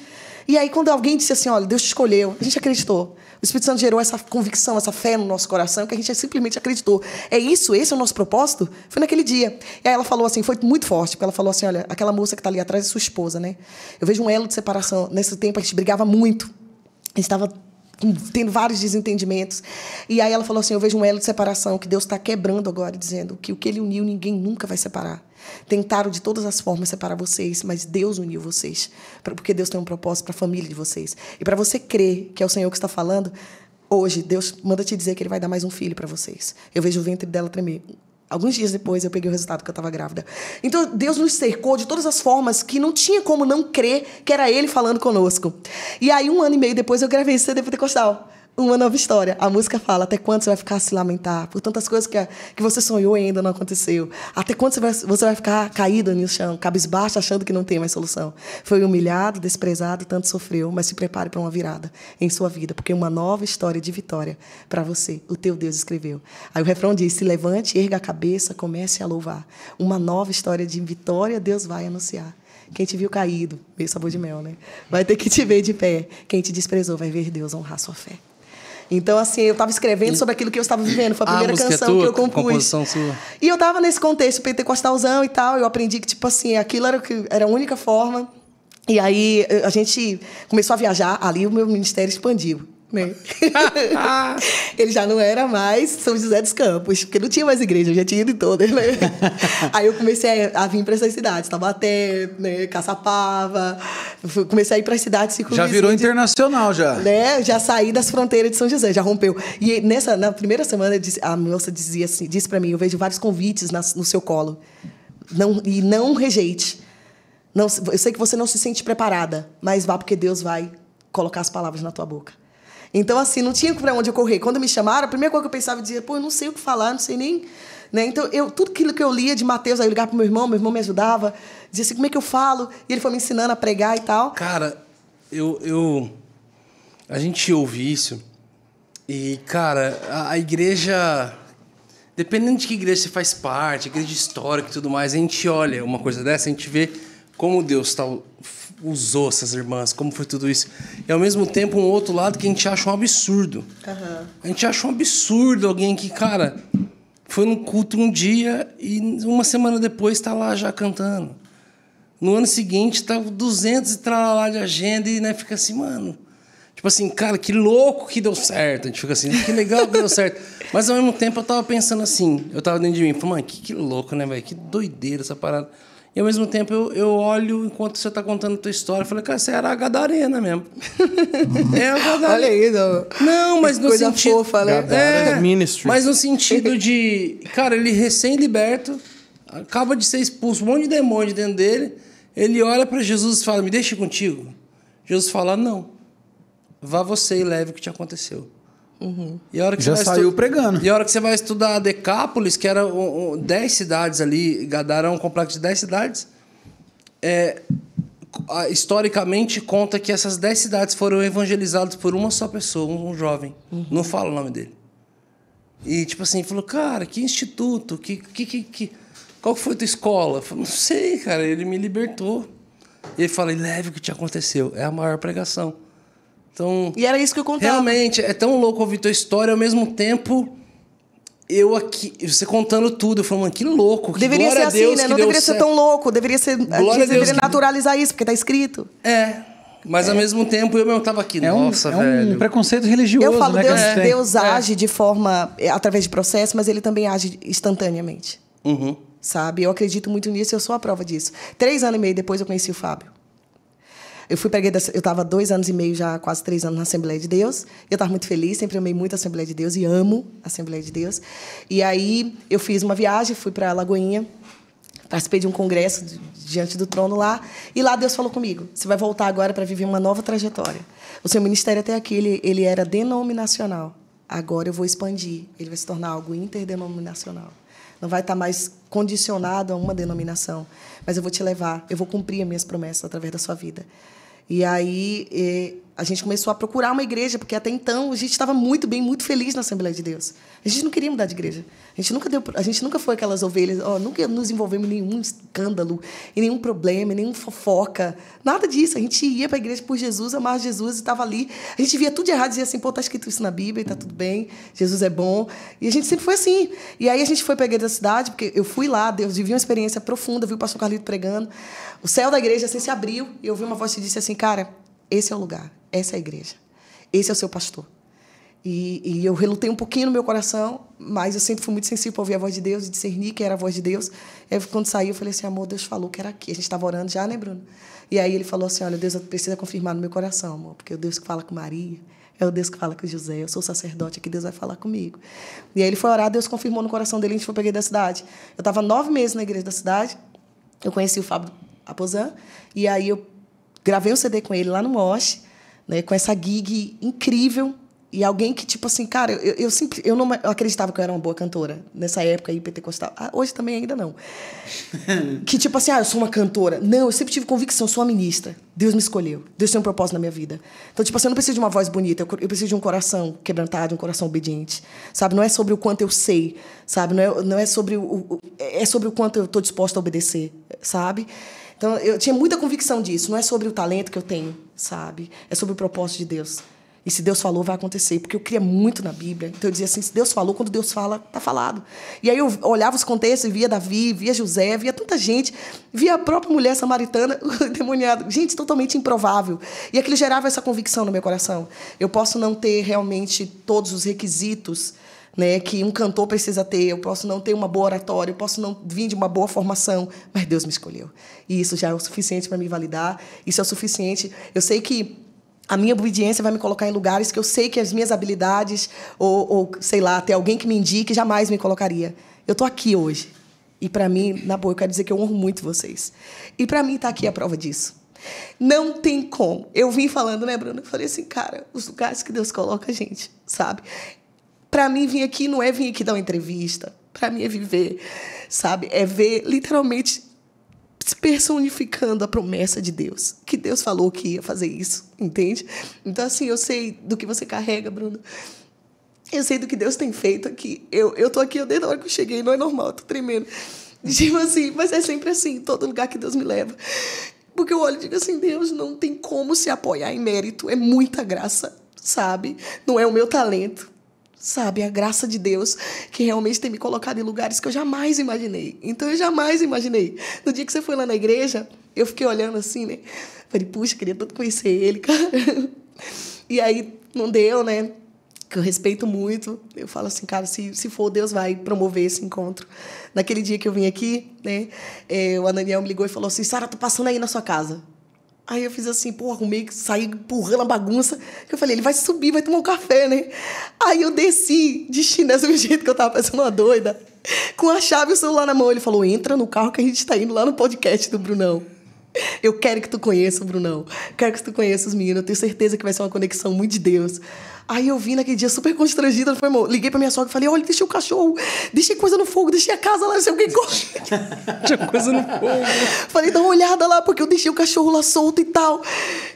E aí, quando alguém disse assim, olha, Deus te escolheu, a gente acreditou. O Espírito Santo gerou essa convicção, essa fé no nosso coração, que a gente simplesmente acreditou. É isso, esse é o nosso propósito? Foi naquele dia. E aí ela falou assim, foi muito forte, porque ela falou assim, olha, aquela moça que está ali atrás é sua esposa, né? Eu vejo um elo de separação. Nesse tempo a gente brigava muito. A gente estava tendo vários desentendimentos. E aí ela falou assim, eu vejo um elo de separação que Deus está quebrando agora, dizendo que o que ele uniu ninguém nunca vai separar. Tentaram de todas as formas separar vocês, mas Deus uniu vocês, porque Deus tem um propósito para a família de vocês. E para você crer que é o Senhor que está falando, hoje Deus manda te dizer que ele vai dar mais um filho para vocês. Eu vejo o ventre dela tremer. Alguns dias depois eu peguei o resultado que eu estava grávida. Então Deus nos cercou de todas as formas que não tinha como não crer que era Ele falando conosco. E aí, um ano e meio depois, eu gravei esse CD pentecostal uma nova história. A música fala até quando você vai ficar a se lamentar por tantas coisas que, que você sonhou e ainda não aconteceu. Até quando você vai, você vai ficar caído no chão, cabisbaixo, achando que não tem mais solução. Foi humilhado, desprezado, tanto sofreu, mas se prepare para uma virada em sua vida, porque uma nova história de vitória para você, o teu Deus escreveu. Aí o refrão diz: se levante, erga a cabeça, comece a louvar. Uma nova história de vitória Deus vai anunciar. Quem te viu caído, meio sabor de mel, né? Vai ter que te ver de pé. Quem te desprezou vai ver Deus honrar sua fé. Então, assim, eu estava escrevendo sobre aquilo que eu estava vivendo. Foi a primeira a é canção é tua, que eu compus. Composição sua. E eu estava nesse contexto pentecostalzão e tal. Eu aprendi que, tipo assim, aquilo era, que, era a única forma. E aí a gente começou a viajar, ali o meu ministério expandiu né? ele já não era mais São José dos Campos, porque não tinha mais igreja, eu já tinha ido em todas, né? Aí eu comecei a, vir para essas cidades, Tabaté, né, Caçapava, comecei a ir para as cidades Já virou internacional já. Né? Já saí das fronteiras de São José, já rompeu. E nessa na primeira semana a moça dizia assim, disse para mim, eu vejo vários convites no seu colo. Não, e não rejeite. Não, eu sei que você não se sente preparada, mas vá porque Deus vai colocar as palavras na tua boca. Então, assim, não tinha para onde eu correr. Quando me chamaram, a primeira coisa que eu pensava dizia, pô, eu não sei o que falar, não sei nem. Né? Então, eu, tudo aquilo que eu lia de Mateus, aí eu ligava pro meu irmão, meu irmão me ajudava, dizia assim, como é que eu falo? E ele foi me ensinando a pregar e tal. Cara, eu. eu a gente ouve isso, e, cara, a, a igreja. Dependendo de que igreja você faz parte, igreja histórica e tudo mais, a gente olha uma coisa dessa, a gente vê como Deus está usou essas irmãs, como foi tudo isso. E ao mesmo tempo, um outro lado que a gente acha um absurdo. Uhum. A gente acha um absurdo alguém que, cara, foi num culto um dia e uma semana depois está lá já cantando. No ano seguinte, tá 200 e tralalá de agenda e né, fica assim, mano. Tipo assim, cara, que louco que deu certo. A gente fica assim, que legal que deu certo. Mas ao mesmo tempo eu tava pensando assim, eu tava dentro de mim, falei, mano, que, que louco, né, velho? Que doideira essa parada. E ao mesmo tempo eu, eu olho enquanto você está contando a tua história, eu falei, cara, você era a Gadarena mesmo. é a Gadarena. Olha aí, não. Não, mas no coisa sentido. Fofa, né? É, Ministry. Mas no sentido de, cara, ele recém-liberto, acaba de ser expulso, um monte de demônio dentro dele. Ele olha para Jesus e fala: Me deixa contigo. Jesus fala: Não. Vá você e leve o que te aconteceu. Uhum. E a hora que Já saiu pregando. E a hora que você vai estudar Decápolis, que era 10 cidades ali, Gadara é um complexo de 10 cidades, é, historicamente conta que essas 10 cidades foram evangelizadas por uma só pessoa, um, jovem. Uhum. Não fala o nome dele. E tipo assim, falou, cara, que instituto, que, que, que, que... qual foi a tua escola? falei, não sei, cara, ele me libertou. E ele fala, leve o que te aconteceu, é a maior pregação. Então, e era isso que eu contava. Realmente, é tão louco ouvir tua história ao mesmo tempo. Eu aqui, você contando tudo, eu falando, que louco. Que deveria ser assim, Deus, né? Não deveria ser certo. tão louco, deveria ser. Glória a Deus deveria que... naturalizar isso, porque tá escrito. É. Mas é. ao mesmo tempo eu mesmo tava aqui. É um, Nossa, é velho. um preconceito religioso. Eu falo, né, Deus, é. Deus age de forma. Eh, através de processo, mas ele também age instantaneamente. Uhum. Sabe? Eu acredito muito nisso, eu sou a prova disso. Três anos e meio depois eu conheci o Fábio. Eu fui preguei, eu estava dois anos e meio, já quase três anos na Assembleia de Deus. Eu estava muito feliz, sempre amei muito a Assembleia de Deus e amo a Assembleia de Deus. E aí eu fiz uma viagem, fui para Lagoinha, participei de um congresso diante do trono lá, e lá Deus falou comigo: você vai voltar agora para viver uma nova trajetória. O seu ministério até aqui ele, ele era denominacional. Agora eu vou expandir, ele vai se tornar algo interdenominacional não vai estar tá mais condicionado a uma denominação, mas eu vou te levar, eu vou cumprir as minhas promessas através da sua vida. E aí eh, a gente começou a procurar uma igreja, porque até então a gente estava muito bem, muito feliz na Assembleia de Deus. A gente não queria mudar de igreja. A gente nunca, deu, a gente nunca foi aquelas ovelhas, ó, nunca nos envolvemos em nenhum escândalo, em nenhum problema, em nenhum fofoca, nada disso. A gente ia para a igreja por Jesus, amar Jesus e estava ali. A gente via tudo de errado, dizia assim, pô, está escrito isso na Bíblia, está tudo bem, Jesus é bom. E a gente sempre foi assim. E aí a gente foi para a igreja da cidade, porque eu fui lá, Deus vivi uma experiência profunda, vi o pastor Carlito pregando. O céu da igreja assim se abriu e eu ouvi uma voz que disse assim, cara, esse é o lugar. Essa é a igreja. Esse é o seu pastor. E, e, eu relutei um pouquinho no meu coração, mas eu sempre fui muito sensível para ouvir a voz de Deus e discernir que era a voz de Deus. E aí, quando saiu, eu falei assim: amor, Deus falou que era aqui. A gente estava orando já, né, Bruno? E aí ele falou assim: olha, Deus precisa confirmar no meu coração, amor, porque é o Deus que fala com Maria. É o Deus que fala com José, eu sou sacerdote aqui, Deus vai falar comigo. E aí ele foi orar, Deus confirmou no coração dele, a gente foi peguei da cidade. Eu estava nove meses na igreja da cidade, eu conheci o Fábio Aposan, e aí eu gravei um CD com ele lá no Moche, né, com essa gig incrível. E alguém que, tipo assim, cara, eu, eu, sempre, eu não eu acreditava que eu era uma boa cantora nessa época aí, pentecostal. Ah, hoje também ainda não. que, tipo assim, ah, eu sou uma cantora. Não, eu sempre tive convicção, eu sou uma ministra. Deus me escolheu. Deus tem um propósito na minha vida. Então, tipo assim, eu não preciso de uma voz bonita, eu, eu preciso de um coração quebrantado, um coração obediente. Sabe? Não é sobre o quanto eu sei, sabe? Não é, não é sobre o, o. É sobre o quanto eu estou disposta a obedecer, sabe? Então, eu tinha muita convicção disso. Não é sobre o talento que eu tenho, sabe? É sobre o propósito de Deus. E se Deus falou, vai acontecer. Porque eu cria muito na Bíblia. Então eu dizia assim: se Deus falou, quando Deus fala, tá falado. E aí eu olhava os contextos e via Davi, via José, via tanta gente, via a própria mulher samaritana demoniada. Gente totalmente improvável. E aquilo gerava essa convicção no meu coração. Eu posso não ter realmente todos os requisitos né? Que um cantor precisa ter, eu posso não ter uma boa oratória, eu posso não vir de uma boa formação, mas Deus me escolheu. E isso já é o suficiente para me validar, isso é o suficiente. Eu sei que a minha obediência vai me colocar em lugares que eu sei que as minhas habilidades, ou, ou sei lá, até alguém que me indique, jamais me colocaria. Eu estou aqui hoje. E para mim, na boa, eu quero dizer que eu honro muito vocês. E para mim está aqui a prova disso. Não tem como. Eu vim falando, né, Bruna? Eu falei assim, cara, os lugares que Deus coloca a gente, sabe? Para mim, vir aqui não é vir aqui dar uma entrevista. Para mim é viver, sabe? É ver literalmente personificando a promessa de Deus, que Deus falou que ia fazer isso, entende? Então assim, eu sei do que você carrega, Bruno. Eu sei do que Deus tem feito aqui. Eu, eu tô aqui eu desde a hora que eu cheguei, não é normal, tô tremendo. Tipo assim, mas é sempre assim, todo lugar que Deus me leva. Porque eu olho e digo assim, Deus não tem como se apoiar em mérito, é muita graça, sabe? Não é o meu talento, sabe, a graça de Deus que realmente tem me colocado em lugares que eu jamais imaginei. Então eu jamais imaginei. No dia que você foi lá na igreja, eu fiquei olhando assim, né? Falei, puxa, queria tanto conhecer ele, cara. E aí não deu, né? Que eu respeito muito. Eu falo assim, cara, se, se for, Deus vai promover esse encontro. Naquele dia que eu vim aqui, né? É, o Ananiel me ligou e falou assim: Sara, tô passando aí na sua casa. Aí eu fiz assim, pô, arrumei, saí empurrando a bagunça. Eu falei, ele vai subir, vai tomar um café, né? Aí eu desci de chinês do jeito que eu tava pensando uma doida, com a chave e o celular na mão. Ele falou: entra no carro que a gente tá indo lá no podcast do Brunão. Eu quero que tu conheça o Brunão. Quero que tu conheça os meninos. Eu tenho certeza que vai ser uma conexão muito de Deus. Aí eu vim naquele dia super constrangida, Falei, amor. Liguei pra minha sogra e falei: olha, deixei o cachorro, deixei coisa no fogo, deixei a casa lá, sei o que Tinha coisa no fogo. Falei: dá uma olhada lá, porque eu deixei o cachorro lá solto e tal.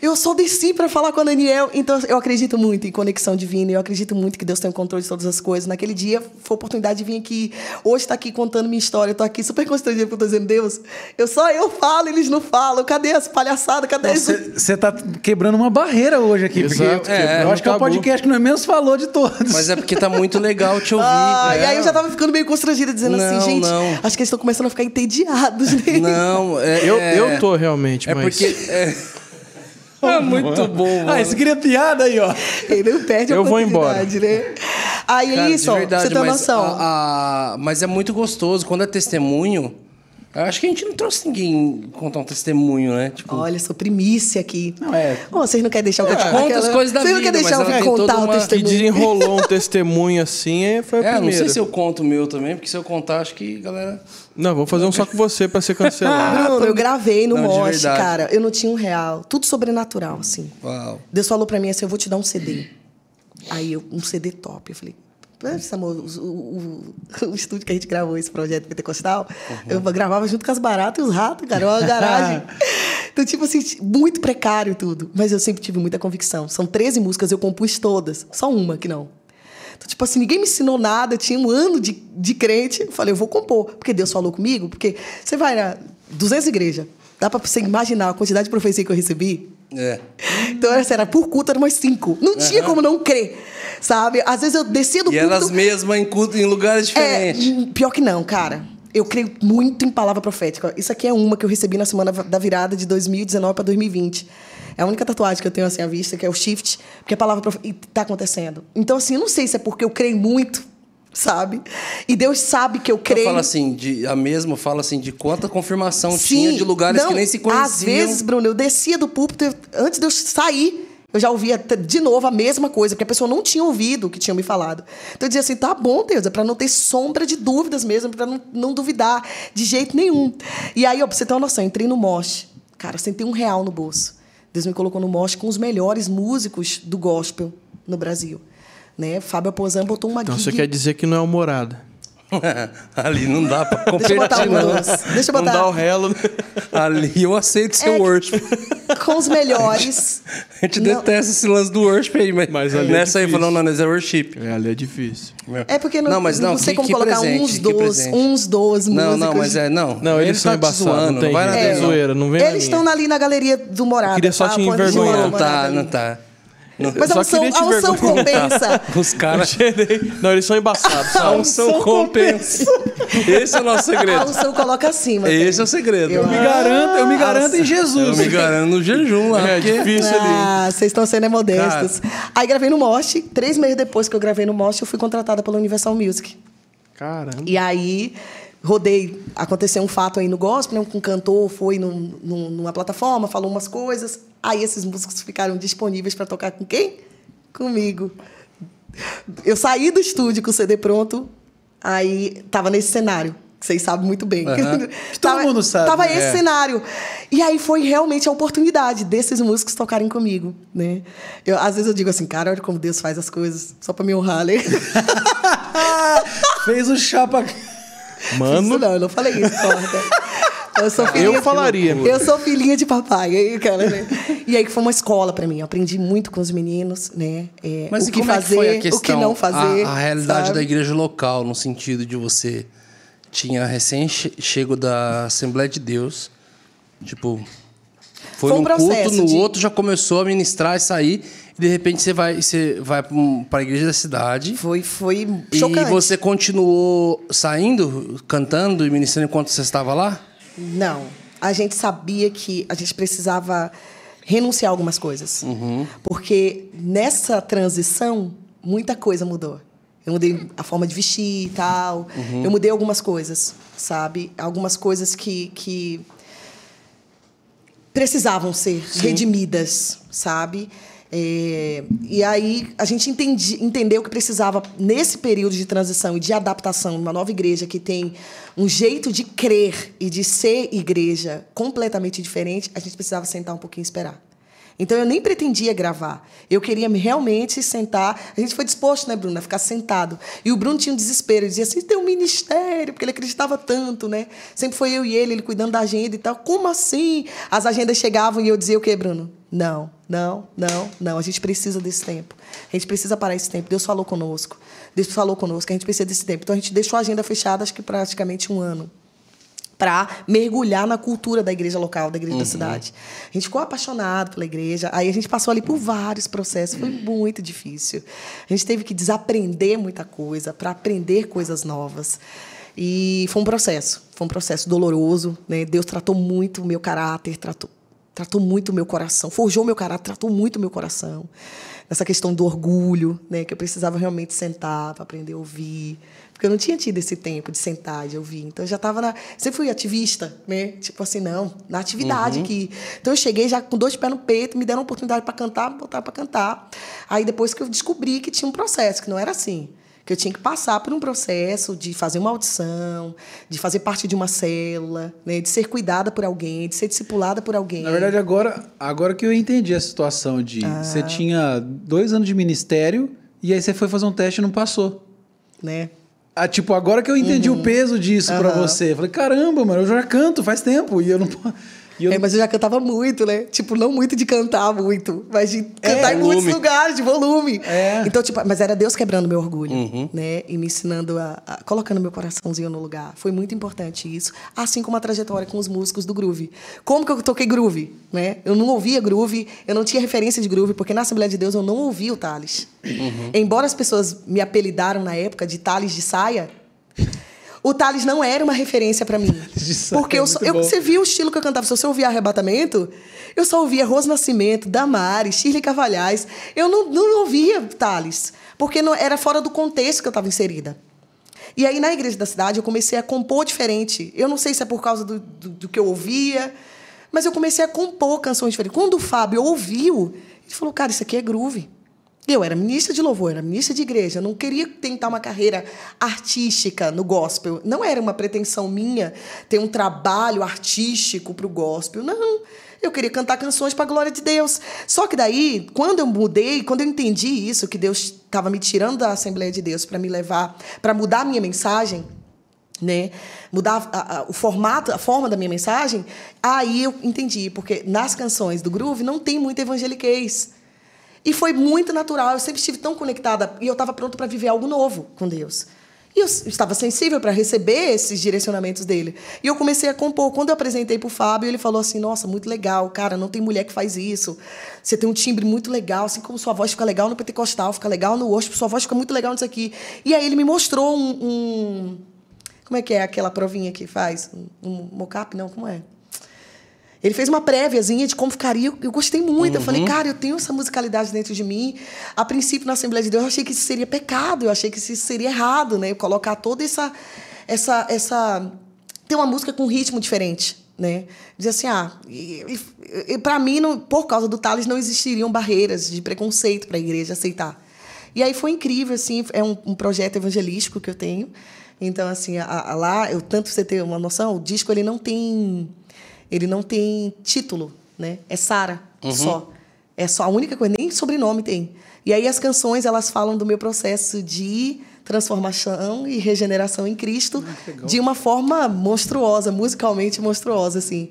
Eu só desci para falar com a Daniel. Então eu acredito muito em conexão divina, eu acredito muito que Deus tem o controle de todas as coisas. Naquele dia foi a oportunidade de vir aqui. Hoje tá aqui contando minha história, eu tô aqui super constrangida, porque eu tô dizendo: Deus, eu só eu falo, eles não falam. Cadê as palhaçadas? Cadê Você tá quebrando uma barreira hoje aqui, Exato, porque é, eu acho que é um podcast podcast que é menos falou de todos. Mas é porque tá muito legal te ouvir. Ah, é. Né? E aí eu já tava ficando meio constrangida, dizendo assim, não, assim, gente, não. acho que eles estão começando a ficar entediados. Né? Não, é, eu, é, eu tô realmente, é mas... Porque, é porque... É... Ah, muito bom. Ah, mano. Ah, esse queria piada aí, ó. Ele não perde a Eu vou embora. Né? Aí, é isso, verdade, você tem noção. A, a... Mas é muito gostoso. Quando é testemunho, Acho que a gente não trouxe ninguém contar um testemunho, né? Tipo... Olha, sou primícia aqui. Não, é. Bom, vocês não querem deixar o é, conta aquela... as coisas da vocês vida, não querem deixar eu contar uma... o testemunho. Que desenrolou um testemunho assim, foi a é, primeira. não sei se eu conto o meu também, porque se eu contar, acho que, galera... Não, vou fazer um só com você para ser cancelado. Bruno, eu gravei no Mosh, cara. Eu não tinha um real. Tudo sobrenatural, assim. Uau. Deus falou para mim assim, eu vou te dar um CD. Aí, eu, um CD top. Eu falei, né, Samor, o, o, o, estúdio que a gente gravou esse projeto pentecostal, uhum. eu gravava junto com as baratas e os ratos, cara, uma garagem. então, tipo assim, muito precário tudo. Mas eu sempre tive muita convicção. São 13 músicas, eu compus todas, só uma que não. Então, tipo assim, ninguém me ensinou nada, eu tinha um ano de, de crente. Eu falei, eu vou compor, porque Deus falou comigo, porque você vai na 200 igrejas, dá para você imaginar a quantidade de profecia que eu recebi? É. Então essa era por culto, eram umas cinco. Não uhum. tinha como não crer, sabe? Às vezes eu descia do e culto. E elas mesmas em culto em lugares é, diferentes. É, pior que não, cara. Eu creio muito em palavra profética. Isso aqui é uma que eu recebi na semana da virada de 2019 para 2020. É a única tatuagem que eu tenho assim à vista, que é o shift, porque a palavra profética tá acontecendo. Então assim, eu não sei se é porque eu creio muito sabe? E Deus sabe que eu então creio. Então, fala assim, de, a mesma fala assim de quanta confirmação Sim, tinha de lugares não, que nem se conheciam. Às vezes, Bruno, eu descia do púlpito eu, antes de eu sair. Eu já ouvia de novo a mesma coisa, porque a pessoa não tinha ouvido o que tinha me falado. Então eu dizia assim: tá bom, Deus, é para não ter sombra de dúvidas mesmo, para não, não duvidar de jeito nenhum. E aí, ó, pra você ter uma noção, entrei no Mosh. Cara, eu sentei um real no bolso. Deus me colocou no Mosh com os melhores músicos do gospel no Brasil. Né? Fábio Pozan botou uma então, gig... Então você quer dizer que não é almorada? ali não dá pra competir, não. Deixa eu botar. Não dá o relo. Né? Ali eu aceito seu é, worship. Com os melhores. A gente, a gente detesta esse lance do worship aí, mas, mas é nessa é aí falando, não, mas é worship. É, ali é difícil. É porque não, não, mas não, não sei que, como que colocar presente, uns dois, uns dois Não, não, mas é, não. Não, eles estão tá embaçados, não, vai na é, zoeira, não vem Eles estão ali na galeria do Morado. queria só tá? te envergonhar. Não tá, não tá. tá. tá mas a é unção, é compensa. Os caras. Não, eles são embaçados. A é unção compensa. Esse é o nosso segredo. A ah, unção coloca acima. Esse é o segredo. Eu, eu me garanto, eu me garanto em Jesus. Eu me garanto no jejum lá. É, é difícil ah, ali. Ah, vocês estão sendo modestos. Cara. Aí gravei no Most. Três meses depois que eu gravei no Most, eu fui contratada pela Universal Music. Caramba. E aí rodei. Aconteceu um fato aí no gospel, né? um cantor foi num, num, numa plataforma, falou umas coisas. Aí esses músicos ficaram disponíveis para tocar com quem? Comigo. Eu saí do estúdio com o CD pronto, aí tava nesse cenário. Que vocês sabem muito bem. Uhum. Todo mundo sabe. Tava né? é. esse cenário. E aí foi realmente a oportunidade desses músicos tocarem comigo, né? Eu, às vezes eu digo assim, cara, olha como Deus faz as coisas, só pra me honrar, né? Fez o chapa Mano. Isso não, eu não falei isso, né? Eu sou filhinha. Eu falaria. eu sou filhinha de papai. Cara, né? E aí que foi uma escola para mim. Eu aprendi muito com os meninos, né? É, Mas o que fazer, é que o que não fazer. A, a realidade sabe? da igreja local, no sentido de você tinha recém chego da Assembleia de Deus, tipo foi, foi um, um curto, no de... outro já começou a ministrar e sair de repente você vai, você vai para a igreja da cidade. Foi, foi chocante. E você continuou saindo, cantando e ministrando enquanto você estava lá? Não. A gente sabia que a gente precisava renunciar algumas coisas. Uhum. Porque nessa transição, muita coisa mudou. Eu mudei a forma de vestir e tal. Uhum. Eu mudei algumas coisas, sabe? Algumas coisas que, que precisavam ser Sim. redimidas, sabe? É, e aí a gente entendi, entendeu que precisava, nesse período de transição e de adaptação, uma nova igreja que tem um jeito de crer e de ser igreja completamente diferente, a gente precisava sentar um pouquinho e esperar. Então eu nem pretendia gravar. Eu queria realmente sentar. A gente foi disposto, né, Bruna, a ficar sentado. E o Bruno tinha um desespero, ele dizia assim: tem um ministério, porque ele acreditava tanto, né? Sempre foi eu e ele, ele cuidando da agenda e tal. Como assim? As agendas chegavam e eu dizia o quê, Bruno? Não, não, não, não. A gente precisa desse tempo. A gente precisa parar esse tempo. Deus falou conosco. Deus falou conosco. A gente precisa desse tempo. Então a gente deixou a agenda fechada, acho que praticamente um ano para mergulhar na cultura da igreja local, da igreja uhum. da cidade. A gente ficou apaixonado pela igreja. Aí a gente passou ali por vários processos, foi muito difícil. A gente teve que desaprender muita coisa para aprender coisas novas. E foi um processo, foi um processo doloroso, né? Deus tratou muito o meu caráter, tratou tratou muito o meu coração, forjou meu caráter, tratou muito o meu coração. Essa questão do orgulho, né, que eu precisava realmente sentar para aprender a ouvir, porque eu não tinha tido esse tempo de sentar, de ouvir. Então eu já estava na. Sempre fui ativista, né? Tipo assim, não, na atividade uhum. aqui. Então eu cheguei já com dois pés no peito, me deram a oportunidade para cantar, me botaram para cantar. Aí depois que eu descobri que tinha um processo, que não era assim que eu tinha que passar por um processo de fazer uma audição, de fazer parte de uma célula, né? de ser cuidada por alguém, de ser discipulada por alguém. Na verdade, agora, agora que eu entendi a situação de ah. você tinha dois anos de ministério e aí você foi fazer um teste e não passou. Né? Ah, tipo, agora que eu entendi uhum. o peso disso uhum. para você. Falei, caramba, mano, eu já canto faz tempo e eu não posso. Eu... É, mas eu já cantava muito, né? Tipo, não muito de cantar muito, mas de é, cantar é, em muitos lugares, de volume. É. Então, tipo, mas era Deus quebrando meu orgulho, uhum. né? E me ensinando a, a, colocando meu coraçãozinho no lugar. Foi muito importante isso. Assim como a trajetória com os músicos do groove. Como que eu toquei groove, né? Eu não ouvia groove, eu não tinha referência de groove, porque na Assembleia de Deus eu não ouvia o Thales. Uhum. Embora as pessoas me apelidaram na época de Thales de saia, o Thales não era uma referência para mim. porque é eu, eu, você viu o estilo que eu cantava. Se você ouvia Arrebatamento, eu só ouvia Rose Nascimento, Damares, Shirley Cavalhais. Eu não, não ouvia Thales. Porque não, era fora do contexto que eu estava inserida. E aí, na igreja da cidade, eu comecei a compor diferente. Eu não sei se é por causa do, do, do que eu ouvia, mas eu comecei a compor canções diferentes. Quando o Fábio ouviu, ele falou: Cara, isso aqui é groove. Eu era ministra de louvor, era ministra de igreja, não queria tentar uma carreira artística no gospel. Não era uma pretensão minha ter um trabalho artístico para o gospel, não. Eu queria cantar canções para a glória de Deus. Só que daí, quando eu mudei, quando eu entendi isso, que Deus estava me tirando da Assembleia de Deus para me levar, para mudar a minha mensagem, né? Mudar a, a, o formato, a forma da minha mensagem, aí eu entendi, porque nas canções do Groove não tem muito evangeliquez. E foi muito natural, eu sempre estive tão conectada e eu estava pronto para viver algo novo com Deus. E eu estava sensível para receber esses direcionamentos dele. E eu comecei a compor. Quando eu apresentei para o Fábio, ele falou assim: Nossa, muito legal, cara, não tem mulher que faz isso. Você tem um timbre muito legal, assim como sua voz fica legal no pentecostal, fica legal no worship, sua voz fica muito legal nisso aqui. E aí ele me mostrou um. um como é que é aquela provinha que faz? Um, um Não, como é? Ele fez uma préviazinha de como ficaria. Eu gostei muito. Uhum. Eu falei, uhum. cara, eu tenho essa musicalidade dentro de mim. A princípio, na Assembleia de Deus, eu achei que isso seria pecado, eu achei que isso seria errado, né? Eu colocar toda essa. essa, essa ter uma música com um ritmo diferente. Né? Dizer assim, ah, para mim, não, por causa do Thales, não existiriam barreiras de preconceito para a igreja aceitar. E aí foi incrível, assim, é um, um projeto evangelístico que eu tenho. Então, assim, a, a lá, eu tanto você ter uma noção, o disco ele não tem ele não tem título, né? É Sara uhum. só. É só a única coisa, nem sobrenome tem. E aí as canções, elas falam do meu processo de transformação e regeneração em Cristo ah, de uma forma monstruosa, musicalmente monstruosa, assim.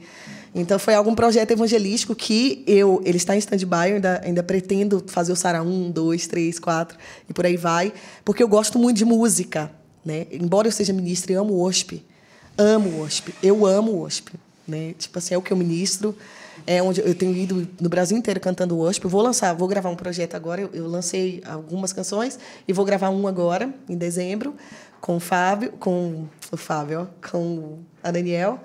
Então foi algum projeto evangelístico que eu, ele está em stand-by, ainda, ainda pretendo fazer o Sara 1, 2, 3, 4 e por aí vai, porque eu gosto muito de música, né? Embora eu seja ministra e amo o OSP, amo o OSP, eu amo o OSP né? Tipo assim, é o que eu ministro. É onde eu tenho ido no Brasil inteiro cantando worship. Eu vou lançar, vou gravar um projeto agora. Eu, eu lancei algumas canções e vou gravar um agora, em dezembro, com o Fábio, com o Fábio, ó, com a Daniel.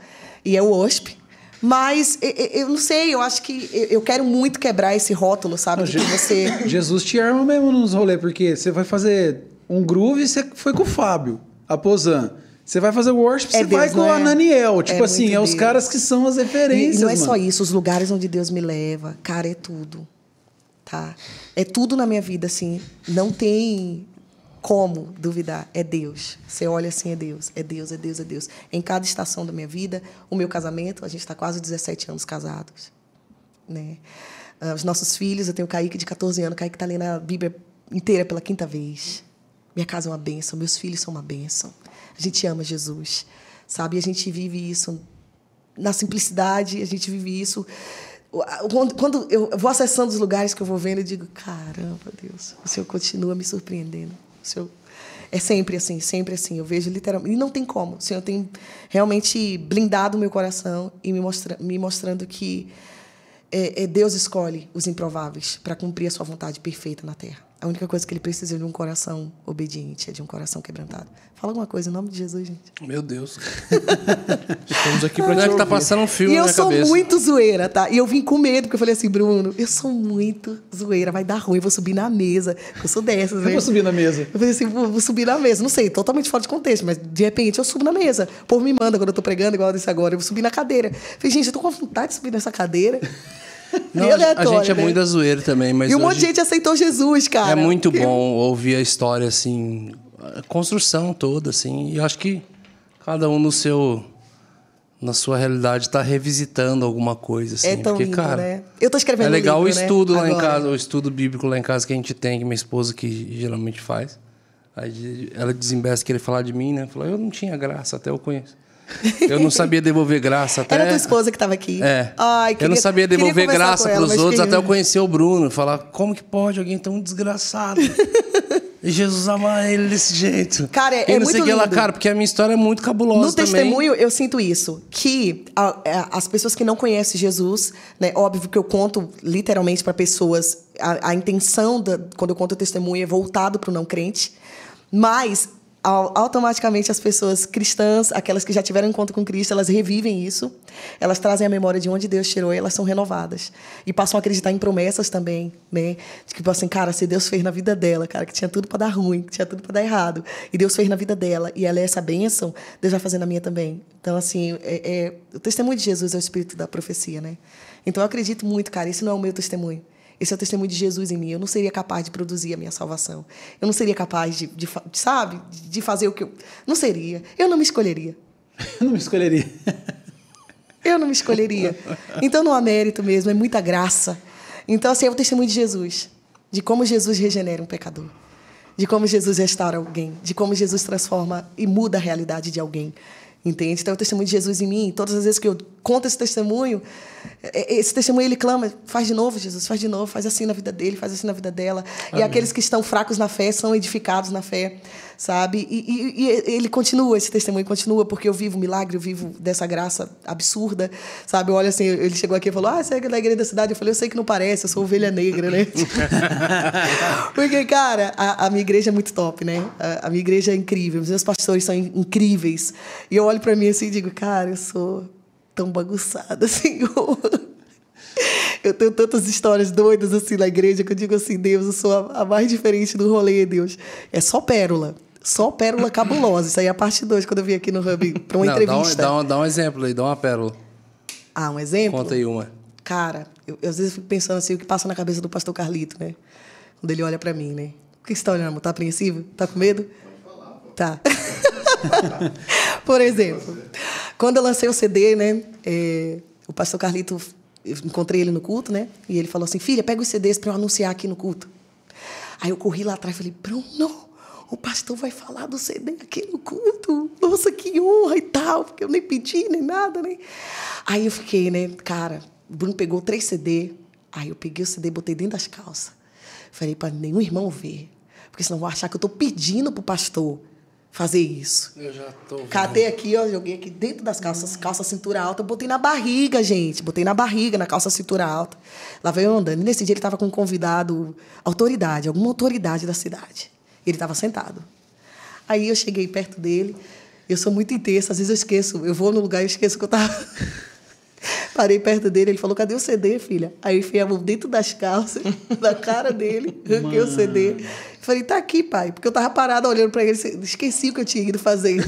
E é o worship. Mas eu não sei, eu acho que eu quero muito quebrar esse rótulo, sabe? Não, Jesus, você... Jesus te arma mesmo nos rolês, porque você vai fazer um groove e você foi com o Fábio, a Posan. Você vai fazer worship, é você Deus, vai com a né? Ananiel. Tipo é assim, é Deus. os caras que são as referências. E não é mano. só isso, os lugares onde Deus me leva, cara, é tudo. Tá? É tudo na minha vida, assim. Não tem como duvidar. É Deus. Você olha assim, é Deus, é Deus, é Deus, é Deus. Em cada estação da minha vida, o meu casamento, a gente está quase 17 anos casados. Né? Ah, os nossos filhos, eu tenho o Kaique de 14 anos, o Kaique está lendo a Bíblia inteira pela quinta vez. Minha casa é uma benção, meus filhos são uma benção. A gente ama Jesus, sabe? E a gente vive isso na simplicidade, a gente vive isso. Quando eu vou acessando os lugares que eu vou vendo, eu digo: caramba, Deus, o Senhor continua me surpreendendo. O Senhor é sempre assim, sempre assim. Eu vejo literalmente. E não tem como. O Senhor tem realmente blindado o meu coração e me, mostra, me mostrando que é, é Deus escolhe os improváveis para cumprir a sua vontade perfeita na terra. A única coisa que ele precisa é de um coração obediente, é de um coração quebrantado. Fala alguma coisa em nome de Jesus, gente. Meu Deus. Estamos aqui para que tá passando um filme e na cabeça. eu sou muito zoeira, tá? E eu vim com medo, porque eu falei assim, Bruno, eu sou muito zoeira, vai dar ruim, eu vou subir na mesa. Eu sou dessas, né? Eu vou subir na mesa. Eu falei assim, vou, vou, subir na mesa. Não sei, totalmente fora de contexto, mas de repente eu subo na mesa. O povo me manda quando eu estou pregando, igual eu disse agora, eu vou subir na cadeira. Eu falei, gente, eu tô com vontade de subir nessa cadeira. Não, a gente é né? muito da zoeira também, mas. E um monte de gente aceitou Jesus, cara. É muito bom ouvir a história, assim, a construção toda, assim. E eu acho que cada um no seu na sua realidade está revisitando alguma coisa assim, é tão porque lindo, cara, né? Eu tô escrevendo É legal livro, o né, estudo né? lá Agora. em casa, o estudo bíblico lá em casa que a gente tem, que minha esposa que geralmente faz. Aí ela desembesta querer falar de mim, né? Falou, eu não tinha graça até eu conheço. Eu não sabia devolver graça até. Era tua esposa que estava aqui. É. Ai, queria, eu não sabia devolver graça para os outros até eu conhecer o Bruno. Falar, como que pode alguém tão desgraçado? Jesus amar ele desse jeito. Cara, é, é não muito sei lindo. Ela, cara, porque a minha história é muito cabulosa No também. testemunho, eu sinto isso. Que a, a, é, as pessoas que não conhecem Jesus, né? Óbvio que eu conto literalmente para pessoas... A, a intenção, da, quando eu conto o testemunho, é voltado para o não crente. Mas automaticamente as pessoas cristãs, aquelas que já tiveram encontro com Cristo, elas revivem isso, elas trazem a memória de onde Deus tirou e elas são renovadas. E passam a acreditar em promessas também, né? Tipo assim, cara, se Deus fez na vida dela, cara, que tinha tudo para dar ruim, que tinha tudo para dar errado, e Deus fez na vida dela, e ela é essa bênção, Deus vai fazer na minha também. Então, assim, é, é, o testemunho de Jesus é o espírito da profecia, né? Então, eu acredito muito, cara, isso não é o meu testemunho. Esse é o testemunho de Jesus em mim. Eu não seria capaz de produzir a minha salvação. Eu não seria capaz de, de, de sabe, de fazer o que eu. Não seria. Eu não me escolheria. Eu não me escolheria. eu não me escolheria. Então não há mérito mesmo, é muita graça. Então, assim, é o testemunho de Jesus, de como Jesus regenera um pecador, de como Jesus restaura alguém, de como Jesus transforma e muda a realidade de alguém. Entende? Então, é o testemunho de Jesus em mim, todas as vezes que eu conto esse testemunho, é, é, esse testemunho ele clama, faz de novo, Jesus, faz de novo, faz assim na vida dele, faz assim na vida dela. Amém. E aqueles que estão fracos na fé são edificados na fé, sabe? E, e, e, ele continua, esse testemunho continua, porque eu vivo milagre, eu vivo dessa graça absurda, sabe? Olha assim, ele chegou aqui e falou: Ah, você é da igreja da cidade? Eu falei: Eu sei que não parece, eu sou ovelha negra, né? porque, cara, a, a, minha igreja é muito top, né? A, a minha igreja é incrível, os meus pastores são incríveis. E eu olho para mim assim e digo: Cara, eu sou tão bagunçada, Senhor. Eu tenho tantas histórias doidas assim na igreja que eu digo assim, Deus, eu sou a, a mais diferente do rolê, Deus. É só pérola. Só pérola cabulosa. Isso aí é a parte 2 quando eu vim aqui no Hub para uma Não, entrevista. Dá um, dá, um, dá um exemplo aí, dá uma pérola. Ah, um exemplo? Conta aí uma. Cara, eu, eu, às vezes fico pensando assim, o que passa na cabeça do pastor Carlito, né? Quando ele olha para mim, né? O que você tá olhando, amor? Tá apreensivo? Tá com medo? Pode falar, pô. Tá. Por exemplo, quando eu lancei o CD, né? É, o pastor Carlito, eu encontrei ele no culto, né? E ele falou assim: filha, pega os CDs para eu anunciar aqui no culto. Aí eu corri lá atrás e falei: Bruno, o pastor vai falar do CD aqui no culto. Nossa, que honra e tal, porque eu nem pedi nem nada, né? Aí eu fiquei, né? Cara, o Bruno pegou três CD. Aí eu peguei o CD, botei dentro das calças. Falei para nenhum irmão ver, porque senão vão achar que eu tô pedindo pro pastor fazer isso. Eu já tô. Vendo. Catei aqui, ó, joguei aqui dentro das calças, calça cintura alta, botei na barriga, gente. Botei na barriga, na calça cintura alta. Lá veio andando. nesse dia ele estava com um convidado, autoridade, alguma autoridade da cidade. Ele estava sentado. Aí eu cheguei perto dele. Eu sou muito intensa, às vezes eu esqueço. Eu vou no lugar e esqueço que eu estava. Parei perto dele, ele falou: cadê o CD, filha? Aí eu enfiei a mão dentro das calças, na cara dele, arranquei o CD. Falei: tá aqui, pai, porque eu tava parada olhando para ele, esqueci o que eu tinha ido fazer.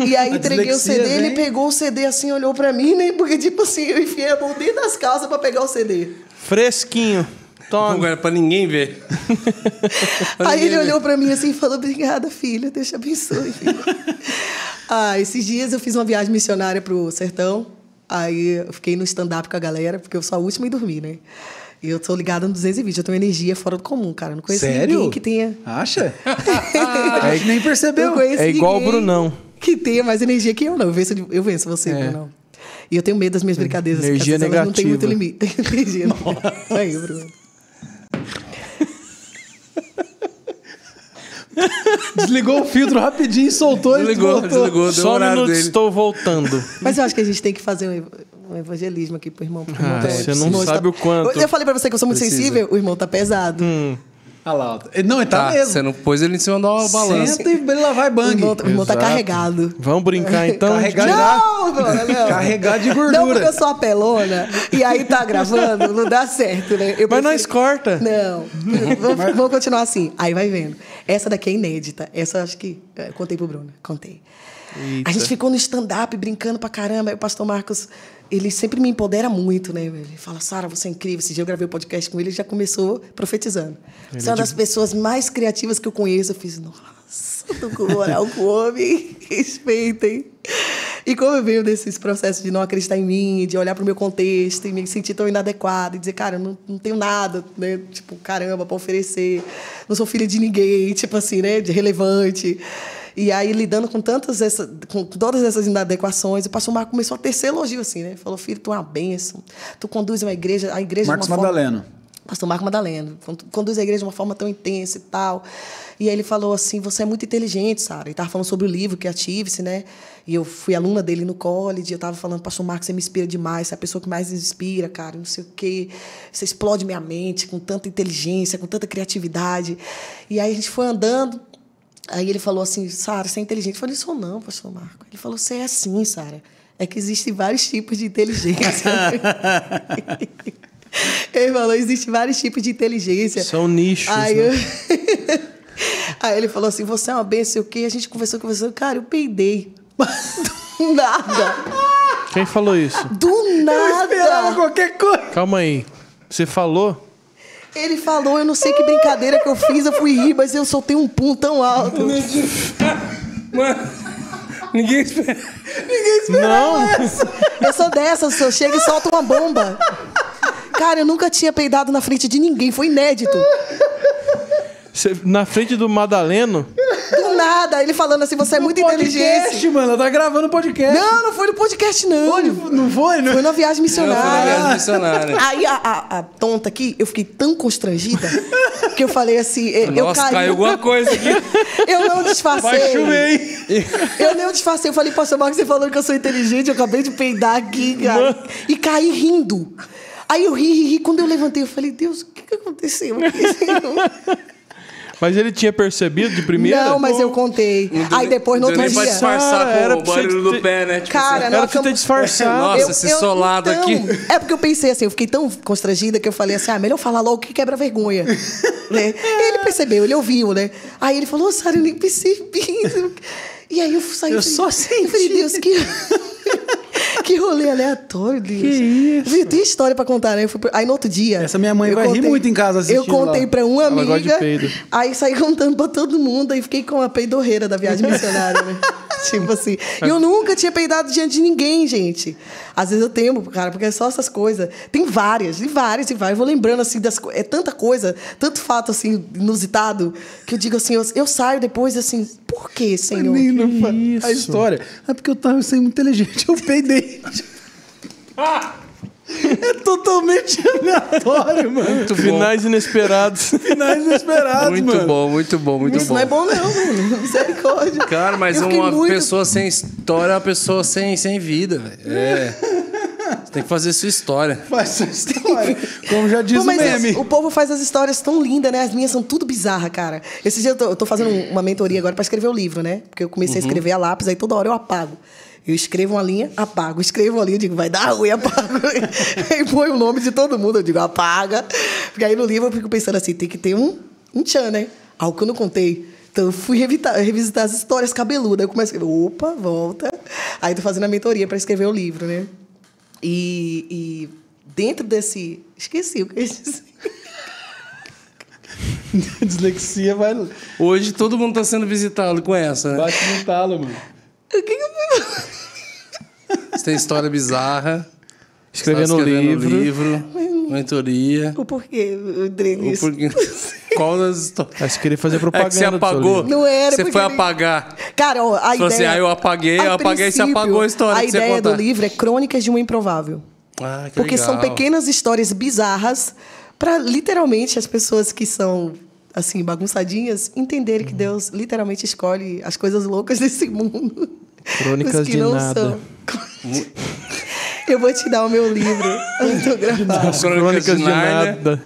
E aí a entreguei o CD, vem. ele pegou o CD assim, olhou para mim, né? Porque, tipo assim, eu enfiei a mão dentro das calças para pegar o CD. Fresquinho. Toma. Agora, pra ninguém ver. pra aí ninguém ele ver. olhou para mim assim e falou: Obrigada, filha, Deus te abençoe. ah, esses dias eu fiz uma viagem missionária pro sertão. Aí eu fiquei no stand-up com a galera, porque eu sou a última e dormi, né? E eu tô ligada no 220, eu tenho energia fora do comum, cara. não conheço Sério? ninguém que tenha. Acha? a gente é nem percebeu. é igual o Brunão. Que tenha mais energia que eu, não. Eu venço, eu venço você, é. Brunão. E eu tenho medo das minhas brincadeiras. Energia negativa. Não tem muito limite. energia negativa. Aí, Bruno. Desligou o filtro rapidinho, soltou desligou, e voltou. Desligou, Só um minuto, dele. estou voltando. Mas eu acho que a gente tem que fazer um, evangelismo aqui pro irmão. irmão ah, tá você é não sabe o quanto. Eu falei para você que eu sou muito Precisa. sensível, o irmão tá pesado. Hum. Olha lá, não, ele tá, tá mesmo. Você não pôs ele em cima do balanço. Senta e ele lá vai bang. O irmão tá carregado. Vamos brincar então? Carregar, não, de... Não, não, Carregar de gordura. Não, porque eu sou apelona e aí tá gravando, não dá certo, né? Eu Mas prefiro... nós corta. Não, vamos, vamos continuar assim. Aí vai vendo. Essa daqui é inédita. Essa acho que... É, contei pro Bruno, contei. Eita. A gente ficou no stand-up brincando pra caramba. Aí o pastor Marcos ele sempre me empodera muito, né? Ele fala, Sara, você é incrível. Esse dia eu gravei o um podcast com ele, e já começou profetizando. Ele você é uma das pessoas mais criativas que eu conheço. Eu fiz, nossa, tô com moral com homem, respeitem. E como eu venho desses processos de não acreditar em mim, de olhar para o meu contexto e me sentir tão inadequado, e dizer, cara, eu não, não tenho nada, né? Tipo, caramba, para oferecer, não sou filha de ninguém, tipo assim, né? De relevante. E aí, lidando com tantas essa, com todas essas inadequações, o pastor Marco começou a tecer elogio, assim, né? Falou, filho, tu é uma bênção, tu conduz uma igreja, a igreja Marcos de uma Madalena. Forma... Pastor Marco Madalena, conduz a igreja de uma forma tão intensa e tal. E aí ele falou assim: você é muito inteligente, Sara. Ele estava falando sobre o livro que é ative-se, né? E eu fui aluna dele no college, eu estava falando, Pastor Marco, você me inspira demais, você é a pessoa que mais me inspira, cara, não sei o quê. Você explode minha mente com tanta inteligência, com tanta criatividade. E aí a gente foi andando, Aí ele falou assim, Sara, você é inteligente? Eu falei, sou não, pastor Marco. Ele falou, você é assim, Sara. É que existem vários tipos de inteligência. ele falou, existem vários tipos de inteligência. São nichos, Aí, né? Aí ele falou assim, você é uma benção, o quê. A gente conversou, conversou. Cara, eu peidei. Do nada. Quem falou isso? Do nada. Eu esperava qualquer coisa. Calma aí. Você falou... Ele falou, eu não sei que brincadeira que eu fiz, eu fui rir, mas eu soltei um pum tão alto. Mano, ninguém espera. Ninguém espera. Não. Essa. Eu sou dessa, senhor. Chega e solta uma bomba. Cara, eu nunca tinha peidado na frente de ninguém, foi inédito. na frente do Madaleno? Do nada, ele falando assim, você é muito podcast, inteligente. podcast, mano. Ela tá gravando podcast. Não, não foi no podcast, não. Foi, não foi? Né? Não? Foi na viagem missionária. Não, foi na viagem missionária. Aí a, a, a tonta aqui, eu fiquei tão constrangida que eu falei assim... É, Nossa, eu caí... caiu alguma coisa aqui. eu não disfarcei. Vai chover, Eu não disfarcei. Eu falei, pastor Marcos, você falou que eu sou inteligente, eu acabei de peidar aqui, cara. E caí rindo. Aí eu ri, ri, ri. Quando eu levantei, eu falei, Deus, o que, que aconteceu? Mas ele tinha percebido de primeira? Não, mas eu contei. Não Aí depois no outro dia. Pra disfarçar ah, era o barulho do pé, né? Tipo cara, assim, era pra ter disfarçado. Nossa, eu, esse eu, solado então, aqui. É porque eu pensei assim, eu fiquei tão constrangida que eu falei assim, ah, melhor falar logo que quebra vergonha. né? Ele percebeu, ele ouviu, né? Aí ele falou, Sara, eu nem percebi. E aí eu saí. Eu só senti. Eu falei, Deus, que. que rolê aleatório, Deus. Que isso? Tem história pra contar, né? Aí no outro dia. Essa minha mãe vai contei... rir muito em casa assistindo. Eu contei lá. pra uma amiga. Aí saí contando pra todo mundo e fiquei com a peidorreira da viagem missionária, né? tipo assim. Eu nunca tinha peidado diante de ninguém, gente. Às vezes eu temo, cara, porque é só essas coisas. Tem várias, e várias, e várias. Eu vou lembrando, assim, das É tanta coisa, tanto fato, assim, inusitado, que eu digo assim, eu, eu saio depois, assim, por quê, senhor? Menino, que isso? a história. É porque eu tava sendo muito inteligente, eu peidei. ah! É totalmente aleatório, mano. Finais inesperados. Finais inesperados, muito mano. Muito bom, muito bom, muito Isso bom. Isso não é bom, não, mano. Misericórdia. Cara, mas uma muito... pessoa sem história é uma pessoa sem, sem vida, velho. É. Você tem que fazer sua história. Faz sua história. Como já diz Pô, o meme. o povo faz as histórias tão lindas, né? As minhas são tudo bizarra, cara. Esse dia eu tô, eu tô fazendo uma mentoria agora para escrever o livro, né? Porque eu comecei uhum. a escrever a lápis, aí toda hora eu apago. Eu escrevo uma linha, apago. Escrevo uma linha, digo, vai dar ruim, apago. e põe o nome de todo mundo, eu digo, apaga. Porque aí no livro eu fico pensando assim, tem que ter um, um tchan, né? Algo que eu não contei. Então, eu fui revitar, revisitar as histórias cabeludas. Eu começo a escrever, opa, volta. Aí, tô fazendo a mentoria para escrever o livro, né? E, e dentro desse... Esqueci o que eu disse. Dislexia vai... Hoje, todo mundo está sendo visitado com essa, né? Bate no talo, mano. Você tem história bizarra. Escrevendo, tá escrevendo livro. livro mentoria. O porquê, Drenis? O porquê. Qual das histórias? Acho que queria fazer propaganda. É que você apagou. Não era, Você foi ele... apagar. Cara, ó, a assim, ideia. Assim, ah, eu apaguei, eu apaguei e você apagou a história. A ideia do livro é Crônicas de um Improvável. Ah, que Porque legal. são pequenas histórias bizarras para literalmente as pessoas que são assim, bagunçadinhas, entenderem uhum. que Deus literalmente escolhe as coisas loucas desse mundo. Crônicas de nada. São. Eu vou te dar o meu livro autografado. As Crônicas, Crônicas de, de nada.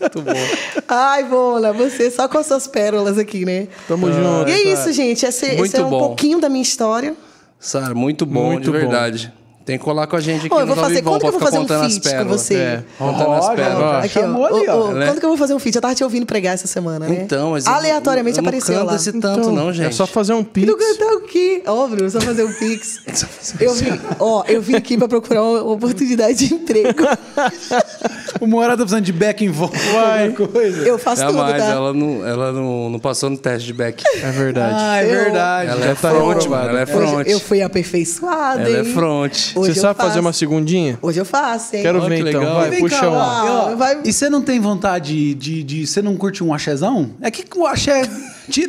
Muito bom. Ai, Bola, você só com as suas pérolas aqui, né? Tamo ah, junto. E é isso, gente. Esse, esse é um bom. pouquinho da minha história. Sara, muito bom, muito de verdade. Bom. Tem que colar com a gente aqui oh, eu vou fazer, quando que eu vou fazer um feat com você? É, contando oh, as pérolas. Aqui, ó. Ali, ó. quando que eu vou fazer um feat? Eu tava te ouvindo pregar essa semana, né? Então, mas Aleatoriamente eu, eu apareceu não lá. Não esse tanto, então, não, é gente. É só fazer um pix. Não cantar o quê? Ó, Bruno, só fazer um pix. eu vim, ó, eu vim aqui pra procurar uma oportunidade de emprego. o Moara tá precisando de back em volta. É coisa. Eu faço é tudo, mais, tá? Ela, não, ela não, não passou no teste de back. É verdade. Ah, é verdade. Ela é tá front, mano. Ela é front. Eu fui aperfeiçoada, Ela é front. Hoje você sabe faço. fazer uma segundinha? Hoje eu faço, hein? Quero ver que então. Legal. Vai, Vem puxa cá, um. Vai. E você não tem vontade de, de. Você não curte um axézão? É que o axé.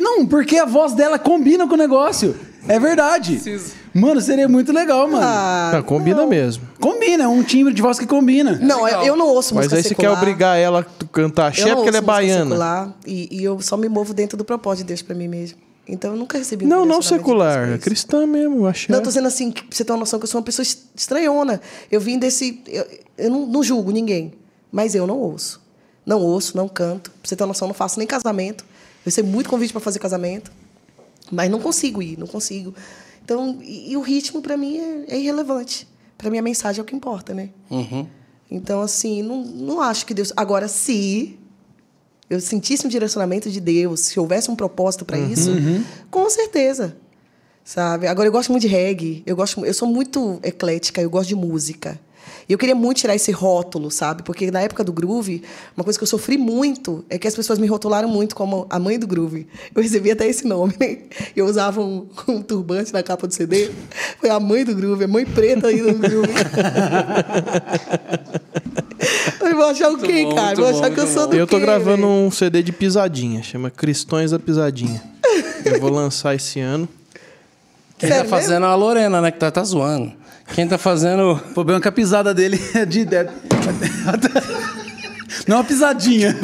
não, porque a voz dela combina com o negócio. É verdade. Preciso. Mano, seria muito legal, mano. Ah, tá, combina não. mesmo. Combina, é um timbre de voz que combina. É não, é eu não ouço música Mas aí secular. você quer obrigar ela a cantar axé porque ela é baiana. Secular, e, e eu só me movo dentro do propósito de Deus pra mim mesmo. Então eu nunca recebi um Não, não secular, é cristã mesmo, achei. Não, é. tô dizendo assim, pra você ter uma noção que eu sou uma pessoa estranhona. Eu vim desse. Eu, eu não, não, julgo ninguém, mas eu não ouço. Não ouço, não canto. Pra você ter uma noção, não faço nem casamento. Eu recebi muito convite para fazer casamento, mas não consigo ir, não consigo. Então, e, e o ritmo para mim é, é irrelevante. Para mim a mensagem é o que importa, né? Uhum. Então, assim, não, não acho que Deus. Agora, se eu sentisse um direcionamento de Deus, se houvesse um propósito para uhum, isso, uhum. com certeza. Sabe? Agora eu gosto muito de reggae, eu gosto, eu sou muito eclética, eu gosto de música. E eu queria muito tirar esse rótulo, sabe? Porque na época do groove, uma coisa que eu sofri muito é que as pessoas me rotularam muito como a mãe do groove. Eu recebi até esse nome. Eu usava um, um, turbante na capa do CD. Foi a mãe do groove, a mãe preta aí do groove. eu vou achar o quê, cara? Vou achar que eu sou do Eu tô quê, gravando véio? um CD de pisadinha, chama Cristões da Pisadinha. eu vou lançar esse ano. que tá fazendo mesmo? a Lorena, né? Que tá, tá zoando. Quem tá fazendo. O problema é que a pisada dele é de. É, não é uma pisadinha.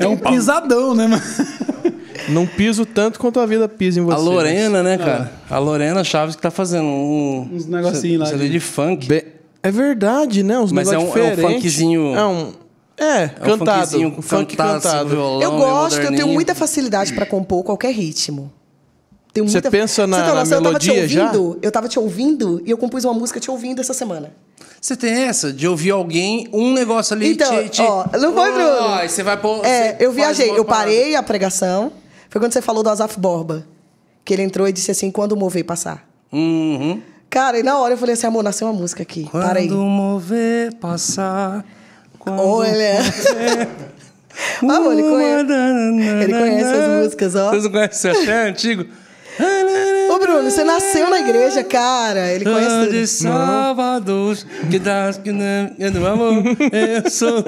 É, um pisadão, né, mano? Não piso tanto quanto a vida pisa em você. A Lorena, né, é. cara? A Lorena Chaves que tá fazendo um. Uns negocinhos lá. de, de funk. Be... É verdade, né? Os Mas é um, é um, funkzinho. É um. É, é cantado. Um um funk cantado. Assim, cantado. Violão, eu gosto, eu tenho muita facilidade para compor qualquer ritmo. Tenho você pensa na, você tá, na eu melodia eu ouvindo, já? Eu tava te ouvindo e eu compus uma música te ouvindo essa semana. Você tem essa de ouvir alguém, um negócio ali... Então, te, te... ó, não foi, Bruno? Oh, você vai pôr... É, eu viajei, eu parei a pregação. Foi quando você falou do Azaf Borba. Que ele entrou e disse assim, quando mover passar. Uhum. Cara, e na hora eu falei assim, amor, nasceu uma música aqui. Quando para aí. mover passar... Quando Olha... Amor, ele conhece, ele conhece as músicas, ó. Vocês não conhecem? é antigo? Ô, Bruno, você nasceu na igreja, cara. Ele conhece tudo. de Salvador, que das que não é eu sou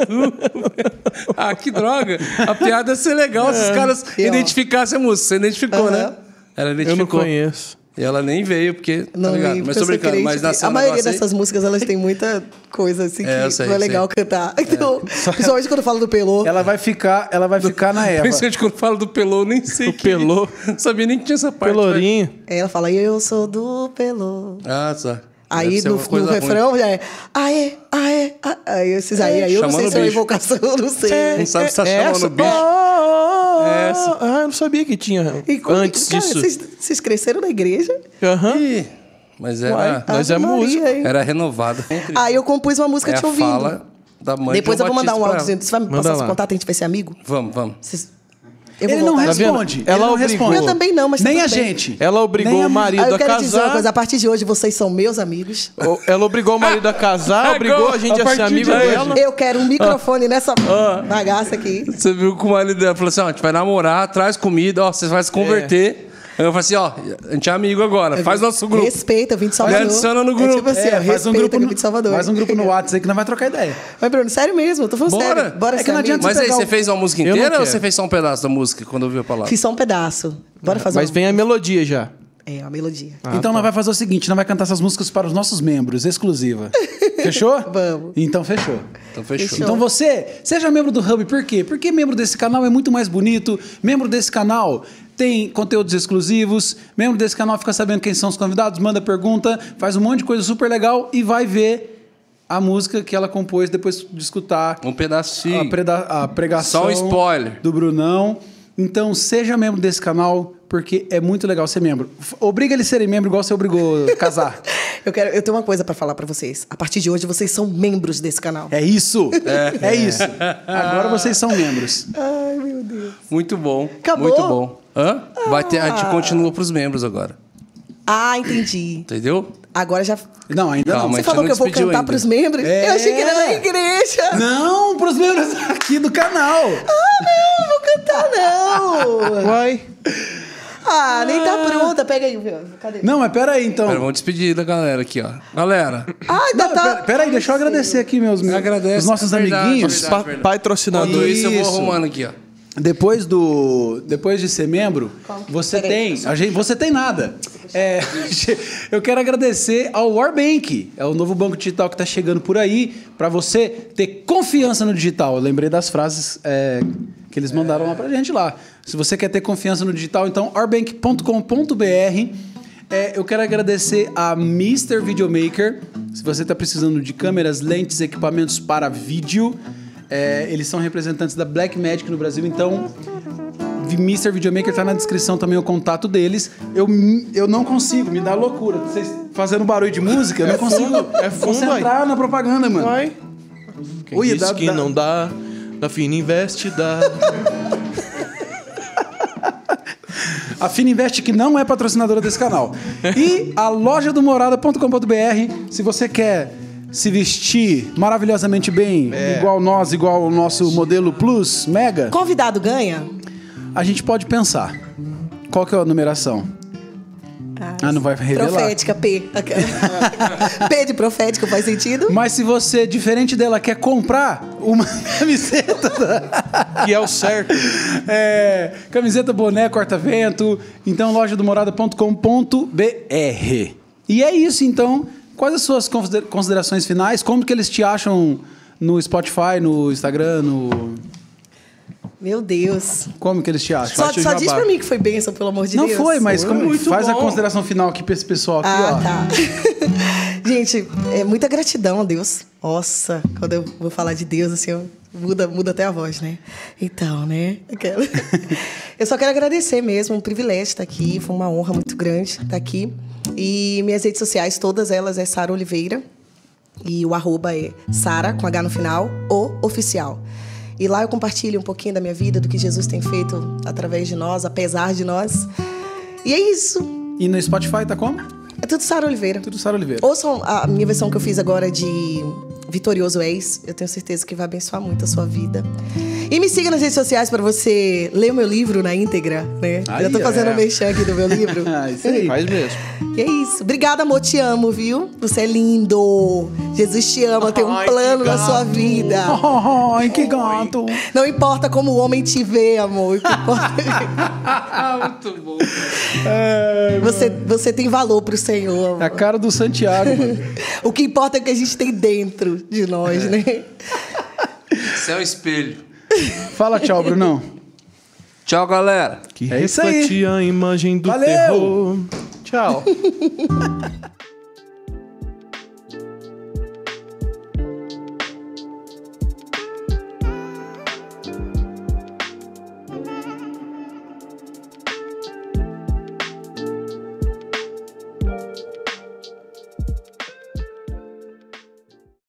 Ah, que droga. A piada ia ser legal se os é, caras identificassem a música. Você identificou, né? Ela identificou. Eu não conheço. E ela nem veio, porque. Tá não, tá ligado? Mas tô brincando, mas na cena. A maioria dessas músicas, elas têm muita coisa assim é, que sei, não é legal cantar. É. Então, é. principalmente quando eu falo do Pelô. Ela vai ficar, ela vai ficar na Eva. Principalmente quando eu falo do Pelô, nem sei. Do que, é. Pelô. Não sabia nem que tinha essa parte. Pelourinho. Né? Ela fala, eu sou do Pelô. Ah, tá. Aí no, no refrão ruim. já é aê, aê, aê, aê esses aí, aí eu é não sei se é uma invocação, eu não sei. É, não sabe se tá é, é, chamando essa, bicho. Oh, oh, essa. Ah, eu não sabia que tinha e, antes cara, disso. Vocês, vocês cresceram na igreja? Aham. Uhum. Mas era. nós é música. Era renovada. Aí eu compus uma música é te ouvindo. Fala da mãe Depois eu vou mandar um áudio dizendo: você vai me passar lá. seu contato, a gente vai ser amigo? Vamos, vamos. Ele não tá responde. Ela não responde. Eu também não, mas Nem a gente. Ela obrigou Nem o marido a, a casar. Dizer uma coisa, a partir de hoje vocês são meus amigos. Ela obrigou o ah. marido a casar, obrigou a gente a, a ser amigo de dela. Eu quero um microfone ah. nessa ah. bagaça aqui. Você viu como o marido dela falou assim: ó, a gente vai namorar, traz comida, ó, vocês vão se converter. É. Eu falei assim, ó, a gente é amigo agora, é faz nosso grupo. Respeita, vim de Salvador. Me adiciona no grupo. É, tipo assim, é, faz um grupo no, de Salvador. Faz um grupo no WhatsApp aí que não vai trocar ideia. Mas, Bruno, sério mesmo, eu tô falando bora. sério. Bora, é que não adianta Mas aí, você fez uma música inteira ou você fez só um pedaço da música quando ouviu a palavra? Fiz só um pedaço. Bora fazer Mas vem a melodia já. É, a melodia. Ah, então tá. nós vai fazer o seguinte, nós vai cantar essas músicas para os nossos membros, exclusiva. Fechou? Vamos. Então fechou. Então fechou. fechou. Então você, seja membro do Hub, por quê? Porque membro desse canal é muito mais bonito, membro desse canal tem conteúdos exclusivos. Membro desse canal fica sabendo quem são os convidados, manda pergunta, faz um monte de coisa super legal e vai ver a música que ela compôs depois de escutar. Um pedacinho. A, a pregação. Só um spoiler. Do Brunão. Então, seja membro desse canal, porque é muito legal ser membro. Obriga ele serem membro igual você obrigou a casar. eu, quero, eu tenho uma coisa para falar para vocês. A partir de hoje, vocês são membros desse canal. É isso! É, é isso. Agora vocês são membros. Ai, meu Deus. Muito bom. Acabou. Muito bom. Hã? Vai ter, a gente ah. continua pros membros agora. Ah, entendi. Entendeu? Agora já. Não, ainda Calma, não. Você falou não que eu vou cantar ainda. pros membros? É. Eu achei que era na igreja. Não, pros membros aqui do canal. Ah, não, vou cantar não. Vai. Ah, nem tá pronta. Pega aí, cadê? Não, mas pera aí, então. Pera, vamos despedir da galera aqui, ó. Galera. Ah, ainda não, tá... Pera, pera aí, deixa eu agradecer aqui, meus, meus Agradece, os nossos é verdade, amiguinhos. É verdade, é verdade. patrocinadores. isso, eu vou arrumando aqui, ó. Depois do, depois de ser membro, você tem, a gente, você tem nada. É, eu quero agradecer ao Warbank, é o novo banco digital que está chegando por aí, para você ter confiança no digital. Eu lembrei das frases é, que eles mandaram lá para gente lá. Se você quer ter confiança no digital, então warbank.com.br. É, eu quero agradecer a Mr. Videomaker. Se você está precisando de câmeras, lentes, equipamentos para vídeo. É, eles são representantes da Black Magic no Brasil, então Mr. Videomaker tá na descrição também o contato deles. Eu, eu não consigo, me dá loucura. Vocês fazendo barulho de música, eu não é consigo fundo, é fundo, concentrar entrar na propaganda, mano. Vai. Quem Oi, disse dá, que dá. não dá, da Fina Invest dá. a Fininvest, que não é patrocinadora desse canal. E a loja do morada.com.br, se você quer se vestir maravilhosamente bem, é. igual nós, igual o nosso modelo Plus, Mega. Convidado ganha? A gente pode pensar. Qual que é a numeração? Ah, ah não vai revelar. Profética, P. P de profética faz sentido. Mas se você, é diferente dela, quer comprar uma camiseta. Da... que é o certo. É, camiseta, boné, corta-vento. Então, loja do morada.com.br. E é isso, então. Quais as suas considerações finais? Como que eles te acham no Spotify, no Instagram, no... Meu Deus. Como que eles te acham? Só, só diz pra mim que foi bênção, pelo amor de não Deus. Não foi, mas foi como, faz bom. a consideração final aqui pra esse pessoal aqui, ah, ó. tá. Gente, é muita gratidão a Deus. Nossa, quando eu vou falar de Deus, assim, eu, muda, muda até a voz, né? Então, né? Aquela. Eu só quero agradecer mesmo, um privilégio estar aqui, foi uma honra muito grande estar aqui. E minhas redes sociais, todas elas é Sara Oliveira. E o arroba é Sara, com H no final, o oficial. E lá eu compartilho um pouquinho da minha vida, do que Jesus tem feito através de nós, apesar de nós. E é isso. E no Spotify tá como? É tudo Sara Oliveira. Tudo Sara Oliveira. Ouçam a minha versão que eu fiz agora de Vitorioso Ex. Eu tenho certeza que vai abençoar muito a sua vida. E me siga nas redes sociais para você ler o meu livro na íntegra, né? Aí, eu tô fazendo é. um merchan aqui do meu livro. Ah, isso aí. Faz mesmo. E é isso. Obrigada, amor. Te amo, viu? Você é lindo. Jesus te ama. Tem um Ai, plano na sua vida. Ai, que gato. Não importa como o homem te vê, amor. É Muito bom. É, você, você tem valor pro Senhor. Amor. É a cara do Santiago. o que importa é o que a gente tem dentro de nós, é. né? Isso é um espelho. Fala tchau, Brunão. Tchau, galera. Que é isso aí. a imagem do Valeu. terror. Tchau.